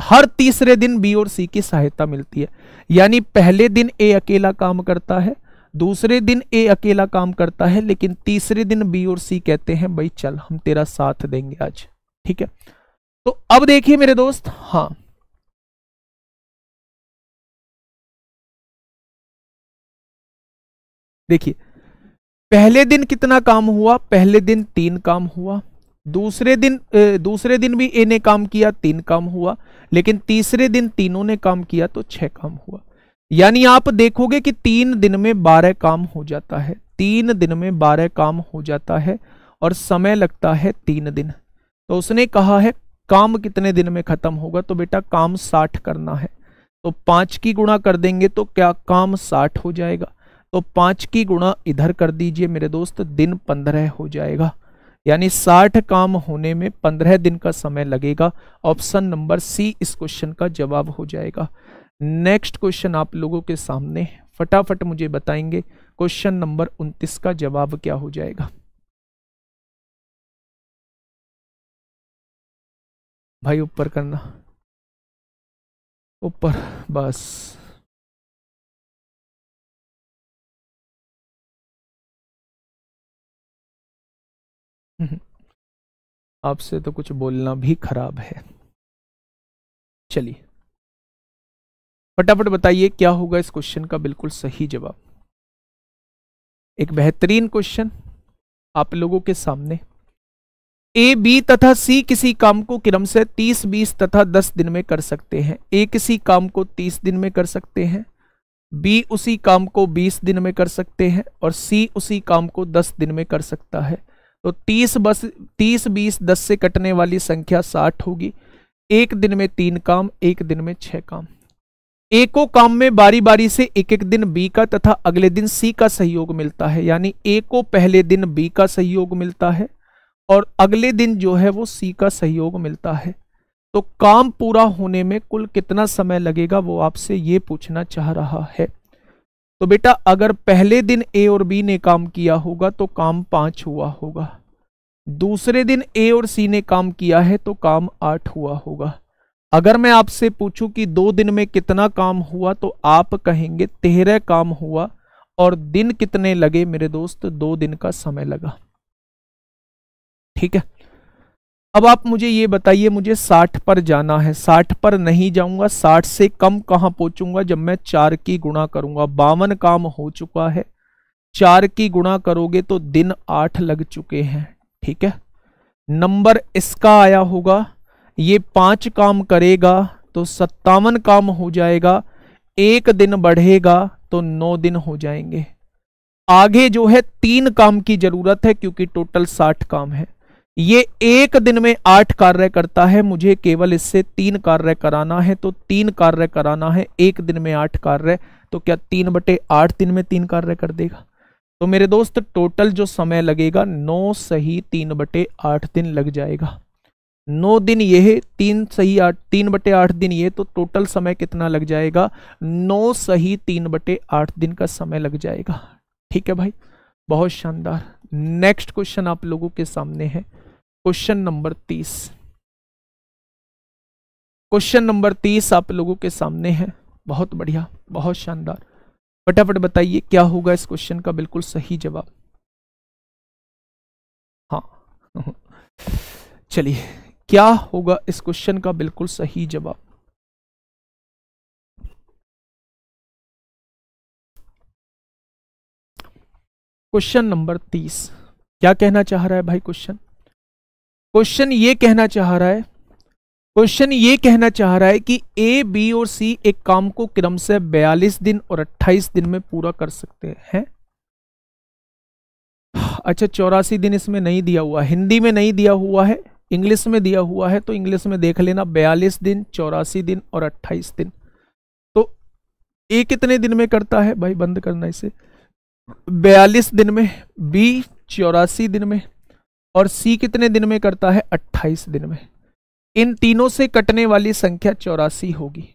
हर तीसरे दिन बी और सी की सहायता मिलती है यानी पहले दिन ए अकेला काम करता है दूसरे दिन ए अकेला काम करता है लेकिन तीसरे दिन बी और सी कहते हैं भाई चल हम तेरा साथ देंगे आज ठीक है तो अब देखिए मेरे दोस्त हाँ देखिए पहले दिन कितना काम हुआ पहले दिन तीन काम हुआ दूसरे दिन दूसरे दिन भी ए ने काम किया तीन काम हुआ लेकिन तीसरे दिन तीनों ने काम किया तो छह काम हुआ यानी आप देखोगे कि तीन दिन में बारह काम हो जाता है तीन दिन में बारह काम हो जाता है और समय लगता है तीन दिन तो उसने कहा है काम कितने दिन में खत्म होगा तो बेटा काम साठ करना है तो पांच की गुणा कर देंगे तो क्या काम साठ हो जाएगा तो पांच की गुणा इधर कर दीजिए मेरे दोस्त दिन पंद्रह हो जाएगा यानी साठ काम होने में पंद्रह दिन का समय लगेगा ऑप्शन नंबर सी इस क्वेश्चन का जवाब हो जाएगा नेक्स्ट क्वेश्चन आप लोगों के सामने फटाफट मुझे बताएंगे क्वेश्चन नंबर उन्तीस का जवाब क्या हो जाएगा भाई ऊपर करना ऊपर बस आपसे तो कुछ बोलना भी खराब है चलिए फटाफट बताइए क्या होगा इस क्वेश्चन का बिल्कुल सही जवाब एक बेहतरीन क्वेश्चन आप लोगों के सामने ए बी तथा सी किसी काम को क्रम से 30, 20 तथा 10 दिन में कर सकते हैं ए किसी काम को 30 दिन में कर सकते हैं बी उसी काम को 20 दिन में कर सकते हैं और सी उसी काम को 10 दिन में कर सकता है तो 30 बस तीस बीस दस से कटने वाली संख्या 60 होगी एक दिन में तीन काम एक दिन में छह काम ए को काम में बारी बारी से एक एक दिन बी का तथा अगले दिन सी का सहयोग मिलता है यानी ए को पहले दिन बी का सहयोग मिलता है और अगले दिन जो है वो सी का सहयोग मिलता है तो काम पूरा होने में कुल कितना समय लगेगा वो आपसे ये पूछना चाह रहा है तो बेटा अगर पहले दिन ए और बी ने काम किया होगा तो काम पांच हुआ होगा दूसरे दिन ए और सी ने काम किया है तो काम आठ हुआ होगा अगर मैं आपसे पूछूं कि दो दिन में कितना काम हुआ तो आप कहेंगे तेरह काम हुआ और दिन कितने लगे मेरे दोस्त दो दिन का समय लगा ठीक है अब आप मुझे ये बताइए मुझे साठ पर जाना है साठ पर नहीं जाऊंगा साठ से कम कहां पहुंचूंगा जब मैं चार की गुणा करूंगा बावन काम हो चुका है चार की गुणा करोगे तो दिन आठ लग चुके हैं ठीक है नंबर इसका आया होगा ये पांच काम करेगा तो सत्तावन काम हो जाएगा एक दिन बढ़ेगा तो नौ दिन हो जाएंगे आगे जो है तीन काम की जरूरत है क्योंकि टोटल साठ काम है ये एक दिन में आठ कार्य करता है मुझे केवल इससे तीन कार्य कराना है तो तीन कार्य कराना है एक दिन में आठ कार्य तो क्या तीन बटे आठ दिन में तीन कार्य कर देगा तो मेरे दोस्त टोटल जो समय लगेगा नौ सही तीन बटे आठ दिन लग जाएगा नौ दिन यह तीन सही आठ तीन बटे आठ दिन ये तो टोटल समय कितना लग जाएगा नौ सही तीन बटे आठ दिन का समय लग जाएगा ठीक है भाई बहुत शानदार नेक्स्ट क्वेश्चन आप लोगों के सामने है क्वेश्चन नंबर तीस क्वेश्चन नंबर तीस आप लोगों के सामने है बहुत बढ़िया बहुत शानदार फटाफट बताइए क्या होगा इस क्वेश्चन का बिल्कुल सही जवाब हाँ चलिए क्या होगा इस क्वेश्चन का बिल्कुल सही जवाब क्वेश्चन नंबर तीस क्या कहना चाह रहा है भाई क्वेश्चन क्वेश्चन ये कहना चाह रहा है क्वेश्चन ये कहना चाह रहा है कि ए बी और सी एक काम को क्रम से 42 दिन और 28 दिन में पूरा कर सकते हैं अच्छा चौरासी दिन इसमें नहीं दिया हुआ हिंदी में नहीं दिया हुआ है इंग्लिश में दिया हुआ है तो इंग्लिश में देख लेना बयालीस दिन चौरासी दिन और अट्ठाईस दिन तो ए कितने दिन में करता है भाई बंद करना इसे बयालीस दिन में बी चौरासी दिन में और सी कितने दिन में करता है अट्ठाईस दिन में इन तीनों से कटने वाली संख्या चौरासी होगी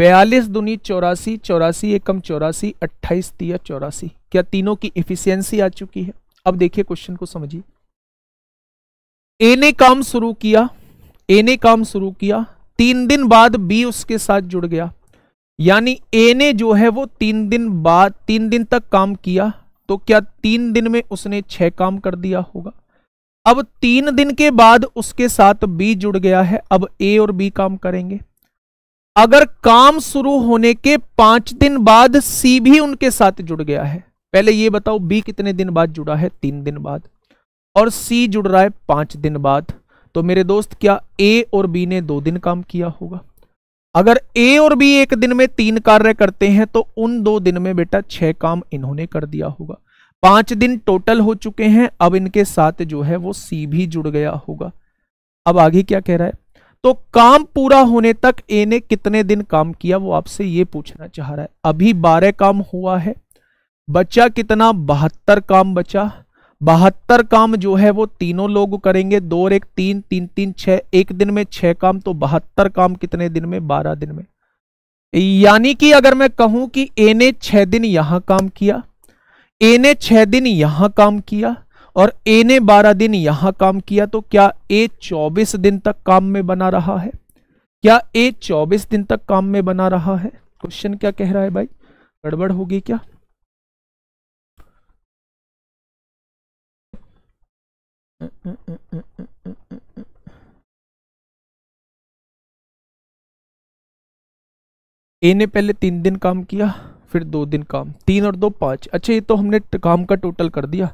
बयालीस दुनी चौरासी चौरासी एकम चौरासी अट्ठाईस तीय चौरासी क्या तीनों की इफिशियंसी आ चुकी है अब देखिए क्वेश्चन को समझिए ए ने काम शुरू किया ए ने काम शुरू किया तीन दिन बाद बी उसके साथ जुड़ गया यानी ए ने जो है वो तीन दिन बाद तीन दिन तक काम किया तो क्या तीन दिन में उसने छह काम कर दिया होगा अब तीन दिन के बाद उसके साथ बी जुड़ गया है अब ए और बी काम करेंगे अगर काम शुरू होने के पांच दिन बाद सी भी उनके साथ जुड़ गया है पहले ये बताओ बी कितने दिन बाद जुड़ा है तीन दिन बाद और सी जुड़ रहा है पांच दिन बाद तो मेरे दोस्त क्या ए और बी ने दो दिन काम किया होगा अगर ए और बी एक दिन में तीन कार्य करते हैं तो उन दो दिन में बेटा छह काम इन्होंने कर दिया होगा पांच दिन टोटल हो चुके हैं अब इनके साथ जो है वो सी भी जुड़ गया होगा अब आगे क्या कह रहा है तो काम पूरा होने तक ए ने कितने दिन काम किया वो आपसे ये पूछना चाह रहा है अभी बारह काम हुआ है बचा कितना बहत्तर काम बचा बहत्तर काम जो है वो तीनों लोग करेंगे दो और एक तीन तीन तीन छह एक दिन में छः काम तो बहत्तर काम कितने दिन में बारह दिन में यानी कि अगर मैं कहूं कि ए ने छह दिन यहां काम किया ए ने छह दिन यहां काम किया और ए ने बारह दिन यहां काम किया तो क्या ए चौबीस दिन तक काम में बना रहा है क्या ए चौबीस दिन तक काम में बना रहा है क्वेश्चन क्या कह रहा है भाई गड़बड़ होगी क्या ए ने पहले तीन दिन काम किया फिर दो दिन काम तीन और दो पाँच अच्छा ये तो हमने काम का टोटल कर दिया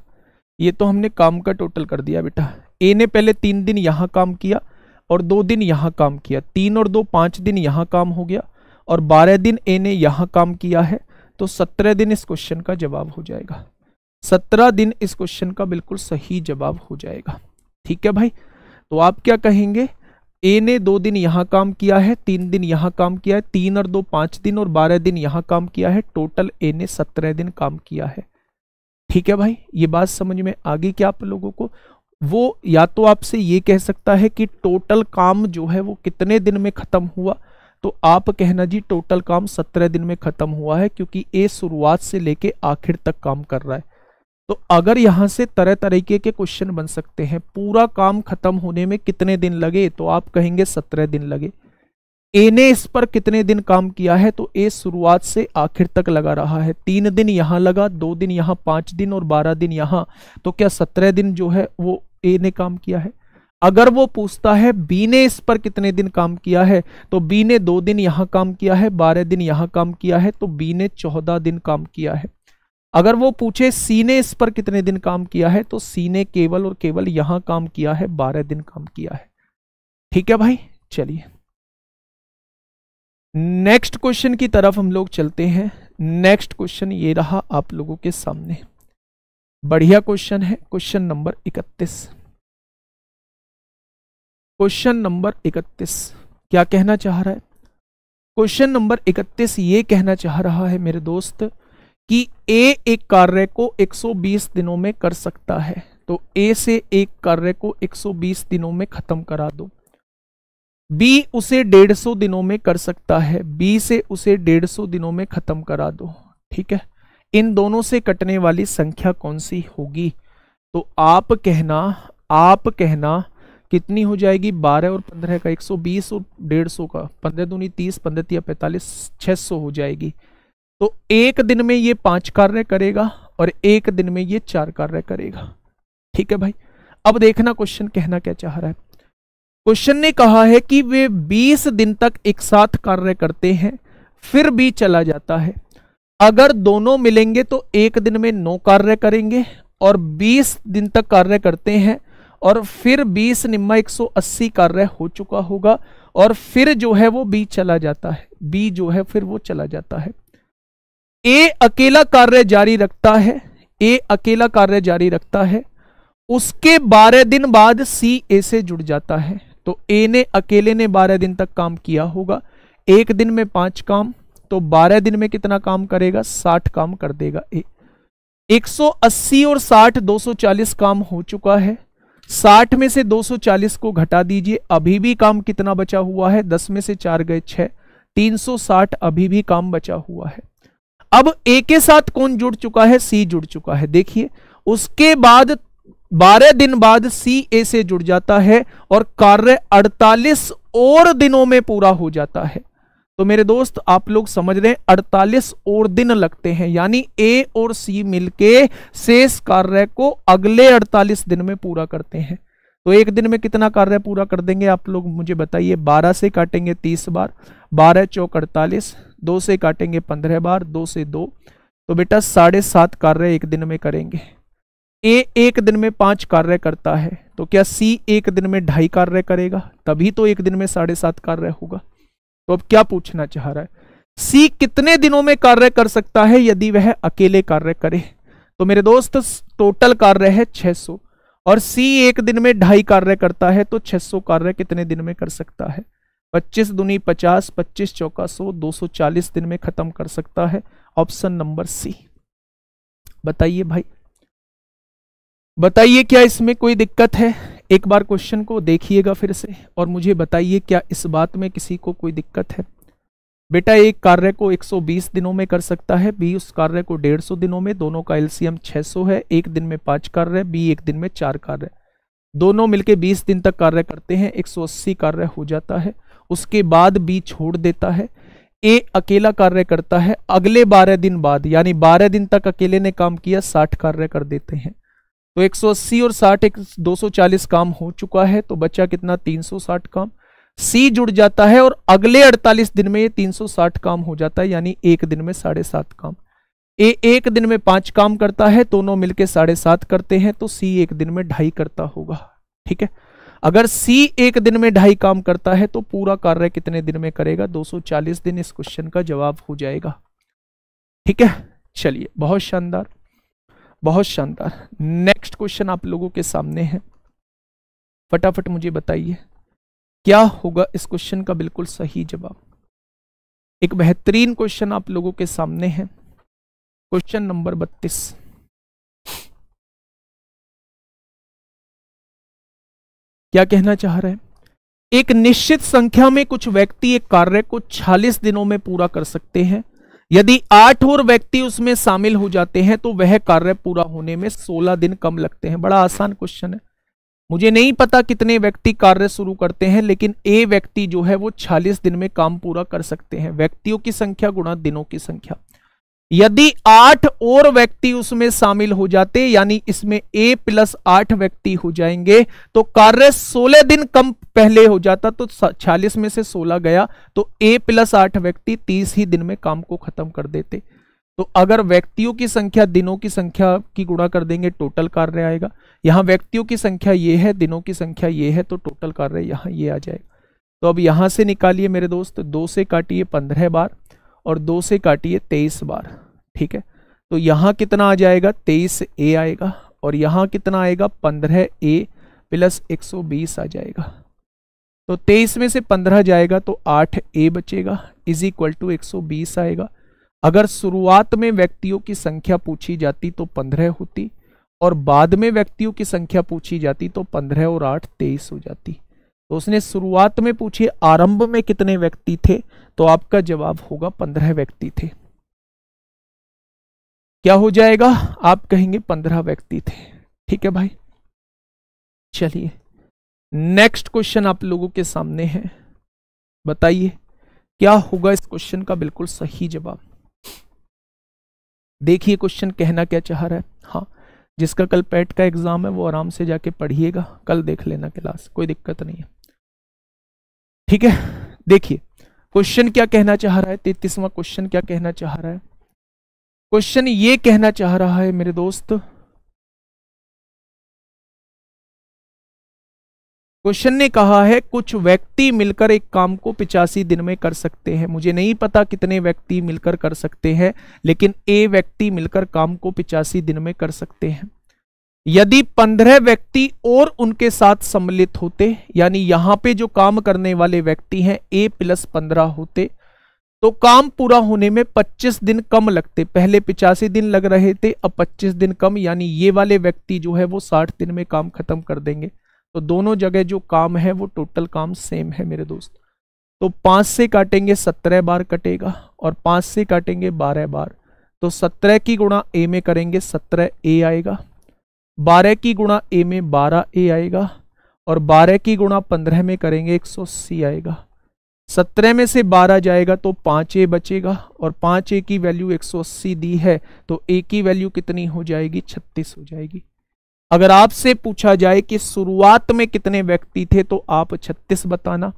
ये तो हमने काम का टोटल कर दिया बेटा ए ने पहले तीन दिन यहाँ काम किया और दो दिन यहाँ काम किया तीन और दो पाँच दिन यहाँ काम हो गया और बारह दिन ए ने यहाँ काम किया है तो सत्रह दिन इस क्वेश्चन का जवाब हो जाएगा सत्रह दिन इस क्वेश्चन का बिल्कुल सही जवाब हो जाएगा ठीक है भाई तो आप क्या कहेंगे ए ने दो दिन यहां काम किया है तीन दिन यहां काम किया है तीन और दो पांच दिन और बारह दिन यहां काम किया है टोटल ए ने सत्रह दिन काम किया है ठीक है भाई ये बात समझ में आ गई क्या आप लोगों को वो या तो आपसे ये कह सकता है कि टोटल काम जो है वो कितने दिन में ख़त्म हुआ तो आप कहना जी टोटल काम सत्रह दिन में ख़त्म हुआ है क्योंकि ए शुरुआत से लेके आखिर तक काम कर रहा है तो अगर यहां से तरह तरीके के क्वेश्चन बन सकते हैं पूरा काम खत्म होने में कितने दिन लगे तो आप कहेंगे सत्रह दिन लगे ए ने इस पर कितने दिन काम किया है तो ए शुरुआत से आखिर तक लगा रहा है तीन दिन यहां लगा दो दिन यहां पांच दिन और बारह दिन यहां तो क्या सत्रह दिन जो है वो ए ने काम किया है अगर वो पूछता है बी ने इस पर कितने दिन काम किया है तो बी ने दो दिन यहां काम किया है बारह दिन यहां काम किया है तो बी ने चौदह दिन काम किया है अगर वो पूछे सी ने इस पर कितने दिन काम किया है तो सी ने केवल और केवल यहां काम किया है बारह दिन काम किया है ठीक है भाई चलिए नेक्स्ट क्वेश्चन की तरफ हम लोग चलते हैं नेक्स्ट क्वेश्चन ये रहा आप लोगों के सामने बढ़िया क्वेश्चन है क्वेश्चन नंबर इकतीस क्वेश्चन नंबर इकतीस क्या कहना चाह रहा है क्वेश्चन नंबर इकतीस ये कहना चाह रहा है मेरे दोस्त कि ए एक कार्य को 120 दिनों में कर सकता है तो ए से एक कार्य को 120 दिनों में खत्म करा दो बी उसे 150 दिनों में कर सकता है बी से उसे 150 दिनों में खत्म करा दो ठीक है इन दोनों से कटने वाली संख्या कौन सी होगी तो आप कहना आप कहना कितनी हो जाएगी 12 और 15 का 120 और 150 का 15 दूनी 30 पंद्रह या 45 600 हो जाएगी तो एक दिन में ये पांच कार्य करेगा और एक दिन में ये चार कार्य करेगा ठीक है भाई अब देखना क्वेश्चन कहना क्या चाह रहा है क्वेश्चन ने कहा है कि वे 20 दिन तक एक साथ कार्य करते हैं फिर भी चला जाता है अगर दोनों मिलेंगे तो एक दिन में नौ कार्य करेंगे और 20 दिन तक कार्य करते हैं और फिर 20 निम्मा 180 कार्य हो चुका होगा और फिर जो है वो बी चला जाता है बी जो है फिर वो चला जाता है ए अकेला कार्य जारी रखता है ए अकेला कार्य जारी रखता है उसके बारह दिन बाद सी ए से जुड़ जाता है तो ए ने अकेले ने बारह दिन तक काम किया होगा एक दिन में पांच काम तो बारह दिन में कितना काम करेगा साठ काम कर देगा ए 180 और 60 240 काम हो चुका है 60 में से 240 को घटा दीजिए अभी भी काम कितना बचा हुआ है 10 में से चार गए छः 360 अभी भी काम बचा हुआ है अब ए के साथ कौन जुड़ चुका है सी जुड़ चुका है देखिए उसके बाद बारह दिन बाद सी ए से जुड़ जाता है और कार्य अड़तालीस और दिनों में पूरा हो जाता है तो मेरे दोस्त आप लोग समझ रहे हैं 48 और दिन लगते हैं यानी ए और सी मिलके शेष कार्य को अगले 48 दिन में पूरा करते हैं तो एक दिन में कितना कार्य पूरा कर देंगे आप लोग मुझे बताइए 12 से काटेंगे 30 बार 12 चौक अड़तालीस दो से काटेंगे पंद्रह बार दो से दो तो बेटा साढ़े सात कार्य एक दिन में करेंगे ए एक दिन में पांच कार्य करता है तो क्या सी एक दिन में ढाई कार्य करेगा तभी तो एक दिन में साढ़े सात कार्य होगा तो अब क्या पूछना चाह रहा है सी कितने दिनों में कार्य कर सकता है यदि वह अकेले कार्य करे तो मेरे दोस्त टोटल कार्य है छह और सी एक दिन में ढाई कार्य करता है तो 600 कार्य कितने दिन में कर सकता है पच्चीस दुनी पचास पच्चीस चौका सो दो सौ चालीस दिन में खत्म कर सकता है ऑप्शन नंबर सी बताइए भाई बताइए क्या इसमें कोई दिक्कत है एक बार क्वेश्चन को देखिएगा फिर से और मुझे बताइए क्या इस बात में किसी को कोई दिक्कत है बेटा एक कार्य को 120 दिनों में कर सकता है बी उस कार्य को 150 दिनों में दोनों का एलसीएम 600 है एक दिन में पांच कार्य बी एक दिन में चार कार्य दोनों मिलके 20 दिन तक कार्य करते हैं 180 कार्य हो जाता है उसके बाद बी छोड़ देता है ए अकेला कार्य करता है अगले बारह दिन बाद यानी बारह दिन तक अकेले ने काम किया साठ कार्य कर देते हैं तो 180 और 60 एक 240 काम हो चुका है तो बच्चा कितना 360 काम सी जुड़ जाता है और अगले 48 दिन में ये 360 काम हो जाता है यानी एक दिन में साढ़े सात काम ए एक दिन में पांच काम करता है दोनों मिलके साढ़े सात करते हैं तो सी एक दिन में ढाई करता होगा ठीक है अगर सी एक दिन में ढाई काम करता है तो पूरा कार्य कितने दिन में करेगा 240 दिन इस क्वेश्चन का जवाब हो जाएगा ठीक है चलिए बहुत शानदार बहुत शानदार नेक्स्ट क्वेश्चन आप लोगों के सामने है फटाफट मुझे बताइए क्या होगा इस क्वेश्चन का बिल्कुल सही जवाब एक बेहतरीन क्वेश्चन आप लोगों के सामने है क्वेश्चन नंबर बत्तीस क्या कहना चाह रहे हैं एक निश्चित संख्या में कुछ व्यक्ति एक कार्य को 40 दिनों में पूरा कर सकते हैं यदि आठ और व्यक्ति उसमें शामिल हो जाते हैं तो वह कार्य पूरा होने में 16 दिन कम लगते हैं बड़ा आसान क्वेश्चन है मुझे नहीं पता कितने व्यक्ति कार्य शुरू करते हैं लेकिन ए व्यक्ति जो है वो 40 दिन में काम पूरा कर सकते हैं व्यक्तियों की संख्या गुणा दिनों की संख्या यदि आठ और व्यक्ति उसमें शामिल हो जाते यानी इसमें ए प्लस आठ व्यक्ति हो जाएंगे तो कार्य सोलह दिन कम पहले हो जाता तो छियालीस में से सोलह गया तो ए प्लस आठ व्यक्ति तीस ही दिन में काम को खत्म कर देते तो अगर व्यक्तियों की संख्या दिनों की संख्या की गुणा कर देंगे टोटल कार्य आएगा यहां व्यक्तियों की संख्या ये है दिनों की संख्या ये है तो टोटल कार्य यहां ये आ जाएगा तो अब यहां से निकालिए मेरे दोस्त दो से काटिए पंद्रह बार और दो से काटिए तेईस बार ठीक है तो यहाँ कितना आ जाएगा तेईस ए आएगा और यहाँ कितना आएगा पंद्रह ए प्लस एक सौ बीस आ जाएगा तो तेईस में से पंद्रह जाएगा तो आठ ए बचेगा इज इक्वल टू एक सौ बीस आएगा अगर शुरुआत में व्यक्तियों की संख्या पूछी जाती तो पंद्रह होती और बाद में व्यक्तियों की संख्या पूछी जाती तो पंद्रह और आठ तेईस हो जाती तो उसने शुरुआत में पूछिए आरंभ में कितने व्यक्ति थे तो आपका जवाब होगा पंद्रह व्यक्ति थे क्या हो जाएगा आप कहेंगे पंद्रह व्यक्ति थे ठीक है भाई चलिए नेक्स्ट क्वेश्चन आप लोगों के सामने है बताइए क्या होगा इस क्वेश्चन का बिल्कुल सही जवाब देखिए क्वेश्चन कहना क्या चाह रहा है हाँ जिसका कल पेट e का एग्जाम है वो आराम से जाके पढ़िएगा कल देख लेना क्लास कोई दिक्कत नहीं है ठीक है देखिए क्वेश्चन क्या कहना चाह रहा है तैतीसवां क्वेश्चन क्या कहना चाह रहा है क्वेश्चन ये कहना चाह रहा है मेरे दोस्त क्वेश्चन ने कहा है कुछ व्यक्ति मिलकर एक काम को पिचासी दिन में कर सकते हैं मुझे नहीं पता कितने व्यक्ति मिलकर कर सकते हैं लेकिन ए व्यक्ति मिलकर काम को पिचासी दिन में कर सकते हैं यदि पंद्रह व्यक्ति और उनके साथ सम्मिलित होते यानी यहां पे जो काम करने वाले व्यक्ति हैं ए प्लस पंद्रह होते तो काम पूरा होने में पच्चीस दिन कम लगते पहले पिचासी दिन लग रहे थे अब पच्चीस दिन कम यानी ये वाले व्यक्ति जो है वो साठ दिन में काम खत्म कर देंगे तो दोनों जगह जो काम है वो टोटल काम सेम है मेरे दोस्त तो पांच से काटेंगे सत्रह बार कटेगा और पांच से काटेंगे बारह बार तो सत्रह की गुणा ए में करेंगे सत्रह ए आएगा बारह की गुणा ए में बारह ए आएगा और बारह की गुणा पंद्रह में करेंगे एक सौ सी आएगा सत्रह में से बारह जाएगा तो पाँच ए बचेगा और पाँच ए की वैल्यू एक सौ अस्सी दी है तो ए की वैल्यू कितनी हो जाएगी छत्तीस हो जाएगी अगर आपसे पूछा जाए कि शुरुआत में कितने व्यक्ति थे तो आप छत्तीस बताना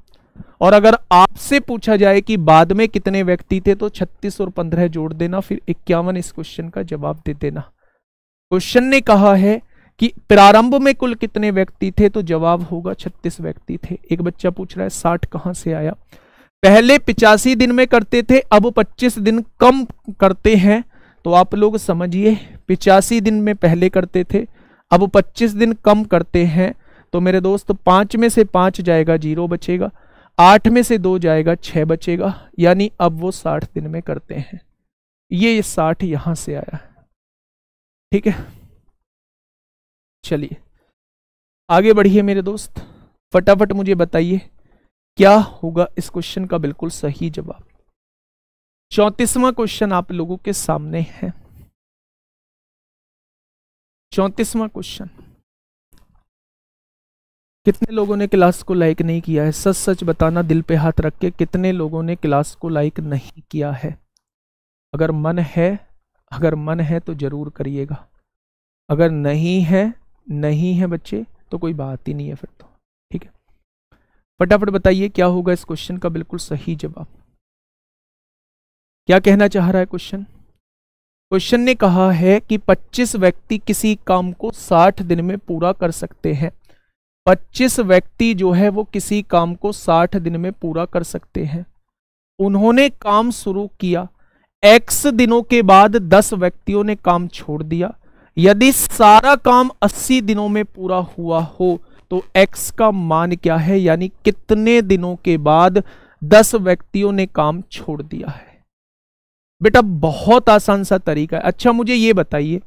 और अगर आपसे पूछा जाए कि बाद में कितने व्यक्ति थे तो छत्तीस और पंद्रह जोड़ देना फिर इक्यावन इस क्वेश्चन का जवाब दे देना क्वेश्चन ने कहा है कि प्रारंभ में कुल कितने व्यक्ति थे तो जवाब होगा छत्तीस व्यक्ति थे एक बच्चा पूछ रहा है साठ कहां से आया पहले पिचासी दिन में करते थे अब पच्चीस दिन कम करते हैं तो आप लोग समझिए पिचासी दिन में पहले करते थे अब पच्चीस दिन कम करते हैं तो मेरे दोस्त पांच में से पांच जाएगा जीरो बचेगा आठ में से दो जाएगा छह बचेगा यानी अब वो साठ दिन में करते हैं ये साठ यहां से आया ठीक है चलिए आगे बढ़िए मेरे दोस्त फटाफट मुझे बताइए क्या होगा इस क्वेश्चन का बिल्कुल सही जवाब चौंतीसवां क्वेश्चन आप लोगों के सामने है चौंतीसवां क्वेश्चन कितने लोगों ने क्लास को लाइक नहीं किया है सच सच बताना दिल पे हाथ रख के कितने लोगों ने क्लास को लाइक नहीं किया है अगर मन है अगर मन है तो ज़रूर करिएगा अगर नहीं है नहीं है बच्चे तो कोई बात ही नहीं है फिर तो ठीक है फटाफट बताइए क्या होगा इस क्वेश्चन का बिल्कुल सही जवाब क्या कहना चाह रहा है क्वेश्चन क्वेश्चन ने कहा है कि 25 व्यक्ति किसी काम को 60 दिन में पूरा कर सकते हैं 25 व्यक्ति जो है वो किसी काम को 60 दिन में पूरा कर सकते हैं उन्होंने काम शुरू किया एक्स दिनों के बाद 10 व्यक्तियों ने काम छोड़ दिया यदि सारा काम 80 दिनों में पूरा हुआ हो तो x का मान क्या है यानी कितने दिनों के बाद 10 व्यक्तियों ने काम छोड़ दिया है बेटा बहुत आसान सा तरीका है अच्छा मुझे ये बताइए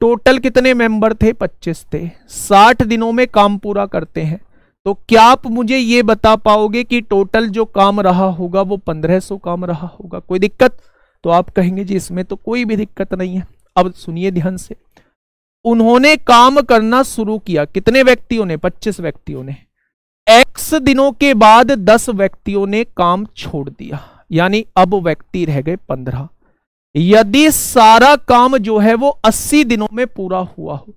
टोटल कितने मेंबर थे 25 थे 60 दिनों में काम पूरा करते हैं तो क्या आप मुझे ये बता पाओगे कि टोटल जो काम रहा होगा वो 1500 काम रहा होगा कोई दिक्कत तो आप कहेंगे जी इसमें तो कोई भी दिक्कत नहीं है अब सुनिए ध्यान से उन्होंने काम करना शुरू किया कितने व्यक्तियों ने पच्चीस व्यक्तियों ने एक्स दिनों के बाद दस व्यक्तियों ने काम छोड़ दिया यानी अब व्यक्ति रह गए पंद्रह यदि सारा काम जो है वो अस्सी दिनों में पूरा हुआ हो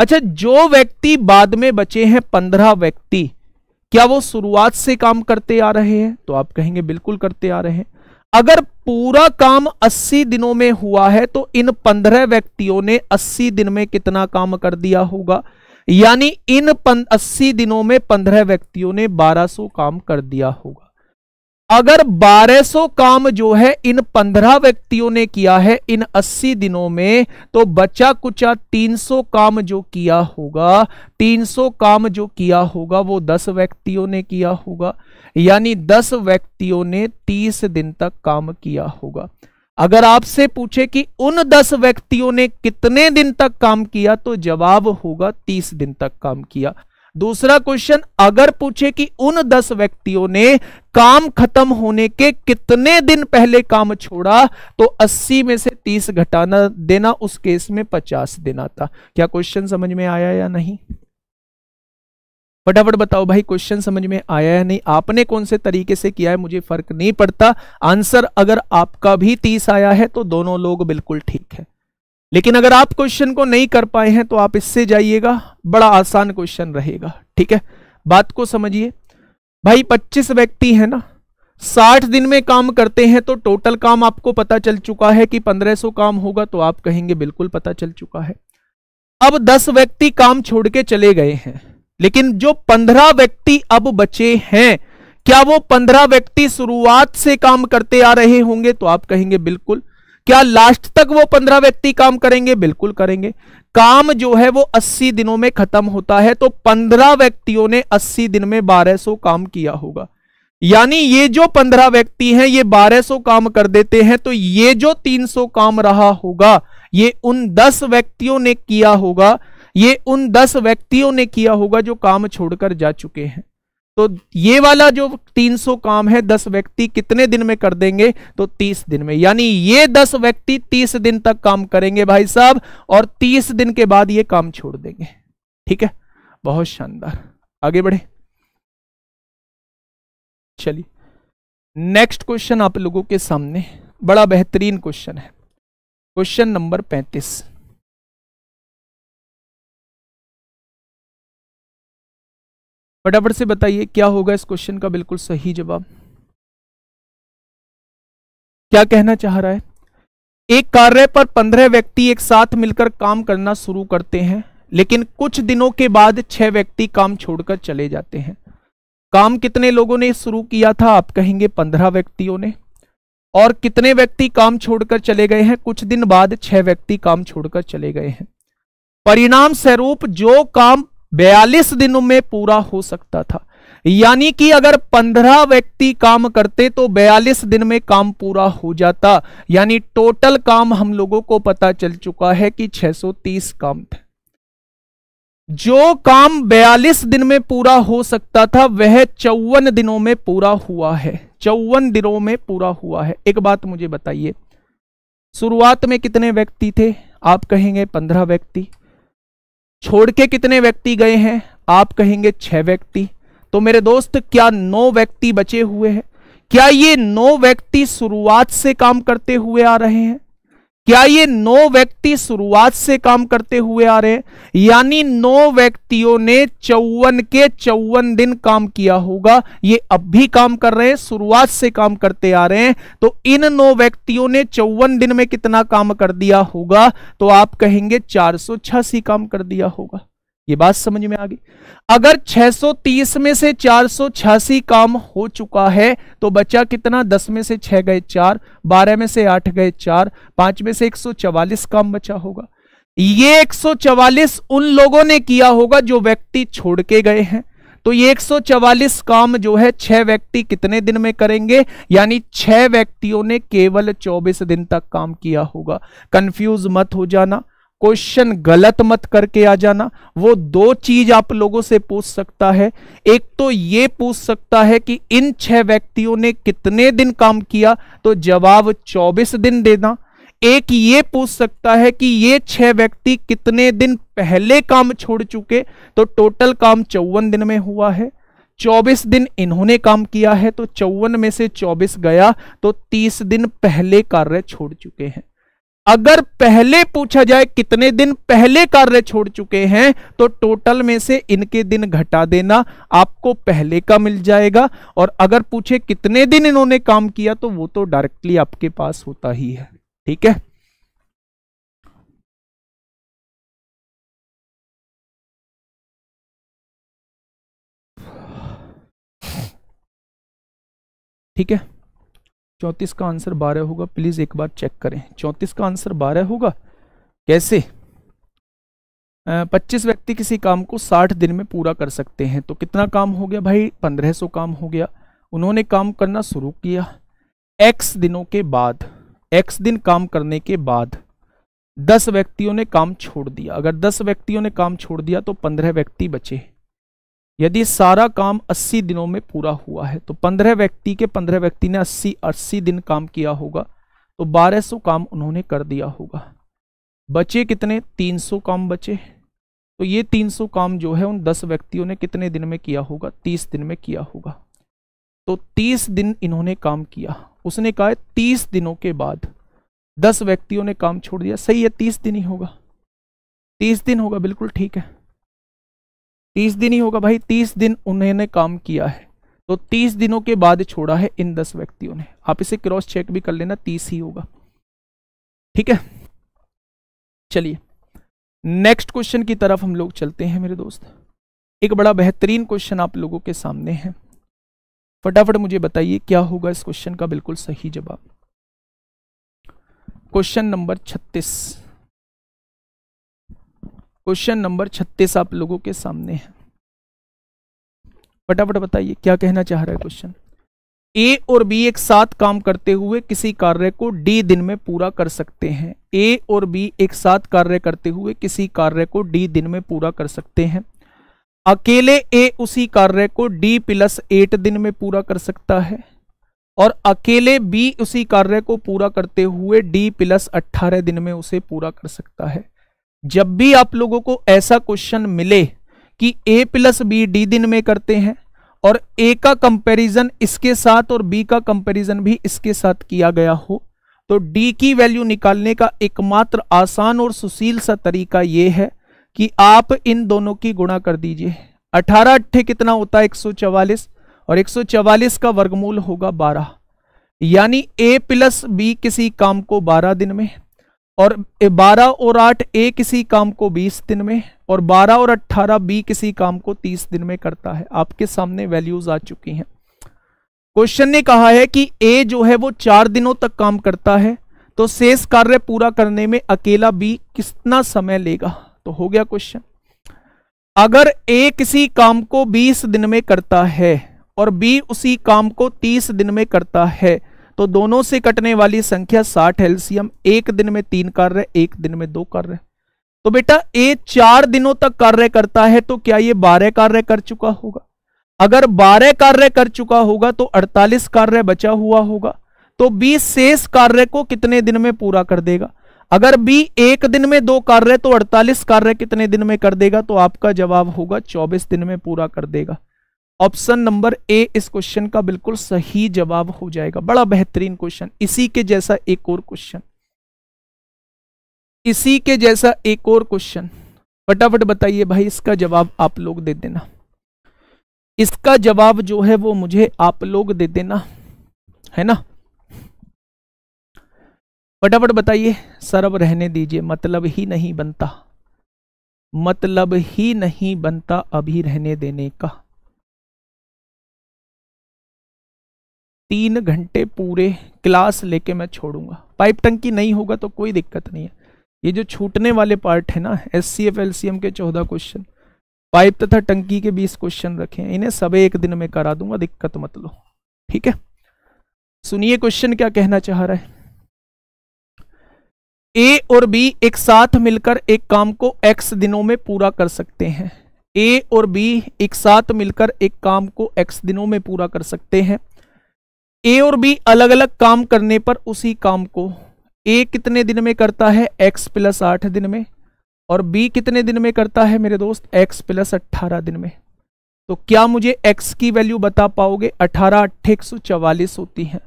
अच्छा जो व्यक्ति बाद में बचे हैं पंद्रह व्यक्ति क्या वो शुरुआत से काम करते आ रहे हैं तो आप कहेंगे बिल्कुल करते आ रहे हैं अगर पूरा काम 80 दिनों में हुआ है तो इन 15 व्यक्तियों ने 80 दिन में कितना काम कर दिया होगा यानी इन 80 दिनों में 15 व्यक्तियों ने 1200 काम कर दिया होगा अगर 1200 काम जो है इन 15 व्यक्तियों ने किया है इन 80 दिनों में तो बचा कुचा 300 काम जो किया होगा 300 काम जो किया होगा वो 10 व्यक्तियों ने किया होगा यानी 10 व्यक्तियों ने 30 दिन तक काम किया होगा अगर आपसे पूछे कि उन 10 व्यक्तियों ने कितने दिन तक काम किया तो जवाब होगा 30 दिन तक काम किया दूसरा क्वेश्चन अगर पूछे कि उन दस व्यक्तियों ने काम खत्म होने के कितने दिन पहले काम छोड़ा तो 80 में से 30 घटाना देना उस केस में 50 देना था क्या क्वेश्चन समझ में आया या नहीं फटाफट बताओ भाई क्वेश्चन समझ में आया या नहीं आपने कौन से तरीके से किया है मुझे फर्क नहीं पड़ता आंसर अगर आपका भी तीस आया है तो दोनों लोग बिल्कुल ठीक है लेकिन अगर आप क्वेश्चन को नहीं कर पाए हैं तो आप इससे जाइएगा बड़ा आसान क्वेश्चन रहेगा ठीक है बात को समझिए भाई 25 व्यक्ति है ना 60 दिन में काम करते हैं तो टोटल काम आपको पता चल चुका है कि 1500 काम होगा तो आप कहेंगे बिल्कुल पता चल चुका है अब 10 व्यक्ति काम छोड़ के चले गए हैं लेकिन जो 15 व्यक्ति अब बचे हैं क्या वो 15 व्यक्ति शुरुआत से काम करते आ रहे होंगे तो आप कहेंगे बिल्कुल क्या लास्ट तक वो पंद्रह व्यक्ति काम करेंगे बिल्कुल करेंगे काम जो है वो अस्सी दिनों में खत्म होता है तो पंद्रह व्यक्तियों ने अस्सी दिन में बारह सौ काम किया होगा यानी ये जो पंद्रह व्यक्ति हैं ये बारह सौ काम कर देते हैं तो ये जो तीन सौ काम रहा होगा ये उन दस व्यक्तियों ने किया होगा ये उन दस व्यक्तियों ने किया होगा जो काम छोड़कर जा चुके हैं तो ये वाला जो 300 काम है 10 व्यक्ति कितने दिन में कर देंगे तो 30 दिन में यानी ये 10 व्यक्ति 30 दिन तक काम करेंगे भाई साहब और 30 दिन के बाद ये काम छोड़ देंगे ठीक है बहुत शानदार आगे बढ़े चलिए नेक्स्ट क्वेश्चन आप लोगों के सामने बड़ा बेहतरीन क्वेश्चन है क्वेश्चन नंबर 35 फटाफट से बताइए क्या होगा इस क्वेश्चन का बिल्कुल सही जवाब क्या कहना चाह रहा है एक कार्य पर पंद्रह व्यक्ति एक साथ मिलकर काम करना शुरू करते हैं लेकिन कुछ दिनों के बाद छह व्यक्ति काम छोड़कर चले जाते हैं काम कितने लोगों ने शुरू किया था आप कहेंगे पंद्रह व्यक्तियों ने और कितने व्यक्ति काम छोड़कर चले गए हैं कुछ दिन बाद छह व्यक्ति काम छोड़कर चले गए हैं परिणाम स्वरूप जो काम बयालीस दिनों में पूरा हो सकता था यानी कि अगर पंद्रह व्यक्ति काम करते तो बयालीस दिन में काम पूरा हो जाता यानी टोटल काम हम लोगों को पता चल चुका है कि 630 काम थे जो काम 42 दिन में पूरा हो सकता था वह चौवन दिनों में पूरा हुआ है चौवन दिनों में पूरा हुआ है एक बात मुझे बताइए शुरुआत में कितने व्यक्ति थे आप कहेंगे पंद्रह व्यक्ति छोड़ के कितने व्यक्ति गए हैं आप कहेंगे छह व्यक्ति तो मेरे दोस्त क्या नौ व्यक्ति बचे हुए हैं क्या ये नौ व्यक्ति शुरुआत से काम करते हुए आ रहे हैं क्या ये नौ व्यक्ति शुरुआत से काम करते हुए आ रहे हैं यानी नौ व्यक्तियों ने चौवन के चौवन दिन काम किया होगा ये अब भी काम कर रहे हैं शुरुआत से काम करते आ रहे हैं तो इन नौ व्यक्तियों ने चौवन दिन में कितना काम कर दिया होगा तो आप कहेंगे चार काम कर दिया होगा ये बात समझ में आ गई अगर 630 में से चार काम हो चुका है तो बचा कितना 10 में से 6 गए 4 12 में से 8 गए 4 5 में से 144 काम बचा होगा ये 144 उन लोगों ने किया होगा जो व्यक्ति छोड़ के गए हैं तो ये 144 काम जो है छह व्यक्ति कितने दिन में करेंगे यानी छह व्यक्तियों ने केवल 24 दिन तक काम किया होगा कंफ्यूज मत हो जाना क्वेश्चन गलत मत करके आ जाना वो दो चीज आप लोगों से पूछ सकता है एक तो ये पूछ सकता है कि इन छह व्यक्तियों ने कितने दिन काम किया तो जवाब 24 दिन देना एक ये पूछ सकता है कि ये छह व्यक्ति कितने दिन पहले काम छोड़ चुके तो टोटल काम चौवन दिन में हुआ है 24 दिन इन्होंने काम किया है तो चौवन में से 24 गया तो 30 दिन पहले कार्य छोड़ चुके हैं अगर पहले पूछा जाए कितने दिन पहले कार्य छोड़ चुके हैं तो टोटल में से इनके दिन घटा देना आपको पहले का मिल जाएगा और अगर पूछे कितने दिन इन्होंने काम किया तो वो तो डायरेक्टली आपके पास होता ही है ठीक है ठीक है चौंतीस का आंसर बारह होगा प्लीज़ एक बार चेक करें चौंतीस का आंसर बारह होगा कैसे पच्चीस व्यक्ति किसी काम को साठ दिन में पूरा कर सकते हैं तो कितना काम हो गया भाई पंद्रह सौ काम हो गया उन्होंने काम करना शुरू किया एक्स दिनों के बाद एक्स दिन काम करने के बाद दस व्यक्तियों ने काम छोड़ दिया अगर दस व्यक्तियों ने काम छोड़ दिया तो पंद्रह व्यक्ति बचे यदि सारा काम 80 दिनों में पूरा हुआ है तो 15 व्यक्ति के 15 व्यक्ति ने 80 80 दिन काम किया होगा तो 1200 काम उन्होंने कर दिया होगा बचे कितने 300 काम बचे तो ये 300 काम जो है उन 10 व्यक्तियों ने कितने दिन में किया होगा 30 दिन में किया होगा तो 30 दिन इन्होंने काम किया उसने कहा तीस दिनों के बाद दस व्यक्तियों ने काम छोड़ दिया सही है तीस दिन ही होगा तीस दिन होगा बिल्कुल ठीक है तीस दिन ही होगा भाई तीस दिन उन्होंने काम किया है तो तीस दिनों के बाद छोड़ा है इन दस व्यक्तियों ने आप इसे क्रॉस चेक भी कर लेना तीस ही होगा ठीक है चलिए नेक्स्ट क्वेश्चन की तरफ हम लोग चलते हैं मेरे दोस्त एक बड़ा बेहतरीन क्वेश्चन आप लोगों के सामने है फटाफट मुझे बताइए क्या होगा इस क्वेश्चन का बिल्कुल सही जवाब क्वेश्चन नंबर छत्तीस क्वेश्चन नंबर छत्तीस आप लोगों के सामने है फटाफट बताइए क्या कहना चाह रहा है क्वेश्चन ए और बी एक साथ काम करते हुए किसी कार्य को डी दिन में पूरा कर सकते हैं ए और बी एक साथ कार्य करते हुए किसी कार्य को डी दिन में पूरा कर सकते हैं अकेले ए उसी कार्य को डी प्लस एट दिन में पूरा कर सकता है और अकेले बी उसी कार्य को पूरा करते हुए डी प्लस अट्ठारह दिन में उसे पूरा कर सकता है जब भी आप लोगों को ऐसा क्वेश्चन मिले कि ए प्लस बी डी दिन में करते हैं और ए का कंपैरिजन इसके साथ और बी का कंपैरिजन भी इसके साथ किया गया हो तो डी की वैल्यू निकालने का एकमात्र आसान और सुशील सा तरीका यह है कि आप इन दोनों की गुणा कर दीजिए अठारह अट्ठे कितना होता है एक और एक का वर्गमूल होगा बारह यानी ए प्लस बी किसी काम को बारह दिन में और बारह और आठ ए किसी काम को बीस दिन में और बारह और अट्ठारह बी किसी काम को तीस दिन में करता है आपके सामने वैल्यूज आ चुकी हैं क्वेश्चन ने कहा है कि ए जो है वो चार दिनों तक काम करता है तो शेष कार्य पूरा करने में अकेला बी कितना समय लेगा तो हो गया क्वेश्चन अगर ए किसी काम को बीस दिन में करता है और बी उसी काम को तीस दिन में करता है तो दोनों से कटने वाली संख्या साठ एल्सियम एक दिन में तीन कर रहे एक दिन में दो कर रहे तो बेटा ए चार दिनों तक कार्य करता है तो क्या ये बारह कार्य कर चुका होगा अगर बारह कार्य कर चुका होगा तो अड़तालीस कार्य बचा हुआ होगा तो बी शेष कार्य को कितने दिन में पूरा कर देगा अगर बी एक दिन में दो कार्य तो अड़तालीस कार्य कितने दिन में कर देगा तो आपका जवाब होगा चौबीस दिन में पूरा कर देगा ऑप्शन नंबर ए इस क्वेश्चन का बिल्कुल सही जवाब हो जाएगा बड़ा बेहतरीन क्वेश्चन इसी के जैसा एक और क्वेश्चन इसी के जैसा एक और क्वेश्चन फटाफट बताइए भाई इसका जवाब आप लोग दे देना इसका जवाब जो है वो मुझे आप लोग दे देना है ना फटाफट बताइए सरब रहने दीजिए मतलब ही नहीं बनता मतलब ही नहीं बनता अभी रहने देने का तीन घंटे पूरे क्लास लेके मैं छोड़ूंगा पाइप टंकी नहीं होगा तो कोई दिक्कत नहीं है ये जो छूटने वाले पार्ट है ना S C F L C M के चौदह क्वेश्चन पाइप तथा टंकी के बीस क्वेश्चन रखे हैं इन्हें सब एक दिन में करा दूंगा दिक्कत मत लो ठीक है सुनिए क्वेश्चन क्या कहना चाह रहा है ए और बी एक साथ मिलकर एक काम को एक्स दिनों में पूरा कर सकते हैं ए और बी एक साथ मिलकर एक काम को एक्स दिनों में पूरा कर सकते हैं ए और बी अलग अलग काम करने पर उसी काम को ए कितने दिन में करता है एक्स प्लस आठ दिन में और बी कितने दिन में करता है मेरे दोस्त एक्स प्लस अट्ठारह दिन में तो क्या मुझे एक्स की वैल्यू बता पाओगे अठारह अट्ठे एक सौ चवालीस होती है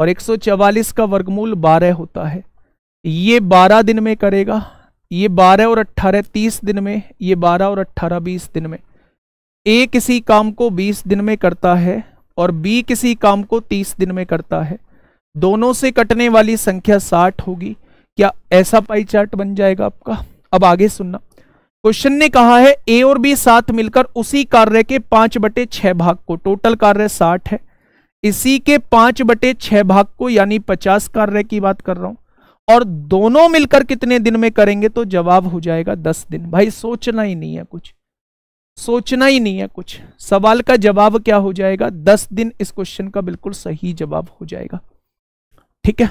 और एक सौ चवालीस का वर्गमूल बारह होता है ये बारह दिन में करेगा ये बारह और अट्ठारह तीस दिन में ये बारह और अट्ठारह बीस दिन में ए किसी काम को बीस दिन में करता है और बी किसी काम को तीस दिन में करता है दोनों से कटने वाली संख्या साठ होगी क्या ऐसा पाई चार्ट बन जाएगा आपका अब आगे सुनना क्वेश्चन ने कहा है ए और बी साथ मिलकर उसी कार्य के पांच बटे छह भाग को टोटल कार्य साठ है इसी के पांच बटे छह भाग को यानी पचास कार्य की बात कर रहा हूं और दोनों मिलकर कितने दिन में करेंगे तो जवाब हो जाएगा दस दिन भाई सोचना ही नहीं है कुछ सोचना ही नहीं है कुछ सवाल का जवाब क्या हो जाएगा दस दिन इस क्वेश्चन का बिल्कुल सही जवाब हो जाएगा ठीक है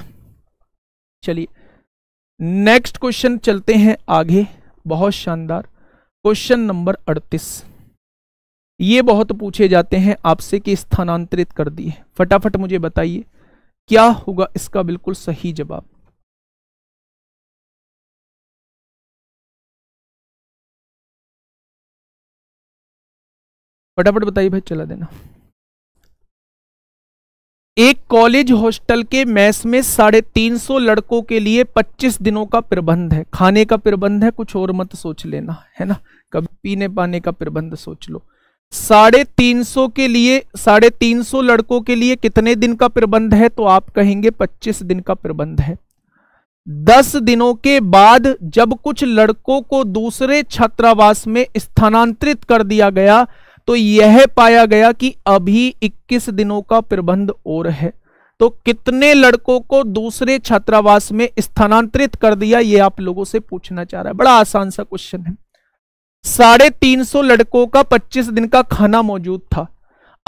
चलिए नेक्स्ट क्वेश्चन चलते हैं आगे बहुत शानदार क्वेश्चन नंबर अड़तीस ये बहुत पूछे जाते हैं आपसे कि स्थानांतरित कर दिए फटाफट मुझे बताइए क्या होगा इसका बिल्कुल सही जवाब फटाफट बताइए भाई चला देना एक कॉलेज हॉस्टल के मैस में साढ़े तीन सौ लड़कों के लिए पच्चीस दिनों का प्रबंध है खाने का प्रबंध है कुछ और मत सोच लेना है ना कभी पीने पाने का प्रबंध सोच लो साढ़े तीन सौ के लिए साढ़े तीन सौ लड़कों के लिए कितने दिन का प्रबंध है तो आप कहेंगे पच्चीस दिन का प्रबंध है दस दिनों के बाद जब कुछ लड़कों को दूसरे छात्रावास में स्थानांतरित कर दिया गया तो यह पाया गया कि अभी 21 दिनों का प्रबंध और है तो कितने लड़कों को दूसरे छात्रावास में स्थानांतरित कर दिया यह आप लोगों से पूछना चाह रहा है बड़ा आसान सा क्वेश्चन है साढ़े तीन सौ लड़कों का पच्चीस दिन का खाना मौजूद था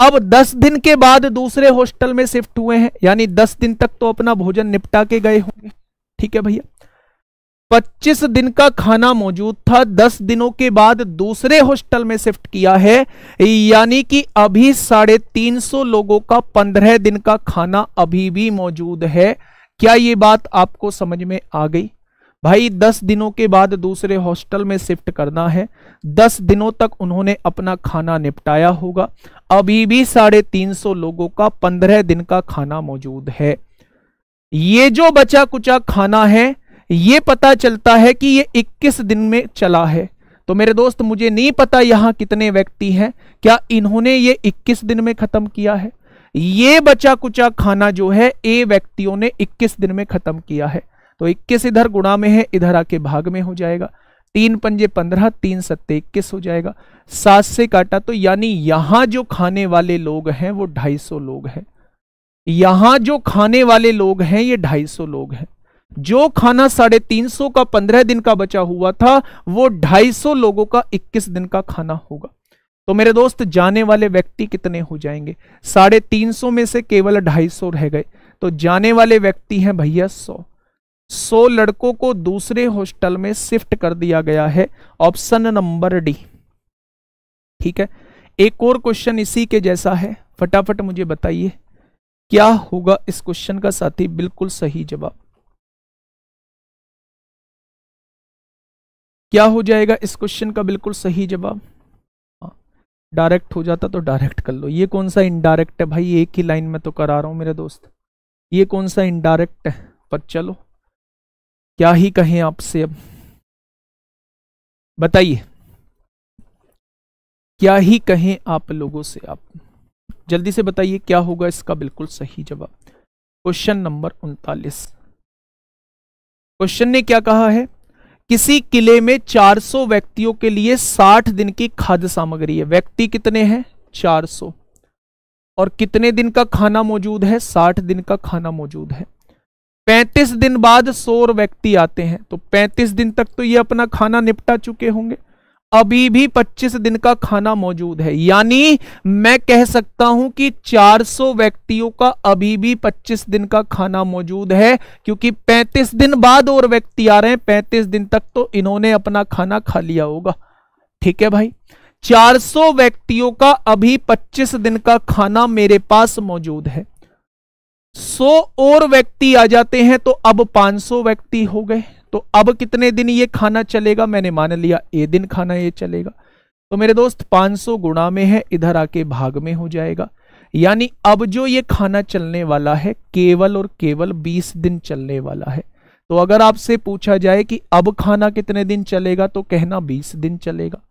अब दस दिन के बाद दूसरे हॉस्टल में शिफ्ट हुए हैं यानी दस दिन तक तो अपना भोजन निपटा के गए होंगे ठीक है भैया 25 दिन का खाना मौजूद था 10 दिनों के बाद दूसरे हॉस्टल में शिफ्ट किया है यानी कि अभी साढ़े तीन सौ लोगों का 15 दिन का खाना अभी भी मौजूद है क्या ये बात आपको समझ में आ गई भाई दस दिनों के बाद दूसरे हॉस्टल में शिफ्ट करना है दस दिनों तक उन्होंने अपना खाना निपटाया होगा अभी भी साढ़े तीन सौ लोगों का पंद्रह दिन का खाना मौजूद है ये जो बचा कुचा खाना है ये पता चलता है कि ये 21 दिन में चला है तो मेरे दोस्त मुझे नहीं पता यहां कितने व्यक्ति हैं क्या इन्होंने ये 21 दिन में खत्म किया है ये बचा कुचा खाना जो है ए व्यक्तियों ने 21 दिन में खत्म किया है तो 21 इधर गुणा में है इधर आके भाग में हो जाएगा तीन पंजे पंद्रह तीन सत्ते इक्कीस हो जाएगा सात से काटा तो यानी यहां जो खाने वाले लोग हैं वो ढाई सौ लोग हैं यहां जो खाने वाले लोग हैं ये ढाई सौ लोग हैं जो खाना साढ़े तीन सौ का पंद्रह दिन का बचा हुआ था वो ढाई सौ लोगों का इक्कीस दिन का खाना होगा तो मेरे दोस्त जाने वाले व्यक्ति कितने हो जाएंगे साढ़े तीन सौ में से केवल ढाई सौ रह गए तो जाने वाले व्यक्ति हैं भैया सौ सौ लड़कों को दूसरे हॉस्टल में शिफ्ट कर दिया गया है ऑप्शन नंबर डी ठीक है एक और क्वेश्चन इसी के जैसा है फटाफट मुझे बताइए क्या होगा इस क्वेश्चन का साथी बिल्कुल सही जवाब क्या हो जाएगा इस क्वेश्चन का बिल्कुल सही जवाब डायरेक्ट हाँ। हो जाता तो डायरेक्ट कर लो ये कौन सा इनडायरेक्ट है भाई एक ही लाइन में तो करा रहा हूँ मेरे दोस्त ये कौन सा इनडायरेक्ट है पर चलो क्या ही कहें आपसे अब बताइए क्या ही कहें आप लोगों से आप जल्दी से बताइए क्या होगा इसका बिल्कुल सही जवाब क्वेश्चन नंबर उनतालीस क्वेश्चन ने क्या कहा है किसी किले में 400 व्यक्तियों के लिए 60 दिन की खाद्य सामग्री है व्यक्ति कितने हैं 400 और कितने दिन का खाना मौजूद है 60 दिन का खाना मौजूद है 35 दिन बाद 100 व्यक्ति आते हैं तो 35 दिन तक तो ये अपना खाना निपटा चुके होंगे अभी भी 25 दिन का खाना मौजूद है यानी मैं कह सकता हूं कि 400 व्यक्तियों का अभी भी 25 दिन का खाना मौजूद है क्योंकि 35 दिन बाद और व्यक्ति आ रहे हैं 35 दिन तक तो इन्होंने अपना खाना खा लिया होगा ठीक है भाई 400 व्यक्तियों का अभी 25 दिन का खाना मेरे पास मौजूद है 100 और व्यक्ति आ जाते हैं तो अब 500 व्यक्ति हो गए तो अब कितने दिन ये खाना चलेगा मैंने मान लिया ए दिन खाना ये चलेगा तो मेरे दोस्त 500 गुणा में है इधर आके भाग में हो जाएगा यानी अब जो ये खाना चलने वाला है केवल और केवल 20 दिन चलने वाला है तो अगर आपसे पूछा जाए कि अब खाना कितने दिन चलेगा तो कहना 20 दिन चलेगा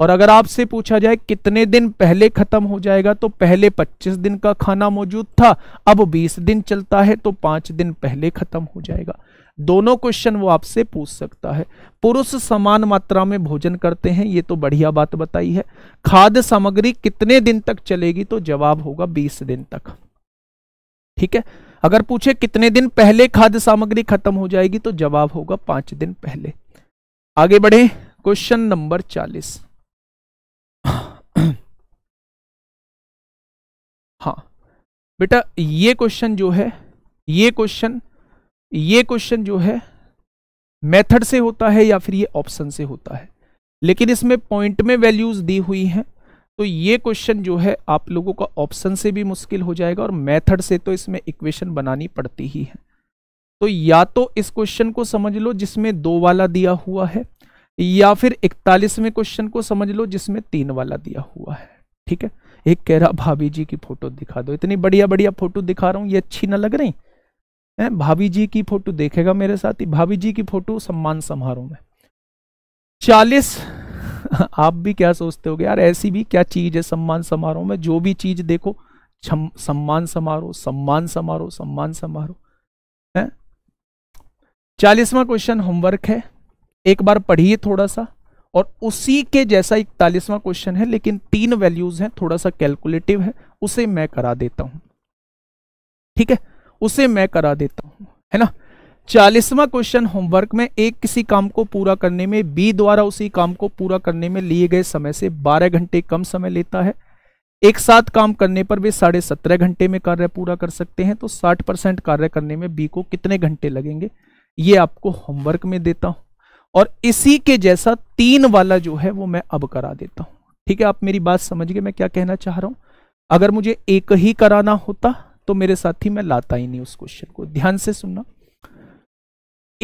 और अगर आपसे पूछा जाए कितने दिन पहले खत्म हो जाएगा तो पहले 25 दिन का खाना मौजूद था अब 20 दिन चलता है तो पांच दिन पहले खत्म हो जाएगा दोनों क्वेश्चन वो आपसे पूछ सकता है पुरुष समान मात्रा में भोजन करते हैं ये तो बढ़िया बात बताई है खाद्य सामग्री कितने दिन तक चलेगी तो जवाब होगा बीस दिन तक ठीक है अगर पूछे कितने दिन पहले खाद्य सामग्री खत्म हो जाएगी तो जवाब होगा पांच दिन पहले आगे बढ़े क्वेश्चन नंबर चालीस हाँ बेटा ये क्वेश्चन जो है ये क्वेश्चन ये क्वेश्चन जो है मेथड से होता है या फिर ये ऑप्शन से होता है लेकिन इसमें पॉइंट में वैल्यूज दी हुई हैं तो ये क्वेश्चन जो है आप लोगों का ऑप्शन से भी मुश्किल हो जाएगा और मेथड से तो इसमें इक्वेशन बनानी पड़ती ही है तो या तो इस क्वेश्चन को समझ लो जिसमें दो वाला दिया हुआ है या फिर इकतालीसवें क्वेश्चन को समझ लो जिसमें तीन वाला दिया हुआ है ठीक है एक कह रहा भाभी जी की फोटो दिखा दो इतनी बढ़िया बढ़िया फोटो दिखा रहा हूं ये अच्छी ना लग रही भाभी जी की फोटो देखेगा मेरे साथ ही भाभी जी की फोटो सम्मान समारोह में चालीस आप भी क्या सोचते हो यार ऐसी भी क्या चीज है सम्मान समारोह में जो भी चीज देखो सम्मान समारोह सम्मान समारोह सम्मान समारोह है चालीसवा क्वेश्चन होमवर्क है एक बार पढ़िए थोड़ा सा और उसी के जैसा इकतालीसवा क्वेश्चन है लेकिन तीन वैल्यूज हैं थोड़ा सा कैलकुलेटिव है उसे मैं करा देता हूं ठीक है उसे मैं करा देता हूँ है ना चालीसवा क्वेश्चन होमवर्क में एक किसी काम को पूरा करने में बी द्वारा उसी काम को पूरा करने में लिए गए समय से 12 घंटे कम समय लेता है एक साथ काम करने पर वे साढ़े सत्रह घंटे में कार्य पूरा कर सकते हैं तो 60 परसेंट कार्य करने में बी को कितने घंटे लगेंगे ये आपको होमवर्क में देता हूं और इसी के जैसा तीन वाला जो है वो मैं अब करा देता हूं ठीक है आप मेरी बात समझ गए मैं क्या कहना चाह रहा हूं अगर मुझे एक ही कराना होता तो मेरे साथी मैं लाता ही नहीं उस क्वेश्चन को ध्यान से सुनना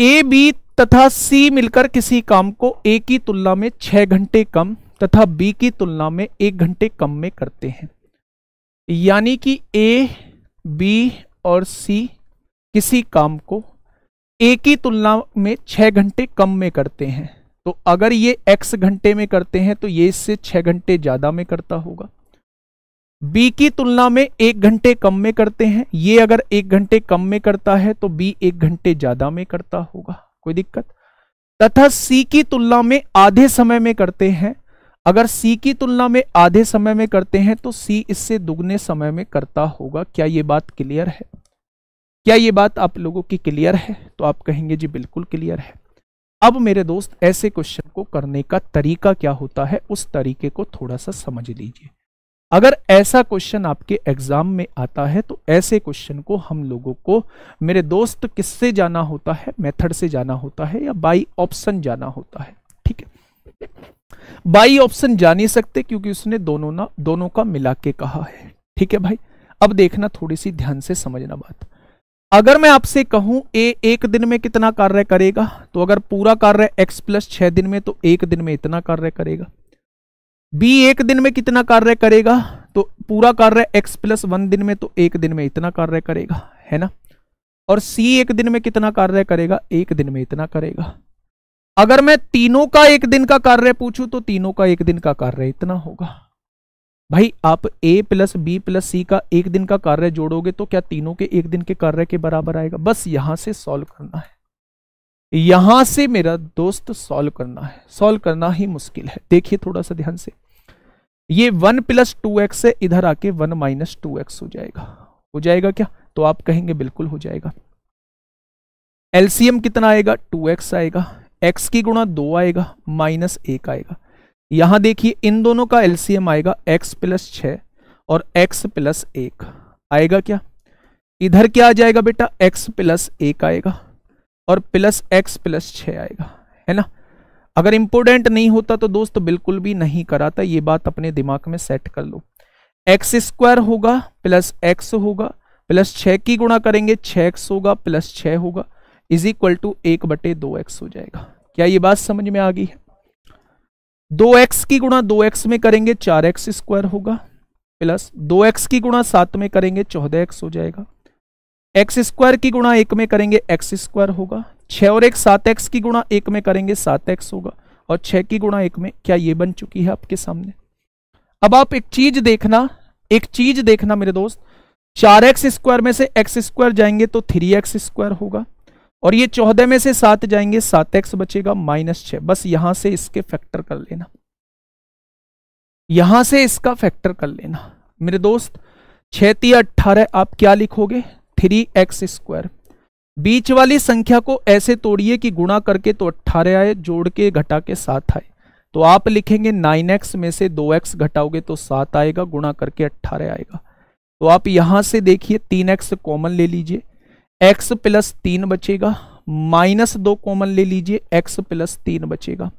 ए बी तथा सी मिलकर किसी काम को ए की तुलना में छह घंटे कम तथा बी की तुलना में एक घंटे कम में करते हैं यानी कि ए बी और सी किसी काम को ए की तुलना में छह घंटे कम में करते हैं तो अगर ये एक्स घंटे में करते हैं तो ये इससे छह घंटे ज़्यादा में करता होगा बी की तुलना में एक घंटे कम में करते हैं ये अगर एक घंटे कम में करता है तो बी एक घंटे ज्यादा में करता होगा कोई दिक्कत तथा सी की तुलना में आधे समय में करते हैं अगर सी की तुलना में आधे समय में करते हैं तो सी इससे दुगने समय में करता होगा क्या ये बात क्लियर है क्या ये बात आप लोगों की क्लियर है तो आप कहेंगे जी बिल्कुल क्लियर है अब मेरे दोस्त ऐसे क्वेश्चन को करने का तरीका क्या होता है उस तरीके को थोड़ा सा समझ लीजिए अगर ऐसा क्वेश्चन आपके एग्जाम में आता है तो ऐसे क्वेश्चन को हम लोगों को मेरे दोस्त किससे जाना होता है मेथड से जाना होता है या बाई ऑप्शन जाना होता है ठीक है बाई ऑप्शन जा नहीं सकते क्योंकि उसने दोनों ना दोनों का मिला के कहा है ठीक है भाई अब देखना थोड़ी सी ध्यान से समझना बात अगर मैं आपसे कहूं ए एक दिन में कितना कार्य करेगा तो अगर पूरा कार्य एक्स प्लस छह दिन में तो एक दिन में इतना कार्य करेगा बी एक दिन में कितना कार्य करेगा तो पूरा कार्य एक्स प्लस वन दिन में तो एक दिन में इतना कार्य करेगा है ना और सी एक दिन में कितना कार्य करेगा एक दिन में इतना करेगा अगर मैं तीनों का एक दिन का कार्य पूछूं तो तीनों का एक दिन का कार्य इतना होगा भाई आप A plus B plus C का एक दिन का कार्य जोड़ोगे तो क्या तीनों के एक दिन के कार्य के बराबर आएगा बस यहां से सॉल्व करना है यहां से मेरा दोस्त सॉल्व करना है सॉल्व करना ही मुश्किल है देखिए थोड़ा सा ध्यान से ये वन प्लस टू एक्स है इधर आके वन माइनस टू एक्स हो जाएगा हो जाएगा क्या तो आप कहेंगे बिल्कुल हो जाएगा एलसीएम कितना आएगा टू एक्स आएगा एक्स की गुणा दो आएगा माइनस एक आएगा यहां देखिए इन दोनों का एलसीएम आएगा एक्स प्लस छ और एक्स प्लस एक आएगा क्या इधर क्या आ जाएगा बेटा एक्स प्लस एक आएगा और प्लस एक्स प्लस छ आएगा है ना अगर इंपोर्टेंट नहीं होता तो दोस्त बिल्कुल भी नहीं कराता ये बात अपने दिमाग में सेट कर लो एक्स स्क्वायर होगा प्लस एक्स होगा प्लस छ की गुणा करेंगे छ एक्स होगा प्लस छ होगा इज इक्वल टू एक बटे दो एक्स हो जाएगा क्या ये बात समझ में आ गई है दो एक्स की गुणा दो एक्स में करेंगे चार एक्स स्क्वायर होगा प्लस दो एक्स की गुणा सात में करेंगे चौदह एक्स हो जाएगा एक्स स्क्वायर की गुणा एक में करेंगे एक्स स्क्वायर होगा छ और एक सात एक्स की गुणा एक में करेंगे सात एक्स होगा और छ की गुणा एक में क्या ये बन चुकी है आपके सामने अब आप एक चीज देखना एक चीज देखना मेरे दोस्त चार एक्स स्क्वायर में से एक्स स्क्वायर जाएंगे तो थ्री एक्स स्क्वायर होगा और ये चौदह में से सात जाएंगे सात एक्स बचेगा माइनस छ बस यहां से इसके फैक्टर कर लेना यहां से इसका फैक्टर कर लेना मेरे दोस्त छह ती अट्ठारह आप क्या लिखोगे थ्री एक्स स्क्वायर बीच वाली संख्या को ऐसे तोड़िए कि गुणा करके तो अट्ठारह आए जोड़ के घटा के सात आए तो आप लिखेंगे नाइन एक्स में से दो एक्स घटाओगे तो सात आएगा गुणा करके अट्ठारह आएगा तो आप यहां से देखिए तीन एक्स कॉमन ले लीजिए एक्स प्लस तीन बचेगा माइनस दो कॉमन ले लीजिए एक्स प्लस तीन बचेगा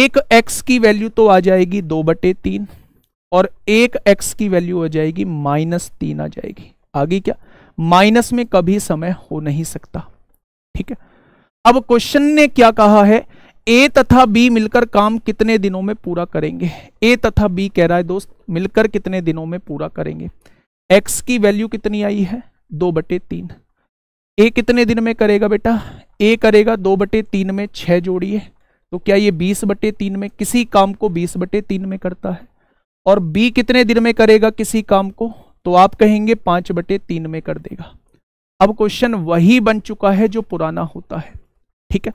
एक एक्स की वैल्यू तो आ जाएगी दो बटे तीन और एक एक्स की वैल्यू आ जाएगी माइनस तीन आ जाएगी आगे क्या माइनस में कभी समय हो नहीं सकता ठीक है अब क्वेश्चन ने क्या कहा है ए तथा बी मिलकर काम कितने दिनों में पूरा करेंगे ए तथा बी कह रहा है दोस्त मिलकर कितने दिनों में पूरा करेंगे एक्स की वैल्यू कितनी आई है दो बटे तीन ए कितने दिन में करेगा बेटा ए करेगा दो बटे तीन में छह जोड़िए तो क्या ये बीस बटे तीन में किसी काम को बीस बटे तीन में करता है और बी कितने दिन में करेगा किसी काम को तो आप कहेंगे पांच बटे तीन में कर देगा अब क्वेश्चन वही बन चुका है जो पुराना होता है ठीक है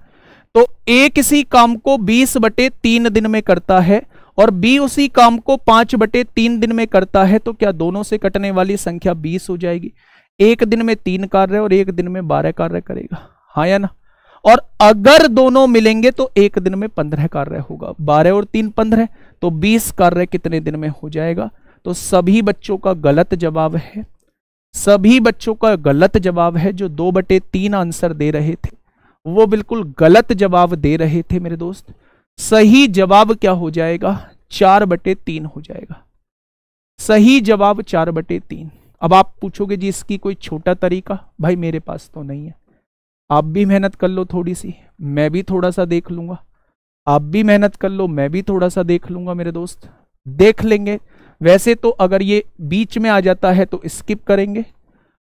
तो ए किसी काम को बीस बटे तीन दिन में करता है और बी उसी काम को पांच बटे तीन दिन में करता है तो क्या दोनों से कटने वाली संख्या बीस हो जाएगी एक दिन में तीन कार्य और एक दिन में बारह कार्य करेगा हाँ या ना और अगर दोनों मिलेंगे तो एक दिन में पंद्रह कार्य होगा बारह और तीन पंद्रह तो बीस कार्य कितने दिन में हो जाएगा तो सभी बच्चों का गलत जवाब है सभी बच्चों का गलत जवाब है जो दो बटे तीन आंसर दे रहे थे वो बिल्कुल गलत जवाब दे रहे थे मेरे दोस्त सही जवाब क्या हो जाएगा चार बटे तीन हो जाएगा सही जवाब चार बटे तीन अब आप पूछोगे जी इसकी कोई छोटा तरीका भाई मेरे पास तो नहीं है आप भी मेहनत कर लो थोड़ी सी मैं भी थोड़ा सा देख लूंगा आप भी मेहनत कर लो मैं भी थोड़ा सा देख लूंगा मेरे दोस्त देख लेंगे वैसे तो अगर ये बीच में आ जाता है तो स्किप करेंगे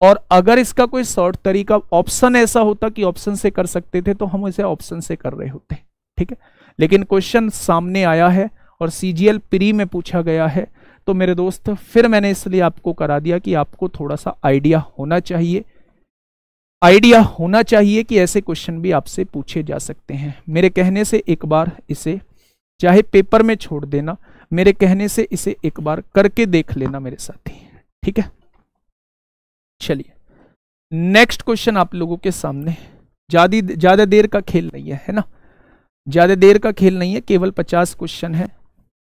और अगर इसका कोई शॉर्ट तरीका ऑप्शन ऐसा होता कि ऑप्शन से कर सकते थे तो हम इसे ऑप्शन से कर रहे होते ठीक है लेकिन क्वेश्चन सामने आया है और सी प्री में पूछा गया है तो मेरे दोस्त फिर मैंने इसलिए आपको करा दिया कि आपको थोड़ा सा आइडिया होना चाहिए आइडिया होना चाहिए कि ऐसे क्वेश्चन भी आपसे पूछे जा सकते हैं मेरे कहने से एक बार इसे चाहे पेपर में छोड़ देना मेरे कहने से इसे एक बार करके देख लेना मेरे साथी ठीक है चलिए नेक्स्ट क्वेश्चन आप लोगों के सामने ज्यादा ज्यादा देर का खेल नहीं है है ना ज्यादा देर का खेल नहीं है केवल पचास क्वेश्चन है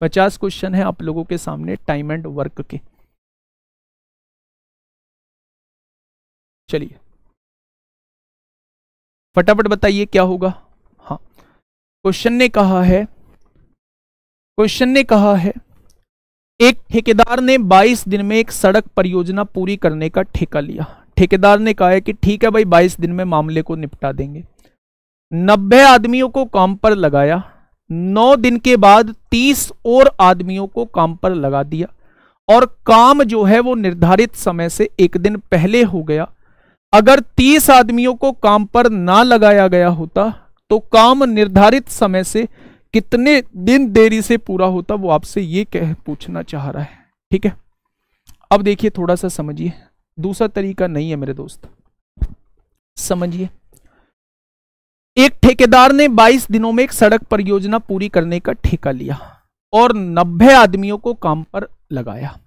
पचास क्वेश्चन है आप लोगों के सामने टाइम एंड वर्क के चलिए फटाफट बताइए क्या होगा हाँ क्वेश्चन ने कहा है क्वेश्चन ने कहा है एक ठेकेदार ने 22 दिन में एक सड़क परियोजना पूरी करने का ठेका लिया ठेकेदार ने कहा है कि ठीक है भाई 22 दिन में मामले को निपटा देंगे 90 आदमियों को काम पर लगाया 9 दिन के बाद 30 और आदमियों को काम पर लगा दिया और काम जो है वो निर्धारित समय से एक दिन पहले हो गया अगर 30 आदमियों को काम पर ना लगाया गया होता तो काम निर्धारित समय से कितने दिन देरी से पूरा होता वो आपसे ये कह पूछना चाह रहा है ठीक है अब देखिए थोड़ा सा समझिए दूसरा तरीका नहीं है मेरे दोस्त समझिए एक ठेकेदार ने 22 दिनों में एक सड़क परियोजना पूरी करने का ठेका लिया और 90 आदमियों को काम पर लगाया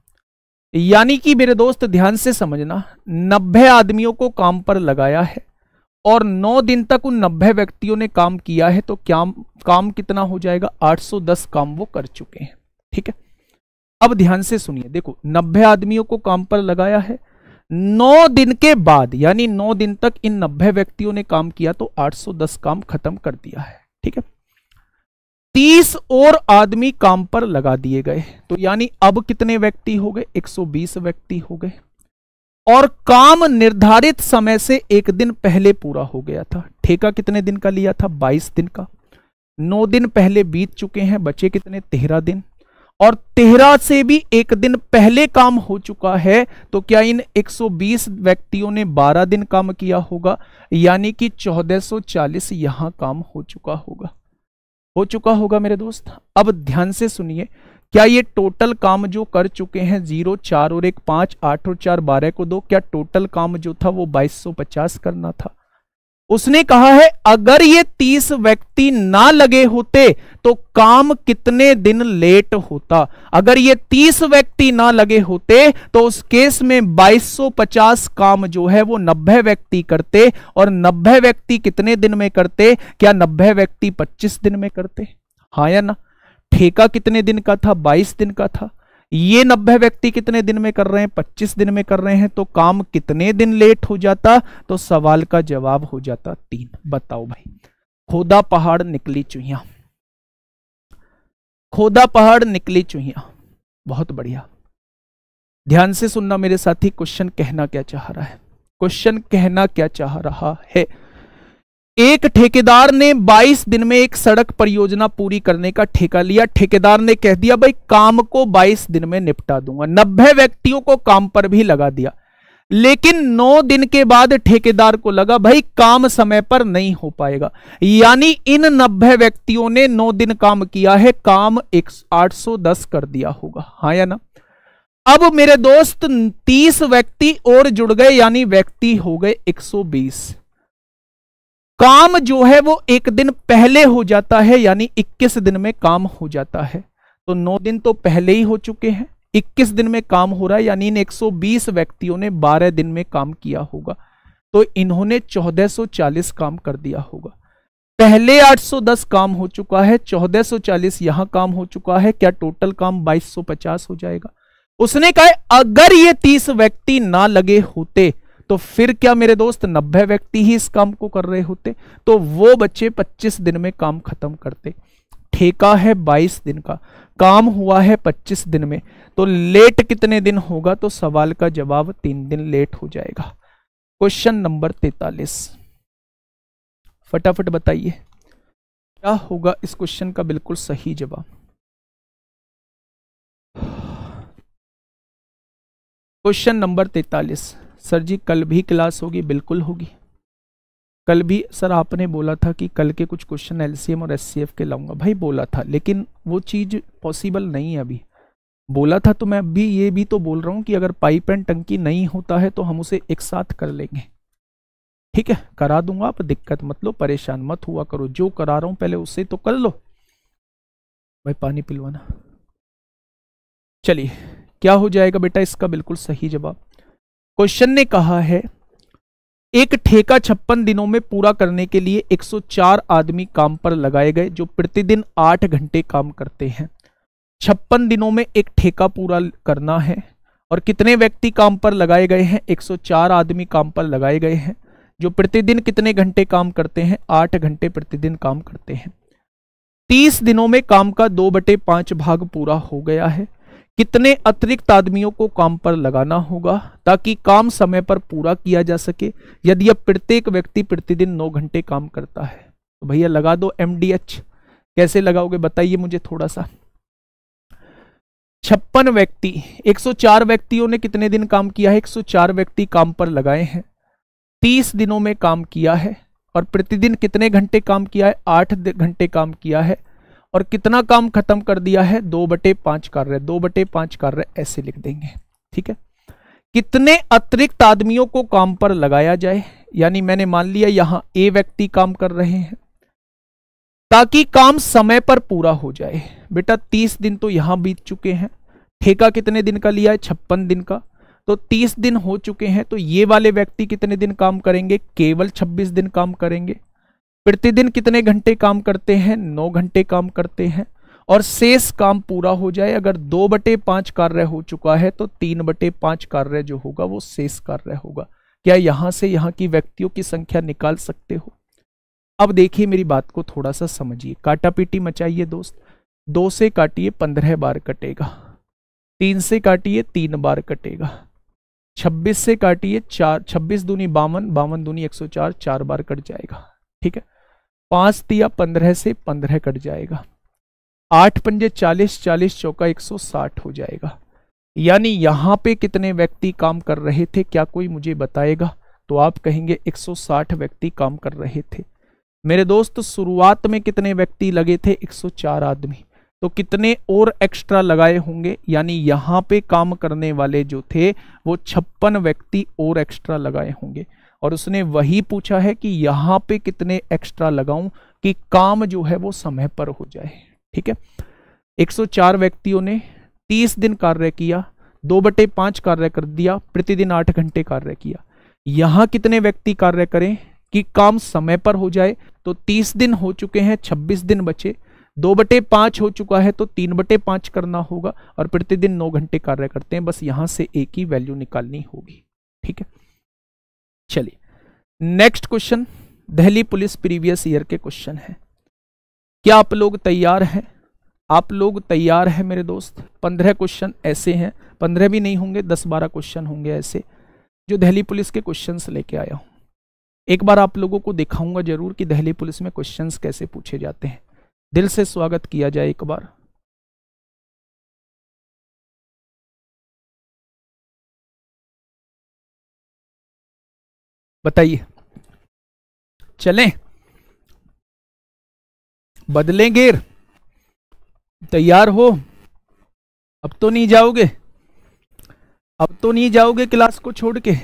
यानी कि मेरे दोस्त ध्यान से समझना 90 आदमियों को काम पर लगाया है और 9 दिन तक उन 90 व्यक्तियों ने काम किया है तो क्या काम कितना हो जाएगा 810 काम वो कर चुके हैं ठीक है अब ध्यान से सुनिए देखो 90 आदमियों को काम पर लगाया है 9 दिन के बाद यानी 9 दिन तक इन 90 व्यक्तियों ने काम किया तो 810 काम खत्म कर दिया है ठीक है 30 और आदमी काम पर लगा दिए गए तो यानी अब कितने व्यक्ति हो गए बीस व्यक्ति हो गए और काम निर्धारित समय से एक दिन पहले पूरा हो गया था ठेका कितने दिन का लिया था 22 दिन का नौ दिन पहले बीत चुके हैं बचे कितने तेरह दिन और तेरह से भी एक दिन पहले काम हो चुका है तो क्या इन 120 व्यक्तियों ने 12 दिन काम किया होगा यानी कि 1440 यहां काम हो चुका होगा हो चुका होगा मेरे दोस्त अब ध्यान से सुनिए क्या ये टोटल काम जो कर चुके हैं जीरो चार और एक पांच आठ और चार बारह को दो क्या टोटल काम जो था वो सौ पचास करना था उसने कहा है अगर ये तीस व्यक्ति ना लगे होते तो काम कितने दिन लेट होता अगर ये तीस व्यक्ति ना लगे होते तो उस केस में 2250 काम जो है वो 90 व्यक्ति करते और 90 व्यक्ति कितने दिन में करते क्या 90 व्यक्ति 25 दिन में करते हाँ या ना ठेका कितने दिन का था 22 दिन का था ये 90 व्यक्ति कितने दिन में कर रहे हैं 25 दिन में कर रहे हैं तो काम कितने दिन लेट हो जाता तो सवाल का जवाब हो जाता तीन बताओ भाई खोदा पहाड़ निकली चूहिया खोदा पहाड़ निकली चूहिया बहुत बढ़िया ध्यान से सुनना मेरे साथी क्वेश्चन कहना क्या चाह रहा है क्वेश्चन कहना क्या चाह रहा है एक ठेकेदार ने 22 दिन में एक सड़क परियोजना पूरी करने का ठेका लिया ठेकेदार ने कह दिया भाई काम को 22 दिन में निपटा दूंगा नब्बे व्यक्तियों को काम पर भी लगा दिया लेकिन 9 दिन के बाद ठेकेदार को लगा भाई काम समय पर नहीं हो पाएगा यानी इन 90 व्यक्तियों ने 9 दिन काम किया है काम एक 810 कर दिया होगा हाँ या ना अब मेरे दोस्त 30 व्यक्ति और जुड़ गए यानी व्यक्ति हो गए 120 काम जो है वो एक दिन पहले हो जाता है यानी 21 दिन में काम हो जाता है तो 9 दिन तो पहले ही हो चुके हैं 21 दिन में काम हो रहा है यानी इन 120 व्यक्तियों ने 12 दिन में काम किया होगा तो इन्होंने 1440 काम कर दिया होगा पहले 810 काम हो चुका है 1440 यहां काम हो चुका है क्या टोटल काम 2250 हो जाएगा उसने कहा अगर ये 30 व्यक्ति ना लगे होते तो फिर क्या मेरे दोस्त नब्बे व्यक्ति ही इस काम को कर रहे होते तो वो बच्चे पच्चीस दिन में काम खत्म करते ठेका है बाईस दिन का काम हुआ है पच्चीस दिन में तो लेट कितने दिन होगा तो सवाल का जवाब तीन दिन लेट हो जाएगा क्वेश्चन नंबर तैतालीस फटाफट बताइए क्या होगा इस क्वेश्चन का बिल्कुल सही जवाब क्वेश्चन नंबर तैतालीस सर जी कल भी क्लास होगी बिल्कुल होगी कल भी सर आपने बोला था कि कल के कुछ क्वेश्चन एलसीएम और एससीएफ के लाऊंगा भाई बोला था लेकिन वो चीज़ पॉसिबल नहीं है अभी बोला था तो मैं अभी ये भी तो बोल रहा हूँ कि अगर पाइप एंड टंकी नहीं होता है तो हम उसे एक साथ कर लेंगे ठीक है करा दूंगा आप दिक्कत मत लो परेशान मत हुआ करो जो करा रहा हूँ पहले उससे तो कर लो भाई पानी पिलवाना चलिए क्या हो जाएगा बेटा इसका बिल्कुल सही जवाब क्वेश्चन ने कहा है एक ठेका छप्पन दिनों में पूरा करने के लिए 104 आदमी काम पर लगाए गए जो प्रतिदिन आठ घंटे काम करते हैं छप्पन दिनों में एक ठेका पूरा करना है और कितने व्यक्ति काम पर लगाए गए हैं 104 आदमी काम पर लगाए गए हैं जो प्रतिदिन कितने घंटे काम करते हैं आठ घंटे प्रतिदिन काम करते हैं तीस दिनों में काम का दो बटे पांच भाग पूरा हो गया है कितने अतिरिक्त आदमियों को काम पर लगाना होगा ताकि काम समय पर पूरा किया जा सके यदि अब प्रत्येक व्यक्ति प्रतिदिन नौ घंटे काम करता है तो भैया लगा दो एम कैसे लगाओगे बताइए मुझे थोड़ा सा छप्पन व्यक्ति 104 व्यक्तियों ने कितने दिन काम किया है 104 व्यक्ति काम पर लगाए हैं 30 दिनों में काम किया है और प्रतिदिन कितने घंटे काम किया है आठ घंटे काम किया है और कितना काम खत्म कर दिया है दो बटे पांच कार्य दो बटे पांच कार्य ऐसे लिख देंगे ठीक है कितने अतिरिक्त आदमियों को काम पर लगाया जाए यानी मैंने मान लिया यहां ए व्यक्ति काम कर रहे हैं ताकि काम समय पर पूरा हो जाए बेटा तीस दिन तो यहां बीत चुके हैं ठेका कितने दिन का लिया है छप्पन दिन का तो तीस दिन हो चुके हैं तो ये वाले व्यक्ति कितने दिन काम करेंगे केवल छब्बीस दिन काम करेंगे प्रतिदिन कितने घंटे काम करते हैं नौ घंटे काम करते हैं और शेष काम पूरा हो जाए अगर दो बटे पांच कार्य हो चुका है तो तीन बटे पांच कार्य जो होगा वो शेष कार्य होगा क्या यहां से यहां की व्यक्तियों की संख्या निकाल सकते हो अब देखिए मेरी बात को थोड़ा सा समझिए काटा पीटी मचाइए दोस्त दो से काटिए पंद्रह बार कटेगा तीन से काटिए तीन बार कटेगा छब्बीस से काटिए चार छब्बीस दूनी बावन बावन दूनी एक सौ चार चार बार कट जाएगा ठीक है पांच तिया पंद्रह से पंद्रह कट जाएगा आठ पंजे चालीस चालीस चौका एक सौ साठ हो जाएगा यानी यहाँ पे कितने व्यक्ति काम कर रहे थे क्या कोई मुझे बताएगा तो आप कहेंगे 160 व्यक्ति काम कर रहे थे मेरे दोस्त शुरुआत में कितने व्यक्ति लगे थे 104 आदमी तो कितने और एक्स्ट्रा लगाए होंगे यानी यहाँ पे काम करने वाले जो थे वो छप्पन व्यक्ति और एक्स्ट्रा लगाए होंगे और उसने वही पूछा है कि यहां पे कितने एक्स्ट्रा लगाऊं कि काम जो है वो समय पर हो जाए ठीक है 104 व्यक्तियों ने 30 दिन कार्य किया दो बटे पांच कार्य कर दिया प्रतिदिन आठ घंटे कार्य किया यहां कितने व्यक्ति कार्य करें कि काम समय पर हो जाए तो 30 दिन हो चुके हैं 26 दिन बचे दो बटे पांच हो चुका है तो तीन बटे पांच करना होगा और प्रतिदिन नौ घंटे कार्य करते हैं बस यहां से एक ही वैल्यू निकालनी होगी ठीक है चलिए next question Delhi police previous year के क्वेश्चन है क्या आप लोग तैयार हैं आप लोग तैयार हैं मेरे दोस्त पंद्रह क्वेश्चन ऐसे हैं पंद्रह भी नहीं होंगे दस बारह क्वेश्चन होंगे ऐसे जो दिल्ली पुलिस के क्वेश्चंस लेके आया हूँ एक बार आप लोगों को दिखाऊंगा जरूर कि दिल्ली पुलिस में क्वेश्चंस कैसे पूछे जाते हैं दिल से स्वागत किया जाए एक बार बताइए चलें बदलें गेर तैयार हो अब तो नहीं जाओगे अब तो नहीं जाओगे क्लास को छोड़ के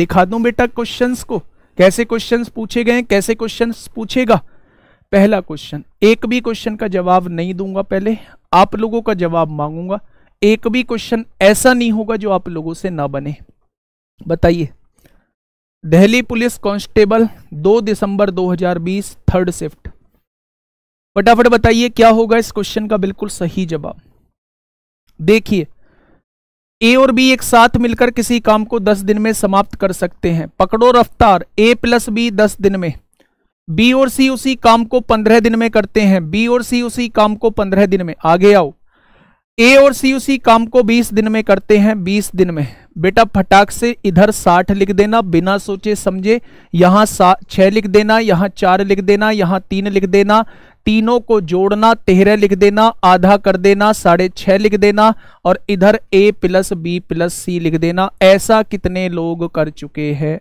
दिखा दूं बेटा क्वेश्चंस को कैसे क्वेश्चंस पूछे गए कैसे क्वेश्चंस पूछेगा पहला क्वेश्चन एक भी क्वेश्चन का जवाब नहीं दूंगा पहले आप लोगों का जवाब मांगूंगा एक भी क्वेश्चन ऐसा नहीं होगा जो आप लोगों से ना बने बताइए दिल्ली पुलिस कांस्टेबल 2 दिसंबर 2020 थर्ड शिफ्ट फटाफट बताइए क्या होगा इस क्वेश्चन का बिल्कुल सही जवाब देखिए ए और बी एक साथ मिलकर किसी काम को 10 दिन में समाप्त कर सकते हैं पकड़ो रफ्तार ए प्लस बी दस दिन में बी और सी उसी काम को 15 दिन में करते हैं बी और सी उसी काम को 15 दिन में आगे आओ ए और सी उसी काम को 20 दिन में करते हैं 20 दिन में बेटा फटाक से इधर 60 लिख देना बिना सोचे समझे यहाँ छह लिख देना यहाँ चार लिख देना यहाँ तीन लिख देना तीनों को जोड़ना तेरह लिख देना आधा कर देना साढ़े छह लिख देना और इधर A plus B plus C लिख देना ऐसा कितने लोग कर चुके हैं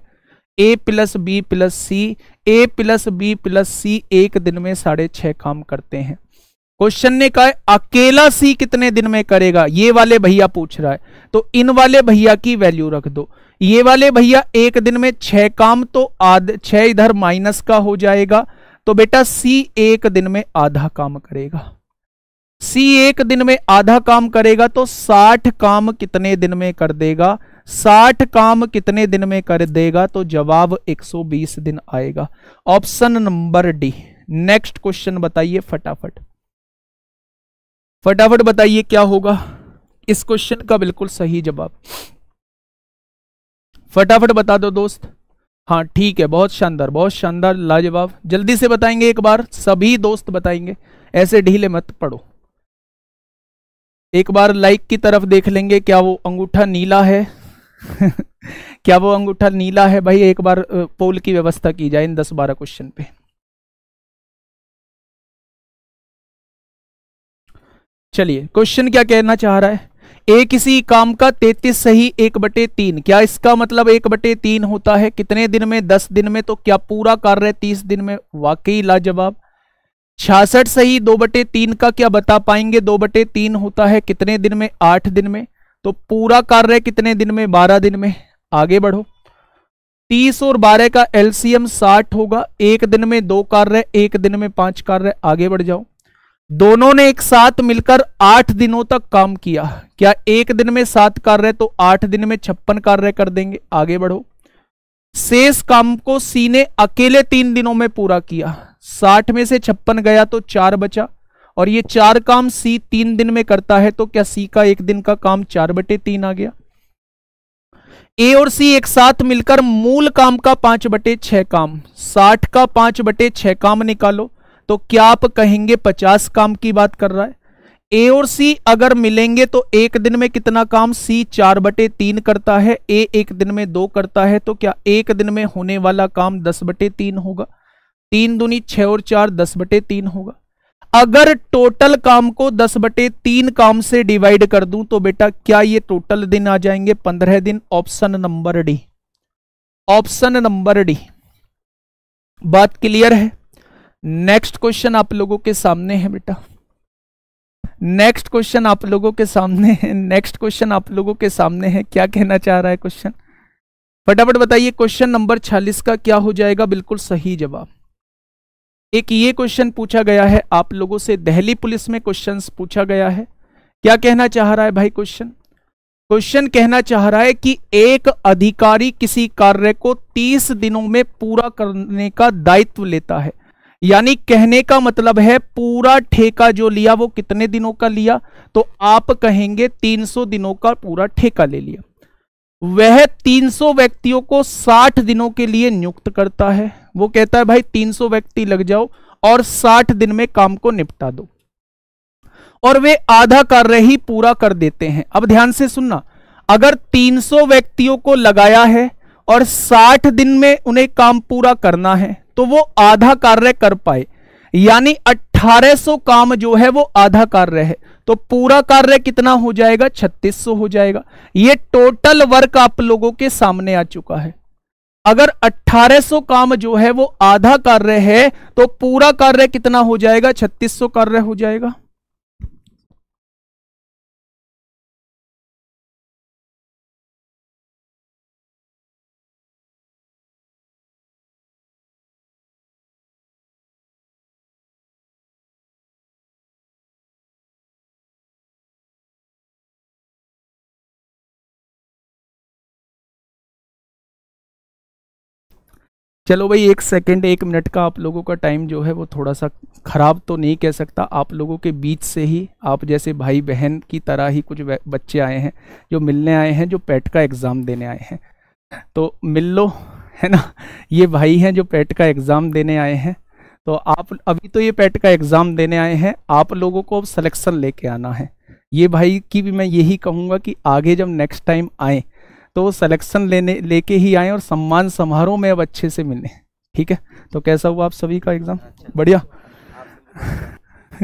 A plus B plus C A plus B plus C एक दिन में साढ़े छः काम करते हैं क्वेश्चन ने कहा अकेला सी कितने दिन में करेगा ये वाले भैया पूछ रहा है तो इन वाले भैया की वैल्यू रख दो ये वाले भैया एक दिन में छह काम तो आध छह इधर माइनस का हो जाएगा तो बेटा सी एक दिन में आधा काम करेगा सी एक दिन में आधा काम करेगा तो साठ काम कितने दिन में कर देगा साठ काम कितने दिन में कर देगा तो जवाब 120 दिन आएगा option number D next question बताइए फटाफट फटाफट बताइए क्या होगा इस क्वेश्चन का बिल्कुल सही जवाब फटाफट बता दो दोस्त हाँ ठीक है बहुत शानदार बहुत शानदार लाजवाब जल्दी से बताएंगे एक बार सभी दोस्त बताएंगे ऐसे ढीले मत पढ़ो एक बार लाइक की तरफ देख लेंगे क्या वो अंगूठा नीला है क्या वो अंगूठा नीला है भाई एक बार पोल की व्यवस्था की जाए इन दस बारह क्वेश्चन पे चलिए क्वेश्चन क्या कहना चाह रहा है ए किसी काम का तैतीस सही एक बटे तीन क्या इसका मतलब एक बटे तीन होता है कितने दिन में दस दिन में तो क्या पूरा कार्य तीस दिन में वाकई लाजवाब छियासठ सही दो बटे तीन का क्या बता पाएंगे दो बटे तीन होता है कितने दिन में आठ दिन में तो पूरा रहे कितने दिन में बारह दिन में आगे बढ़ो तीस और बारह का एलसीएम साठ होगा एक दिन में दो कार्य एक दिन में पांच कार्य आगे बढ़ जाओ दोनों ने एक साथ मिलकर आठ दिनों तक काम किया क्या एक दिन में सात कार्य तो आठ दिन में छप्पन कार्य कर देंगे आगे बढ़ो शेष काम को सी ने अकेले तीन दिनों में पूरा किया साठ में से छप्पन गया तो चार बचा और ये चार काम सी तीन दिन में करता है तो क्या सी का एक दिन का काम चार बटे तीन आ गया ए और सी एक साथ मिलकर मूल काम का पांच बटे छह काम साठ का पांच बटे छह काम निकालो तो क्या आप कहेंगे पचास काम की बात कर रहा है ए और सी अगर मिलेंगे तो एक दिन में कितना काम सी चार बटे तीन करता है ए एक दिन में दो करता है तो क्या एक दिन में होने वाला काम दस बटे तीन होगा तीन दुनी छ और चार दस बटे तीन होगा अगर टोटल काम को दस बटे तीन काम से डिवाइड कर दूं तो बेटा क्या ये टोटल दिन आ जाएंगे पंद्रह दिन option number D option number D बात क्लियर है नेक्स्ट क्वेश्चन आप लोगों के सामने है बेटा नेक्स्ट क्वेश्चन आप लोगों के सामने है नेक्स्ट क्वेश्चन आप लोगों के सामने है क्या कहना चाह रहा है क्वेश्चन फटाफट बताइए क्वेश्चन नंबर 40 का क्या हो जाएगा बिल्कुल सही जवाब एक ये क्वेश्चन पूछा गया है आप लोगों से दहली पुलिस में क्वेश्चन पूछा गया है क्या कहना चाह रहा है भाई क्वेश्चन क्वेश्चन कहना चाह रहा है कि एक अधिकारी किसी कार्य को 30 दिनों में पूरा करने का दायित्व लेता है यानी कहने का मतलब है पूरा ठेका जो लिया वो कितने दिनों का लिया तो आप कहेंगे 300 दिनों का पूरा ठेका ले लिया वह 300 व्यक्तियों को 60 दिनों के लिए नियुक्त करता है वो कहता है भाई 300 व्यक्ति लग जाओ और 60 दिन में काम को निपटा दो और वे आधा कार्य ही पूरा कर देते हैं अब ध्यान से सुनना अगर 300 व्यक्तियों को लगाया है और 60 दिन में उन्हें काम पूरा करना है तो वो आधा कार्य कर पाए यानी 1800 काम जो है वो आधा कार्य है तो पूरा कार्य कितना हो जाएगा 3600 हो जाएगा ये टोटल वर्क आप लोगों के सामने आ चुका है अगर 1800 काम जो है वो आधा कार्य है तो पूरा कार्य कितना हो जाएगा 3600 कार्य हो जाएगा चलो भाई एक सेकंड एक मिनट का आप लोगों का टाइम जो है वो थोड़ा सा ख़राब तो नहीं कह सकता आप लोगों के बीच से ही आप जैसे भाई बहन की तरह ही कुछ बच्चे आए हैं जो मिलने आए हैं जो पेट का एग्ज़ाम देने आए हैं तो मिल लो है ना ये भाई हैं जो पेट का एग्ज़ाम देने आए हैं तो आप अभी तो ये पेट का एग्ज़ाम देने आए हैं आप लोगों को अब सलेक्शन लेके आना है ये भाई की भी मैं यही कहूँगा कि आगे जब नेक्स्ट टाइम आएँ तो सिलेक्शन लेने लेके ही आए और सम्मान समारोह में अब अच्छे से मिले ठीक है तो कैसा हुआ आप सभी का एग्ज़ाम अच्छा। बढ़िया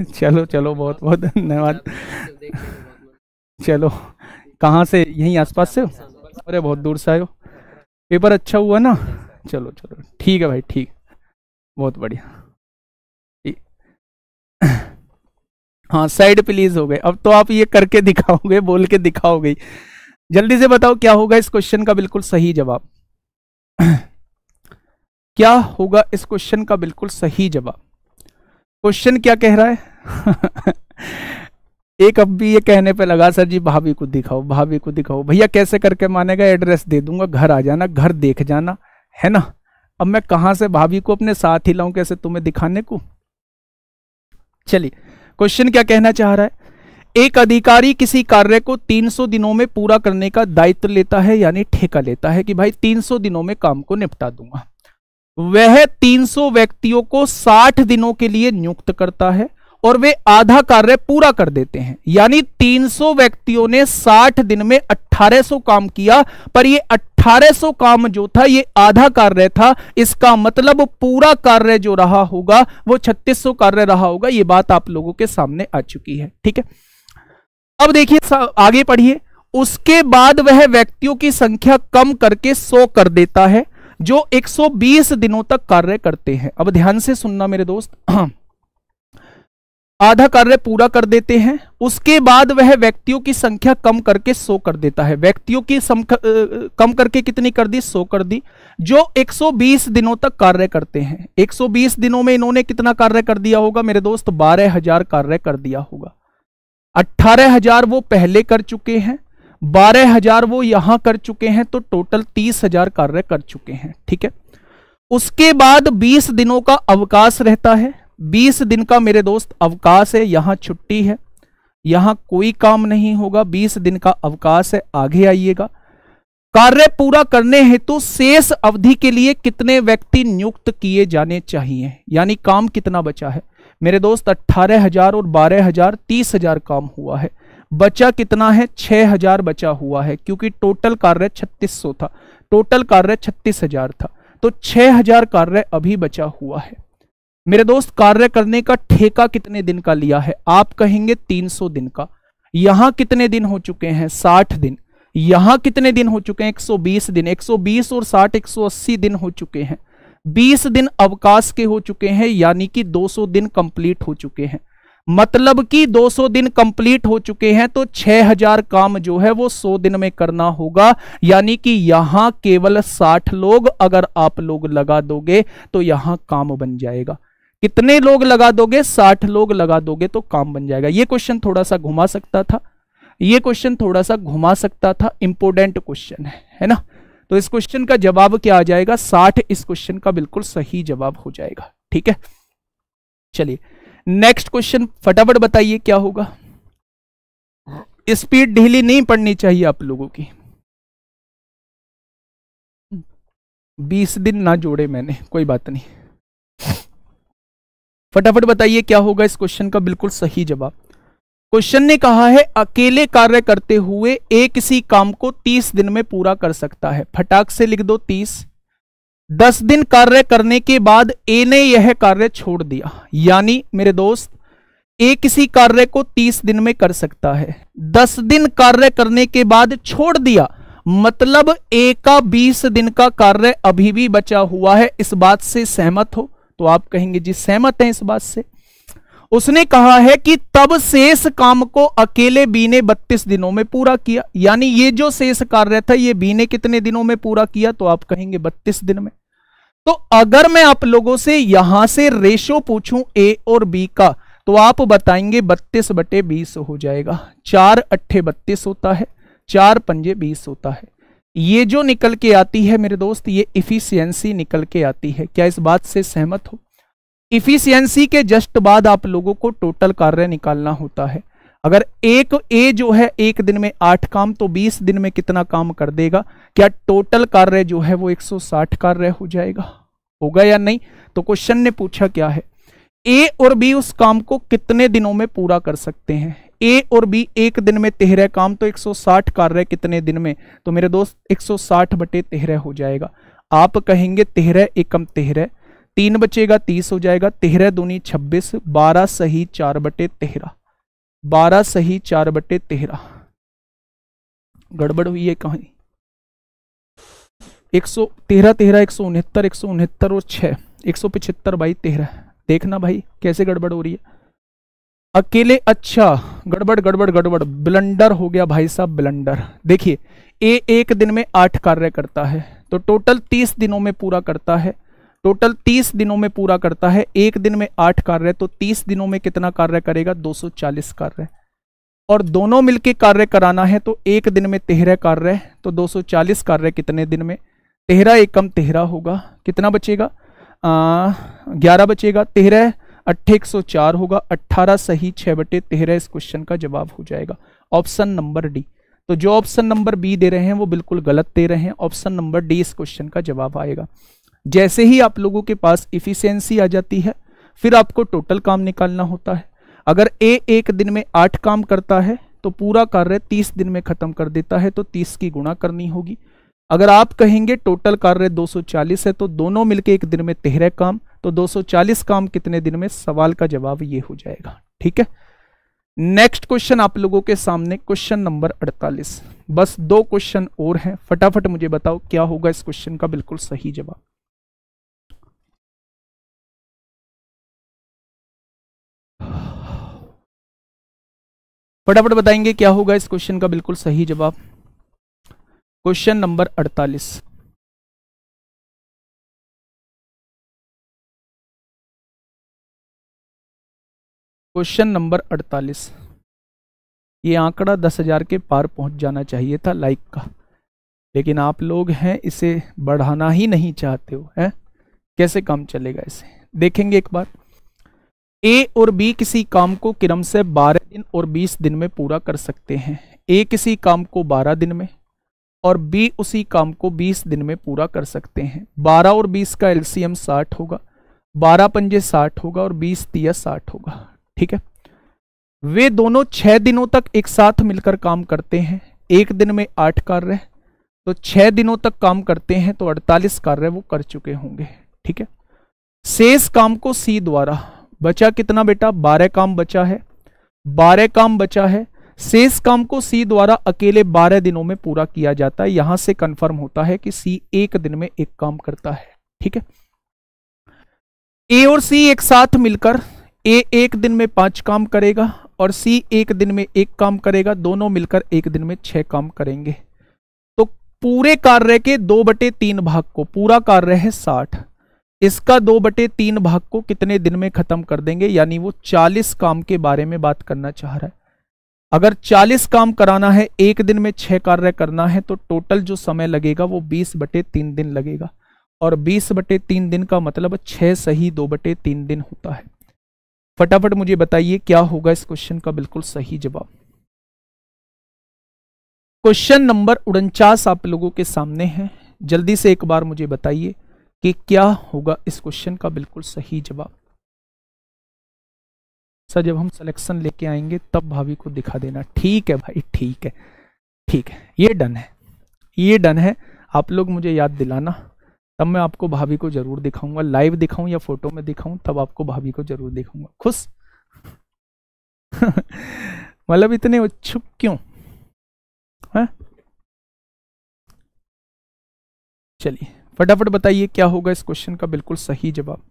चलो चलो बहुत बहुत धन्यवाद चलो कहाँ से यहीं आसपास से अरे बहुत दूर से आयो पेपर अच्छा हुआ ना चलो चलो ठीक है भाई ठीक बहुत बढ़िया हाँ साइड प्लीज हो गए अब तो आप ये करके दिखाओगे बोल के दिखाओगे जल्दी से बताओ क्या होगा इस क्वेश्चन का बिल्कुल सही जवाब क्या होगा इस क्वेश्चन का बिल्कुल सही जवाब क्वेश्चन क्या कह रहा है एक अब भी ये कहने पे लगा सर जी भाभी को दिखाओ भाभी को दिखाओ भैया कैसे करके मानेगा एड्रेस दे दूंगा घर आ जाना घर देख जाना है ना अब मैं कहां से भाभी को अपने साथ ही लाऊं कैसे तुम्हें दिखाने को चलिए क्वेश्चन क्या कहना चाह रहा है एक अधिकारी किसी कार्य को 300 दिनों में पूरा करने का दायित्व लेता है यानी ठेका लेता है कि भाई 300 दिनों में काम को निपटा दूंगा वह 300 व्यक्तियों को 60 दिनों के लिए नियुक्त करता है और वे आधा कार्य पूरा कर देते हैं यानी 300 व्यक्तियों ने 60 दिन में 1800 काम किया पर ये 1800 काम जो था ये आधा कार्य था इसका मतलब पूरा कार्य जो रहा होगा वो 3600 कार्य रहा होगा ये बात आप लोगों के सामने आ चुकी है ठीक है अब देखिए आगे पढ़िए उसके बाद वह व्यक्तियों की संख्या कम करके 100 कर देता है जो 120 दिनों तक कार्य करते हैं अब ध्यान से सुनना मेरे दोस्त आधा कार्य पूरा कर देते हैं उसके बाद वह व्यक्तियों की संख्या कम करके 100 कर देता है व्यक्तियों की संख्या कम करके कितनी कर दी 100 कर दी जो 120 दिनों तक कार्य करते हैं 120 दिनों में इन्होंने कितना कार्य कर दिया होगा मेरे दोस्त बारह हजार कार्य कर दिया होगा अट्ठारह हजार वो पहले कर चुके हैं बारह हजार वो यहां कर चुके हैं तो टोटल तीस हजार कार्य कर चुके हैं ठीक है उसके बाद बीस दिनों का अवकाश रहता है बीस दिन का मेरे दोस्त अवकाश है यहां छुट्टी है यहां कोई काम नहीं होगा बीस दिन का अवकाश है आगे आइएगा कार्य पूरा करने हेतु तो शेष अवधि के लिए कितने व्यक्ति नियुक्त किए जाने चाहिए यानी काम कितना बचा है मेरे दोस्त अट्ठारह हजार और बारह हजार तीस हजार काम हुआ है बचा कितना है छह हजार बचा हुआ है क्योंकि टोटल कार्य छत्तीस सौ था टोटल कार्य छत्तीस हजार था तो छ हजार कार्य अभी बचा हुआ है मेरे दोस्त कार्य करने का ठेका कितने दिन का लिया है आप कहेंगे सौ दिन का यहां कितने दिन हो चुके हैं साठ दिन यहां कितने दिन हो चुके हैं 120 दिन 120 और 60 180 दिन हो चुके हैं बीस दिन अवकाश के हो चुके हैं यानी कि 200 दिन कंप्लीट हो चुके हैं मतलब कि 200 दिन कंप्लीट हो चुके हैं तो 6000 काम जो है वो 100 दिन में करना होगा यानी कि यहां केवल 60 लोग अगर आप लोग लगा दोगे तो यहां काम बन जाएगा कितने लोग लगा दोगे 60 लोग लगा दोगे तो काम बन जाएगा ये क्वेश्चन थोड़ा सा घुमा सकता था ये क्वेश्चन थोड़ा सा घुमा सकता था इंपोर्टेंट क्वेश्चन है है ना तो इस क्वेश्चन का जवाब क्या आ जाएगा साठ इस क्वेश्चन का बिल्कुल सही जवाब हो जाएगा ठीक है चलिए नेक्स्ट क्वेश्चन फटाफट बताइए क्या होगा स्पीड ढीली नहीं पड़नी चाहिए आप लोगों की बीस दिन ना जोड़े मैंने कोई बात नहीं फटाफट बताइए क्या होगा इस क्वेश्चन का बिल्कुल सही जवाब क्वेश्चन ने कहा है अकेले कार्य करते हुए एक किसी काम को तीस दिन में पूरा कर सकता है फटाक से लिख दो तीस दस दिन कार्य करने के बाद ए ने यह कार्य छोड़ दिया यानी मेरे दोस्त ए किसी कार्य को तीस दिन में कर सकता है दस दिन कार्य करने के बाद छोड़ दिया मतलब ए का बीस दिन का कार्य अभी भी बचा हुआ है इस बात से सहमत हो तो आप कहेंगे जी सहमत हैं इस बात से उसने कहा है कि तब शेष काम को अकेले बी ने बत्तीस दिनों में पूरा किया यानी ये जो शेष कार्य था ये बी ने कितने दिनों में पूरा किया तो आप कहेंगे बत्तीस दिन में तो अगर मैं आप लोगों से यहां से रेशो पूछूं ए और बी का तो आप बताएंगे बत्तीस बटे बीस हो जाएगा चार अट्ठे बत्तीस होता है चार पंजे बीस होता है ये जो निकल के आती है मेरे दोस्त ये इफिशियंसी निकल के आती है क्या इस बात से सहमत हो इफिशियंसी के जस्ट बाद आप लोगों को टोटल कार्य निकालना होता है अगर एक ए जो है एक दिन में आठ काम तो बीस दिन में कितना काम कर देगा क्या टोटल कार्य जो है वो एक सौ साठ कार्य हो जाएगा होगा या नहीं तो क्वेश्चन ने पूछा क्या है ए और बी उस काम को कितने दिनों में पूरा कर सकते हैं ए और बी एक दिन में तेरह काम तो 160 कार्य कितने दिन में तो मेरे दोस्त 160 बटे तेरह हो जाएगा आप कहेंगे तेरह एकम तेरह तीन बचेगा तीस हो जाएगा तेरह दूनी छब्बीस बारह सही चार बटे तेरह बारह सही चार बटे तेरह गड़बड़ हुई है कहा एक सौ तेरह तेरह एक सौ उनहत्तर एक सौ उनहत्तर और छः एक सौ पिछहत्तर बाई तेरह देखना भाई कैसे गड़बड़ हो रही है अकेले अच्छा गड़बड़ गड़बड़ गड़बड़ ब्लंडर हो गया भाई साहब ब्लंडर देखिए ए एक दिन में आठ कार्य करता है तो टोटल तीस दिनों में पूरा करता है टोटल तीस दिनों में पूरा करता है एक दिन में आठ कार्य तो तीस दिनों में कितना कार्य करेगा 240 कार्य और दोनों मिलके कार्य कराना है तो एक दिन में तेहरा कार्य तो 240 कार्य कितने दिन में तेहरा एकम तेहरा होगा कितना बचेगा ग्यारह बचेगा तेहरा अट्ठे एक सौ चार होगा अट्ठारह सही छः बटे तेहरा इस क्वेश्चन का जवाब हो जाएगा ऑप्शन नंबर डी तो जो ऑप्शन नंबर बी दे रहे हैं वो बिल्कुल गलत दे रहे हैं ऑप्शन नंबर डी इस क्वेश्चन का जवाब आएगा जैसे ही आप लोगों के पास इफिशियंसी आ जाती है फिर आपको टोटल काम निकालना होता है अगर ए एक दिन में आठ काम करता है तो पूरा कार्य तीस दिन में खत्म कर देता है तो तीस की गुणा करनी होगी अगर आप कहेंगे टोटल कार्य 240 है तो दोनों मिलके एक दिन में तेरह काम तो 240 काम कितने दिन में सवाल का जवाब ये हो जाएगा ठीक है नेक्स्ट क्वेश्चन आप लोगों के सामने क्वेश्चन नंबर 48 बस दो क्वेश्चन और हैं फटाफट मुझे बताओ क्या होगा इस क्वेश्चन का बिल्कुल सही जवाब फटाफट बताएंगे क्या होगा इस क्वेश्चन का बिल्कुल सही जवाब क्वेश्चन नंबर 48 क्वेश्चन नंबर 48 ये आंकड़ा दस हजार के पार पहुंच जाना चाहिए था लाइक का लेकिन आप लोग हैं इसे बढ़ाना ही नहीं चाहते हो है कैसे काम चलेगा इसे देखेंगे एक बार ए और बी किसी काम को क्रम से 12 दिन और 20 दिन में पूरा कर सकते हैं ए किसी काम को 12 दिन में और बी उसी काम को 20 दिन में पूरा कर सकते हैं 12 और 20 का एलसीएम 60 होगा 12 पंजे 60 होगा और 20 तिया 60 होगा ठीक है वे दोनों छह दिनों तक एक साथ मिलकर काम करते हैं एक दिन में आठ कार्य तो छह दिनों तक काम करते हैं तो अड़तालीस कार्य वो कर चुके होंगे ठीक है शेष काम को सी द्वारा बचा कितना बेटा बारह काम बचा है बारह काम बचा है शेष काम को सी द्वारा अकेले बारह दिनों में पूरा किया जाता है यहां से कंफर्म होता है कि सी एक दिन में एक काम करता है ठीक है ए और सी एक साथ मिलकर ए एक दिन में पांच काम करेगा और सी एक दिन में एक काम करेगा दोनों मिलकर एक दिन में छह काम करेंगे तो पूरे कार्य के दो बटे तीन भाग को पूरा कार्य है साठ इसका दो बटे तीन भाग को कितने दिन में खत्म कर देंगे यानी वो चालीस काम के बारे में बात करना चाह रहा है अगर चालीस काम कराना है एक दिन में छह कार्य करना है तो टोटल जो समय लगेगा वो बीस बटे तीन दिन लगेगा और बीस बटे तीन दिन का मतलब छह सही दो बटे तीन दिन होता है फटाफट मुझे बताइए क्या होगा इस क्वेश्चन का बिल्कुल सही जवाब क्वेश्चन नंबर उनचास आप लोगों के सामने है जल्दी से एक बार मुझे बताइए कि क्या होगा इस क्वेश्चन का बिल्कुल सही जवाब सर जब हम सिलेक्शन लेके आएंगे तब भाभी को दिखा देना ठीक है भाई ठीक है ठीक है ये डन है ये डन है आप लोग मुझे याद दिलाना तब मैं आपको भाभी को जरूर दिखाऊंगा लाइव दिखाऊं या फोटो में दिखाऊं तब आपको भाभी को जरूर दिखाऊंगा खुश मतलब इतने उत्सुक क्यों है हाँ? चलिए फटाफट बताइए क्या होगा इस क्वेश्चन का बिल्कुल सही जवाब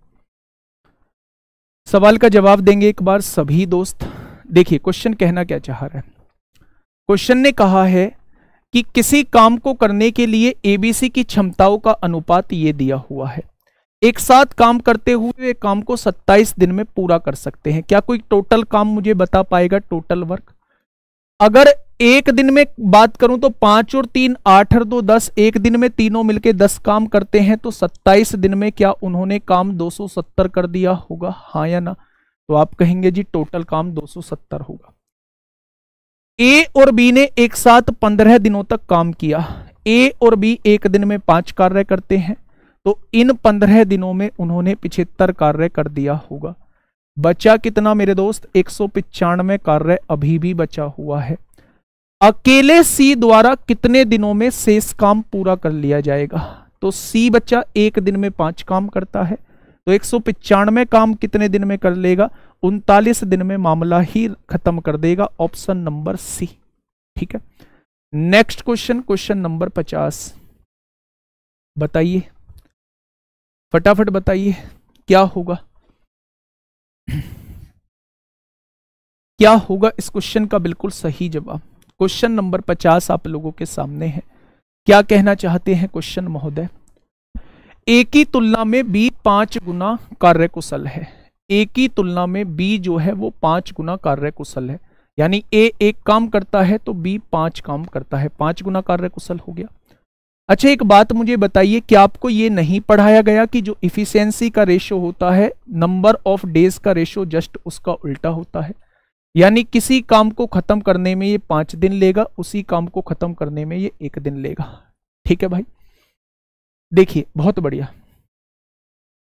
सवाल का जवाब देंगे एक बार सभी दोस्त देखिए क्वेश्चन कहना क्या चाह रहा है क्वेश्चन ने कहा है कि किसी काम को करने के लिए एबीसी की क्षमताओं का अनुपात ये दिया हुआ है एक साथ काम करते हुए काम को 27 दिन में पूरा कर सकते हैं क्या कोई टोटल काम मुझे बता पाएगा टोटल वर्क अगर एक दिन में बात करूं तो पांच और तीन आठ और दो दस एक दिन में तीनों मिलके दस काम करते हैं तो सत्ताईस दिन में क्या उन्होंने काम दो सत्तर कर दिया होगा हा या ना तो आप कहेंगे जी टोटल काम दो सत्तर होगा ए और बी ने एक साथ पंद्रह दिनों तक काम किया ए और बी एक दिन में पांच कार्य करते हैं तो इन पंद्रह दिनों में उन्होंने पिछहत्तर कार्य कर दिया होगा बचा कितना मेरे दोस्त एक कार्य अभी भी बचा हुआ है अकेले सी द्वारा कितने दिनों में शेष काम पूरा कर लिया जाएगा तो सी बच्चा एक दिन में पांच काम करता है तो एक सौ काम कितने दिन में कर लेगा उनतालीस दिन में मामला ही खत्म कर देगा ऑप्शन नंबर सी ठीक है नेक्स्ट क्वेश्चन क्वेश्चन नंबर पचास बताइए फटाफट बताइए क्या होगा क्या होगा इस क्वेश्चन का बिल्कुल सही जवाब क्वेश्चन नंबर पचास आप लोगों के सामने है क्या कहना चाहते हैं क्वेश्चन महोदय एक ही तुलना में बी पांच गुना कार्य कुशल है ए की तुलना में बी जो है वो पांच गुना कार्य कुशल है यानी ए एक काम करता है तो बी पांच काम करता है पांच गुना कार्य कुशल हो गया अच्छा एक बात मुझे बताइए क्या आपको ये नहीं पढ़ाया गया कि जो इफिशियंसी का रेशो होता है नंबर ऑफ डेज का रेशो जस्ट उसका उल्टा होता है यानी किसी काम को ख़त्म करने में ये पांच दिन लेगा उसी काम को ख़त्म करने में ये एक दिन लेगा ठीक है भाई देखिए बहुत बढ़िया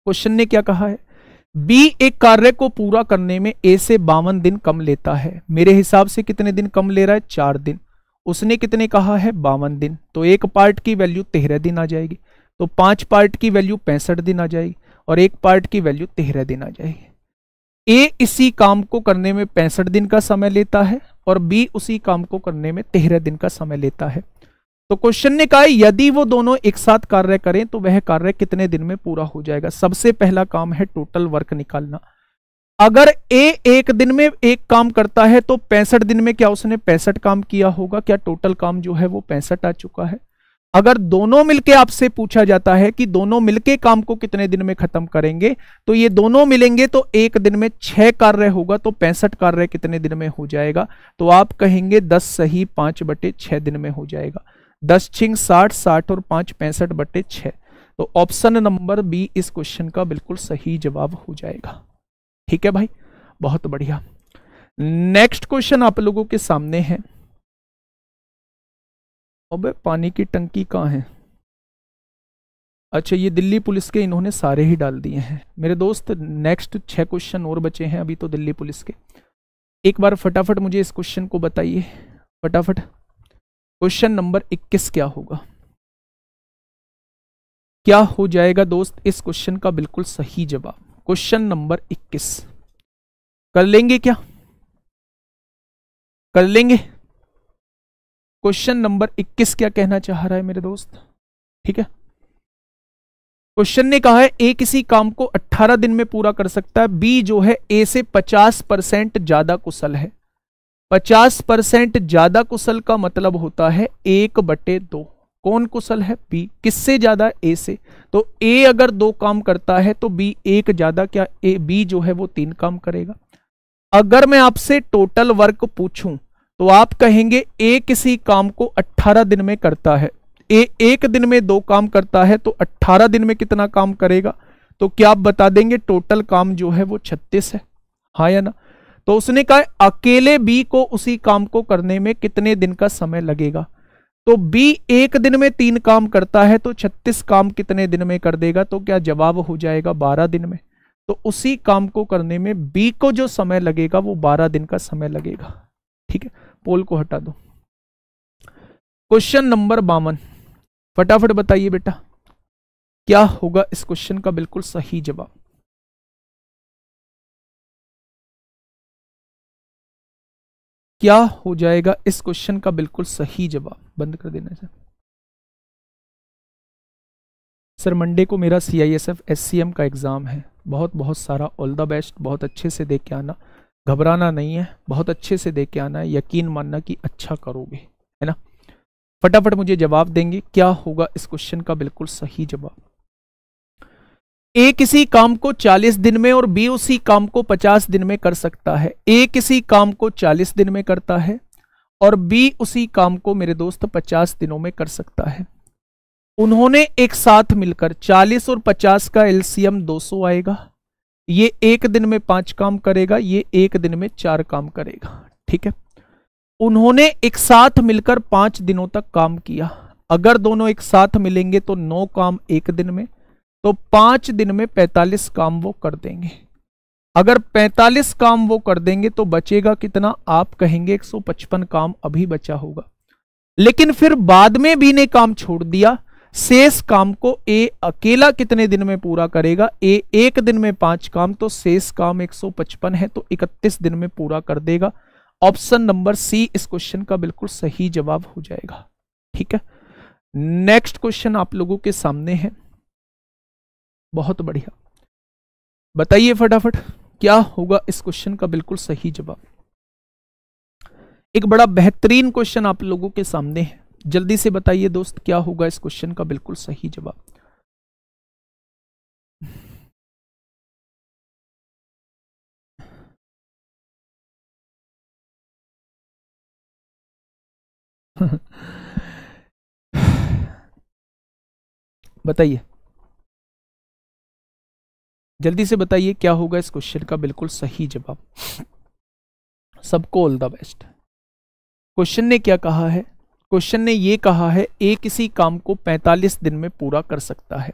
क्वेश्चन ने क्या कहा है बी एक कार्य को पूरा करने में ए से बावन दिन कम लेता है मेरे हिसाब से कितने दिन कम ले रहा है चार दिन उसने कितने कहा है बावन दिन तो एक पार्ट की वैल्यू तेरह दिन आ जाएगी तो पांच पार्ट की वैल्यू पैंसठ दिन आ जाएगी और एक पार्ट की वैल्यू तेरह दिन आ जाएगी ए इसी काम को करने में पैंसठ दिन का समय लेता है और बी उसी काम को करने में तेरह दिन का समय लेता है तो क्वेश्चन ने कहा यदि वो दोनों एक साथ कार्य करें तो वह कार्य कितने दिन में पूरा हो जाएगा सबसे पहला काम है टोटल वर्क निकालना अगर ए एक दिन में एक काम करता है तो पैंसठ दिन में क्या उसने पैंसठ काम किया होगा क्या टोटल काम जो है वो पैंसठ आ चुका है अगर दोनों मिलके आपसे पूछा जाता है कि दोनों मिलके काम को कितने दिन में खत्म करेंगे तो ये दोनों मिलेंगे तो एक दिन में छह कार्य होगा तो पैंसठ कार्य कितने दिन में हो जाएगा तो आप कहेंगे दस सही पांच बटे छह दिन में हो जाएगा दस छिंग साठ साठ और पांच पैंसठ बटे छह तो ऑप्शन नंबर बी इस क्वेश्चन का बिल्कुल सही जवाब हो जाएगा ठीक है भाई बहुत बढ़िया नेक्स्ट क्वेश्चन आप लोगों के सामने है अबे पानी की टंकी कहाँ है अच्छा ये दिल्ली पुलिस के इन्होंने सारे ही डाल दिए हैं मेरे दोस्त नेक्स्ट छः क्वेश्चन और बचे हैं अभी तो दिल्ली पुलिस के एक बार फटाफट मुझे इस क्वेश्चन को बताइए फटाफट क्वेश्चन नंबर 21 क्या होगा क्या हो जाएगा दोस्त इस क्वेश्चन का बिल्कुल सही जवाब क्वेश्चन नंबर 21 कर लेंगे क्या कर लेंगे क्वेश्चन नंबर 21 क्या कहना चाह रहा है मेरे दोस्त ठीक है क्वेश्चन ने कहा है ए किसी काम को 18 दिन में पूरा कर सकता है बी जो है ए से 50 परसेंट ज्यादा कुशल है 50 परसेंट ज्यादा कुशल का मतलब होता है एक बटे दो कौन कुशल है बी किससे ज्यादा ए से तो ए अगर दो काम करता है तो बी एक ज्यादा क्या ए बी जो है वो तीन काम करेगा अगर मैं आपसे टोटल वर्क पूछूं तो आप कहेंगे ए किसी काम को 18 दिन में करता है ए एक दिन में दो काम करता है तो 18 दिन में कितना काम करेगा तो क्या आप बता देंगे टोटल काम जो है वो 36 है हाँ या ना तो उसने कहा अकेले बी को उसी काम को करने में कितने दिन का समय लगेगा तो बी एक दिन में तीन काम करता है तो 36 काम कितने दिन में कर देगा तो क्या जवाब हो जाएगा बारह दिन में तो उसी काम को करने में बी को जो समय लगेगा वो बारह दिन का समय लगेगा ठीक है पोल को हटा दो क्वेश्चन नंबर बावन फटाफट बताइए बेटा क्या होगा इस क्वेश्चन का बिल्कुल सही जवाब क्या हो जाएगा इस क्वेश्चन का बिल्कुल सही जवाब बंद कर देना सर सर मंडे को मेरा C I S F S C M का एग्ज़ाम है बहुत बहुत सारा ऑल द बेस्ट बहुत अच्छे से देख के आना घबराना नहीं है बहुत अच्छे से देख के आना है यकीन मानना कि अच्छा करोगे है ना फटाफट मुझे जवाब देंगे क्या होगा इस क्वेश्चन का बिल्कुल सही जवाब ए किसी काम को 40 दिन में और बी उसी काम को 50 दिन में कर सकता है ए किसी काम को 40 दिन में करता है और बी उसी काम को मेरे दोस्त 50 दिनों में कर सकता है उन्होंने एक साथ मिलकर 40 और 50 का एलसीएम 200 आएगा ये एक दिन में पांच काम करेगा ये एक दिन में चार काम करेगा ठीक है उन्होंने एक साथ मिलकर पांच दिनों तक काम किया अगर दोनों एक साथ मिलेंगे तो नौ काम एक दिन में तो पांच दिन में पैंतालीस काम वो कर देंगे अगर पैंतालीस काम वो कर देंगे तो बचेगा कितना आप कहेंगे पचपन काम अभी बचा होगा लेकिन फिर बाद में भी ने काम छोड़ दिया शेष काम को ए अकेला कितने दिन में पूरा करेगा ए एक दिन में पांच काम तो शेष काम 155 है तो 31 दिन में पूरा कर देगा ऑप्शन नंबर सी इस क्वेश्चन का बिल्कुल सही जवाब हो जाएगा ठीक है नेक्स्ट क्वेश्चन आप लोगों के सामने है बहुत बढ़िया बताइए फटाफट क्या होगा इस क्वेश्चन का बिल्कुल सही जवाब एक बड़ा बेहतरीन क्वेश्चन आप लोगों के सामने है जल्दी से बताइए दोस्त क्या होगा इस क्वेश्चन का बिल्कुल सही जवाब बताइए जल्दी से बताइए क्या होगा इस क्वेश्चन का बिल्कुल सही जवाब सबको ऑल द बेस्ट क्वेश्चन ने क्या कहा है क्वेश्चन ने यह कहा है ए किसी काम को 45 दिन में पूरा कर सकता है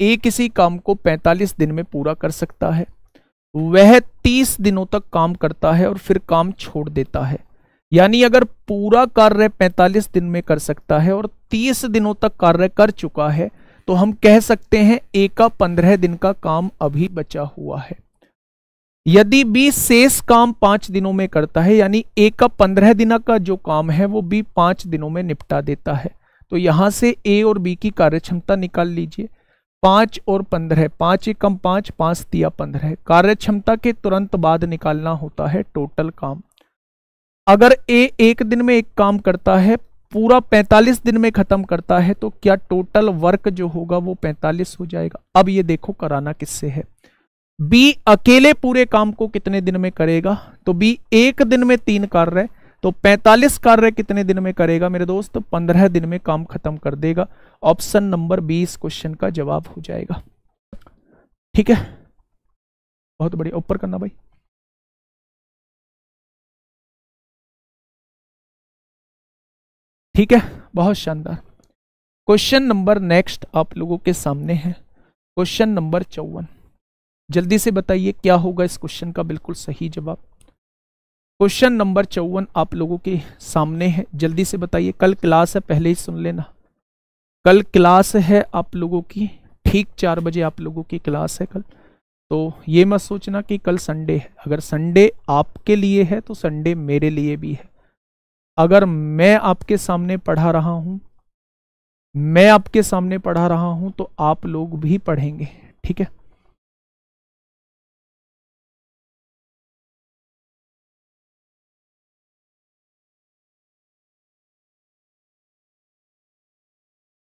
ए किसी काम को 45 दिन में पूरा कर सकता है वह 30 दिनों तक काम करता है और फिर काम छोड़ देता है यानी अगर पूरा कार्य 45 दिन में कर सकता है और 30 दिनों तक कार्य कर चुका है तो हम कह सकते हैं ए का 15 दिन का काम अभी बचा हुआ है यदि बी शेष काम पांच दिनों में करता है यानी ए का पंद्रह दिन का जो काम है वो बी पांच दिनों में निपटा देता है तो यहां से ए और बी की कार्यक्षमता निकाल लीजिए पांच और पंद्रह पांच एकम पांच पांच दिया पंद्रह कार्य क्षमता के तुरंत बाद निकालना होता है टोटल काम अगर ए एक दिन में एक काम करता है पूरा 45 दिन में ख़त्म करता है तो क्या टोटल वर्क जो होगा वो 45 हो जाएगा अब ये देखो कराना किससे है बी अकेले पूरे काम को कितने दिन में करेगा तो बी एक दिन में तीन कार्य तो 45 कार्य कितने दिन में करेगा मेरे दोस्त 15 दिन में काम खत्म कर देगा ऑप्शन नंबर बी इस क्वेश्चन का जवाब हो जाएगा ठीक है बहुत बढ़िया ऊपर करना भाई ठीक है बहुत शानदार क्वेश्चन नंबर नेक्स्ट आप लोगों के सामने है क्वेश्चन नंबर चौवन जल्दी से बताइए क्या होगा इस क्वेश्चन का बिल्कुल सही जवाब क्वेश्चन नंबर चौवन आप लोगों के सामने है जल्दी से बताइए कल क्लास है पहले ही सुन लेना कल क्लास है आप लोगों की ठीक चार बजे आप लोगों की क्लास है कल तो ये मत सोचना कि कल संडे है अगर संडे आपके लिए है तो संडे मेरे लिए भी है अगर मैं आपके सामने पढ़ा रहा हूँ मैं आपके सामने पढ़ा रहा हूँ तो आप लोग भी पढ़ेंगे ठीक है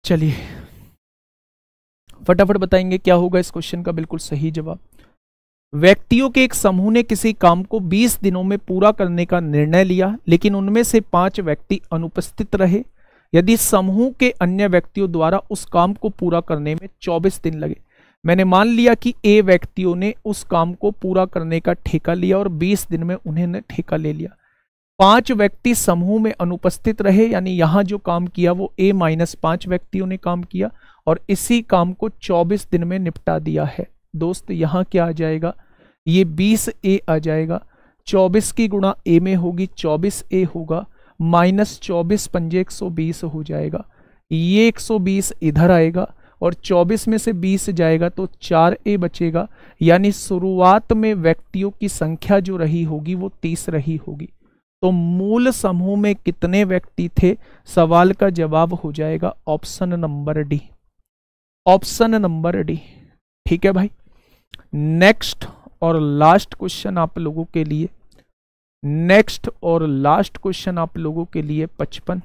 चलिए फटाफट बताएंगे क्या होगा इस क्वेश्चन का बिल्कुल सही जवाब व्यक्तियों के एक समूह ने किसी काम को 20 दिनों में पूरा करने का निर्णय लिया लेकिन उनमें से पांच व्यक्ति अनुपस्थित रहे यदि समूह के अन्य व्यक्तियों द्वारा उस काम को पूरा करने में 24 दिन लगे मैंने मान लिया कि ए व्यक्तियों ने उस काम को पूरा करने का ठेका लिया और 20 दिन में उन्हें ठेका ले लिया पांच व्यक्ति समूह में अनुपस्थित रहे यानी यहां जो काम किया वो ए माइनस पांच व्यक्तियों ने काम किया और इसी काम को 24 दिन में निपटा दिया है दोस्त यहाँ क्या आ जाएगा ये 20 ए आ जाएगा 24 की गुणा ए में होगी 24 ए होगा माइनस चौबीस पंजे बीस हो जाएगा ये 120 इधर आएगा और 24 में से 20 जाएगा तो 4 ए बचेगा यानी शुरुआत में व्यक्तियों की संख्या जो रही होगी वो 30 रही होगी तो मूल समूह में कितने व्यक्ति थे सवाल का जवाब हो जाएगा option number D option number D ठीक है भाई नेक्स्ट और लास्ट क्वेश्चन आप लोगों के लिए नेक्स्ट और लास्ट क्वेश्चन आप लोगों के लिए पचपन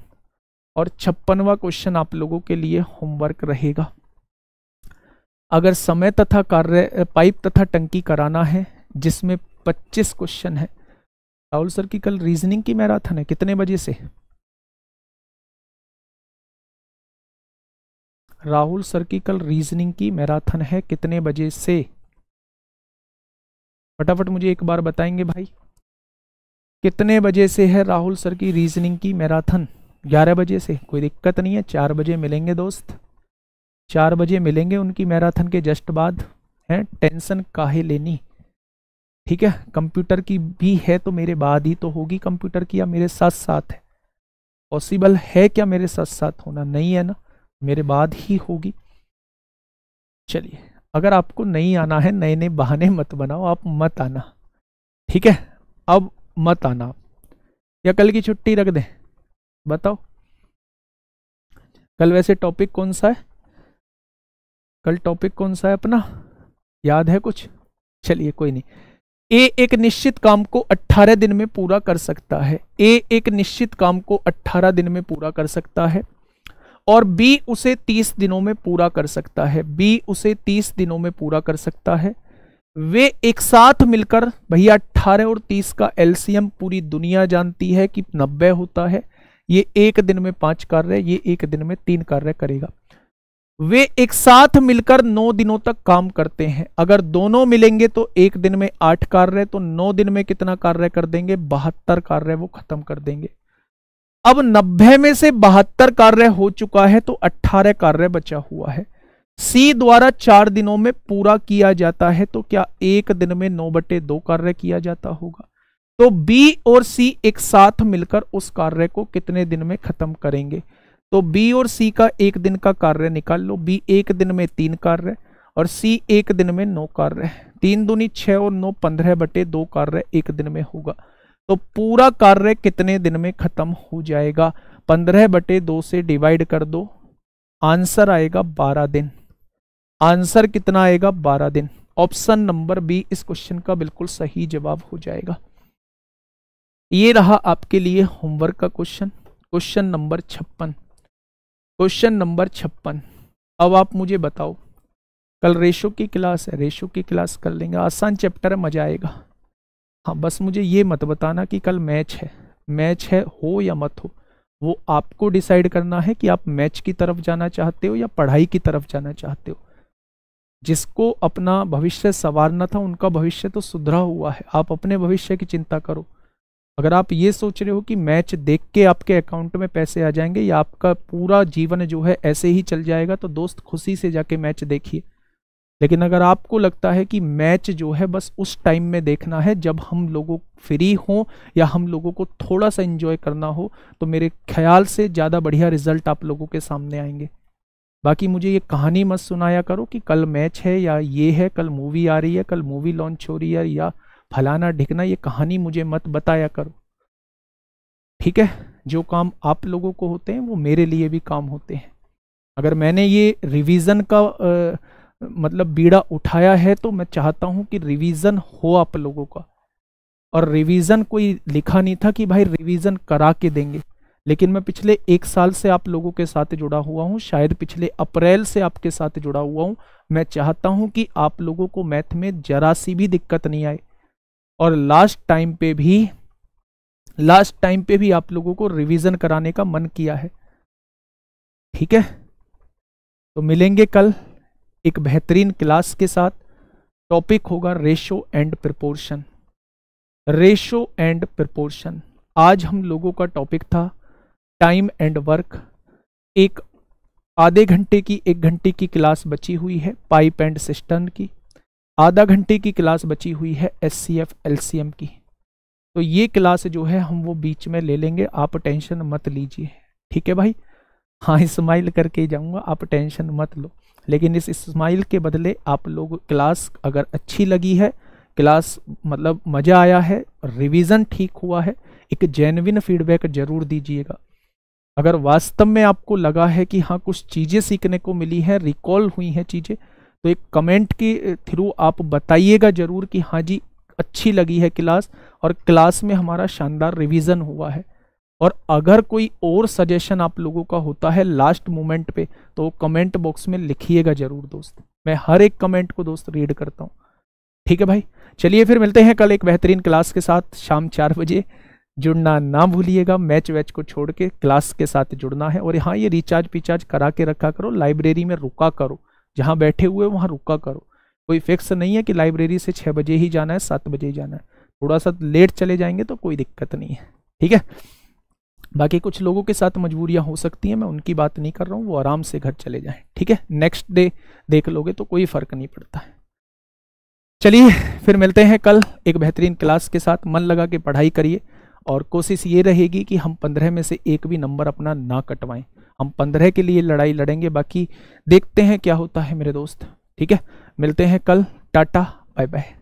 और छप्पनवा क्वेश्चन आप लोगों के लिए होमवर्क रहेगा अगर समय तथा कार्य पाइप तथा टंकी कराना है जिसमें 25 क्वेश्चन है राहुल सर की कल रीजनिंग की मैराथन है कितने बजे से राहुल सर की कल रीजनिंग की मैराथन है कितने बजे से फटाफट मुझे एक बार बताएंगे भाई कितने बजे से है राहुल सर की रीजनिंग की मैराथन 11 बजे से कोई दिक्कत नहीं है चार बजे मिलेंगे दोस्त चार बजे मिलेंगे उनकी मैराथन के जस्ट बाद है टेंशन काहे लेनी ठीक है कंप्यूटर की भी है तो मेरे बाद ही तो होगी कंप्यूटर की या मेरे साथ साथ है पॉसिबल है क्या मेरे साथ साथ होना नहीं है ना मेरे बाद ही होगी चलिए अगर आपको नहीं आना है नए नए बहाने मत बनाओ आप मत आना ठीक है अब मत आना या कल की छुट्टी रख दें बताओ कल वैसे टॉपिक कौन सा है कल टॉपिक कौन सा है अपना याद है कुछ चलिए कोई नहीं ए एक निश्चित काम को 18 दिन में पूरा कर सकता है ए एक निश्चित काम को 18 दिन में पूरा कर सकता है और बी उसे 30 दिनों में पूरा कर सकता है बी उसे 30 दिनों में पूरा कर सकता है वे एक साथ मिलकर भैया 18 और 30 का एलसीएम पूरी दुनिया जानती है कि 90 होता है ये एक दिन में पांच कार्य ये एक दिन में तीन कार्य करेगा वे एक साथ मिलकर नौ दिनों तक काम करते हैं अगर दोनों मिलेंगे तो एक दिन में आठ कार्य तो नौ दिन में कितना कार्य कर देंगे बहत्तर कार्य वो खत्म कर देंगे अब नब्बे में से बहत्तर कार्य हो चुका है तो अट्ठारह कार्य बचा हुआ है सी द्वारा चार दिनों में पूरा किया जाता है तो क्या एक दिन में नौ बटे दो कार्य किया जाता होगा तो बी और सी एक साथ मिलकर उस कार्य को कितने दिन में खत्म करेंगे तो बी और सी का एक दिन का कार्य निकाल लो बी एक दिन में तीन कार्य और सी एक दिन में नौ कार्य तीन दूनी छः और नौ पंद्रह बटे दो कार्य एक दिन में होगा तो पूरा कार्य कितने दिन में खत्म हो जाएगा पंद्रह बटे दो से डिवाइड कर दो आंसर आएगा बारह दिन आंसर कितना आएगा बारह दिन ऑप्शन नंबर बी इस क्वेश्चन का बिल्कुल सही जवाब हो जाएगा ये रहा आपके लिए होमवर्क का क्वेश्चन क्वेश्चन नंबर छप्पन क्वेश्चन नंबर छप्पन अब आप मुझे बताओ कल रेशो की क्लास है रेशो की क्लास कर लेंगे आसान चैप्टर है मजा आएगा हाँ बस मुझे ये मत बताना कि कल मैच है मैच है हो या मत हो वो आपको डिसाइड करना है कि आप मैच की तरफ जाना चाहते हो या पढ़ाई की तरफ जाना चाहते हो जिसको अपना भविष्य संवारना था उनका भविष्य तो सुधरा हुआ है आप अपने भविष्य की चिंता करो अगर आप ये सोच रहे हो कि मैच देख के आपके अकाउंट में पैसे आ जाएंगे या आपका पूरा जीवन जो है ऐसे ही चल जाएगा तो दोस्त खुशी से जाके मैच देखिए लेकिन अगर आपको लगता है कि मैच जो है बस उस टाइम में देखना है जब हम लोगों फ्री हों या हम लोगों को थोड़ा सा इन्जॉय करना हो तो मेरे ख्याल से ज़्यादा बढ़िया रिजल्ट आप लोगों के सामने आएंगे बाकी मुझे ये कहानी मत सुनाया करो कि कल मैच है या ये है कल मूवी आ रही है कल मूवी लॉन्च हो रही है या फलाना ढिकना ये कहानी मुझे मत बताया करो ठीक है जो काम आप लोगों को होते हैं वो मेरे लिए भी काम होते हैं अगर मैंने ये रिवीजन का आ, मतलब बीड़ा उठाया है तो मैं चाहता हूं कि रिवीजन हो आप लोगों का और रिवीजन कोई लिखा नहीं था कि भाई रिवीजन करा के देंगे लेकिन मैं पिछले एक साल से आप लोगों के साथ जुड़ा हुआ हूँ शायद पिछले अप्रैल से आपके साथ जुड़ा हुआ हूँ मैं चाहता हूं कि आप लोगों को मैथ में जरा सी भी दिक्कत नहीं आए और लास्ट टाइम पे भी लास्ट टाइम पे भी आप लोगों को रिवीजन कराने का मन किया है ठीक है तो मिलेंगे कल एक बेहतरीन क्लास के साथ टॉपिक होगा ratio and proportion ratio and proportion आज हम लोगों का टॉपिक था टाइम एंड वर्क एक आधे घंटे की एक घंटे की क्लास बची हुई है पाइप एंड सिस्टम की आधा घंटे की क्लास बची हुई है S C F L C M की तो ये क्लास जो है हम वो बीच में ले लेंगे आप टेंशन मत लीजिए ठीक है भाई हाँ स्माइल करके जाऊँगा आप टेंशन मत लो लेकिन इस स्माइल के बदले आप लोग क्लास अगर अच्छी लगी है क्लास मतलब मज़ा आया है रिवीजन ठीक हुआ है एक जेनविन फीडबैक जरूर दीजिएगा अगर वास्तव में आपको लगा है कि हाँ कुछ चीज़ें सीखने को मिली हैं रिकॉल हुई हैं चीज़ें तो एक कमेंट के थ्रू आप बताइएगा ज़रूर कि हाँ जी अच्छी लगी है क्लास और क्लास में हमारा शानदार रिवीजन हुआ है और अगर कोई और सजेशन आप लोगों का होता है लास्ट मोमेंट पे तो कमेंट बॉक्स में लिखिएगा ज़रूर दोस्त मैं हर एक कमेंट को दोस्त रीड करता हूँ ठीक है भाई चलिए फिर मिलते हैं कल एक बेहतरीन क्लास के साथ शाम चार बजे जुड़ना ना भूलिएगा मैच वैच को छोड़ के क्लास के साथ जुड़ना है और हाँ ये रिचार्ज पिचार्ज करा के रखा करो लाइब्रेरी में रुका करो जहाँ बैठे हुए वहाँ रुका करो कोई फिक्स नहीं है कि लाइब्रेरी से छः बजे ही जाना है सात बजे ही जाना है थोड़ा सा लेट चले जाएंगे तो कोई दिक्कत नहीं है ठीक है बाकी कुछ लोगों के साथ मजबूरियां हो सकती हैं मैं उनकी बात नहीं कर रहा हूँ वो आराम से घर चले जाएँ ठीक है नेक्स्ट डे देख लोगे तो कोई फ़र्क नहीं पड़ता है चलिए फिर मिलते हैं कल एक बेहतरीन क्लास के साथ मन लगा के पढ़ाई करिए और कोशिश ये रहेगी कि हम पंद्रह में से एक भी नंबर अपना ना कटवाएं हम पंद्रह के लिए लड़ाई लड़ेंगे बाकी देखते हैं क्या होता है मेरे दोस्त ठीक है मिलते हैं कल टाटा बाय बाय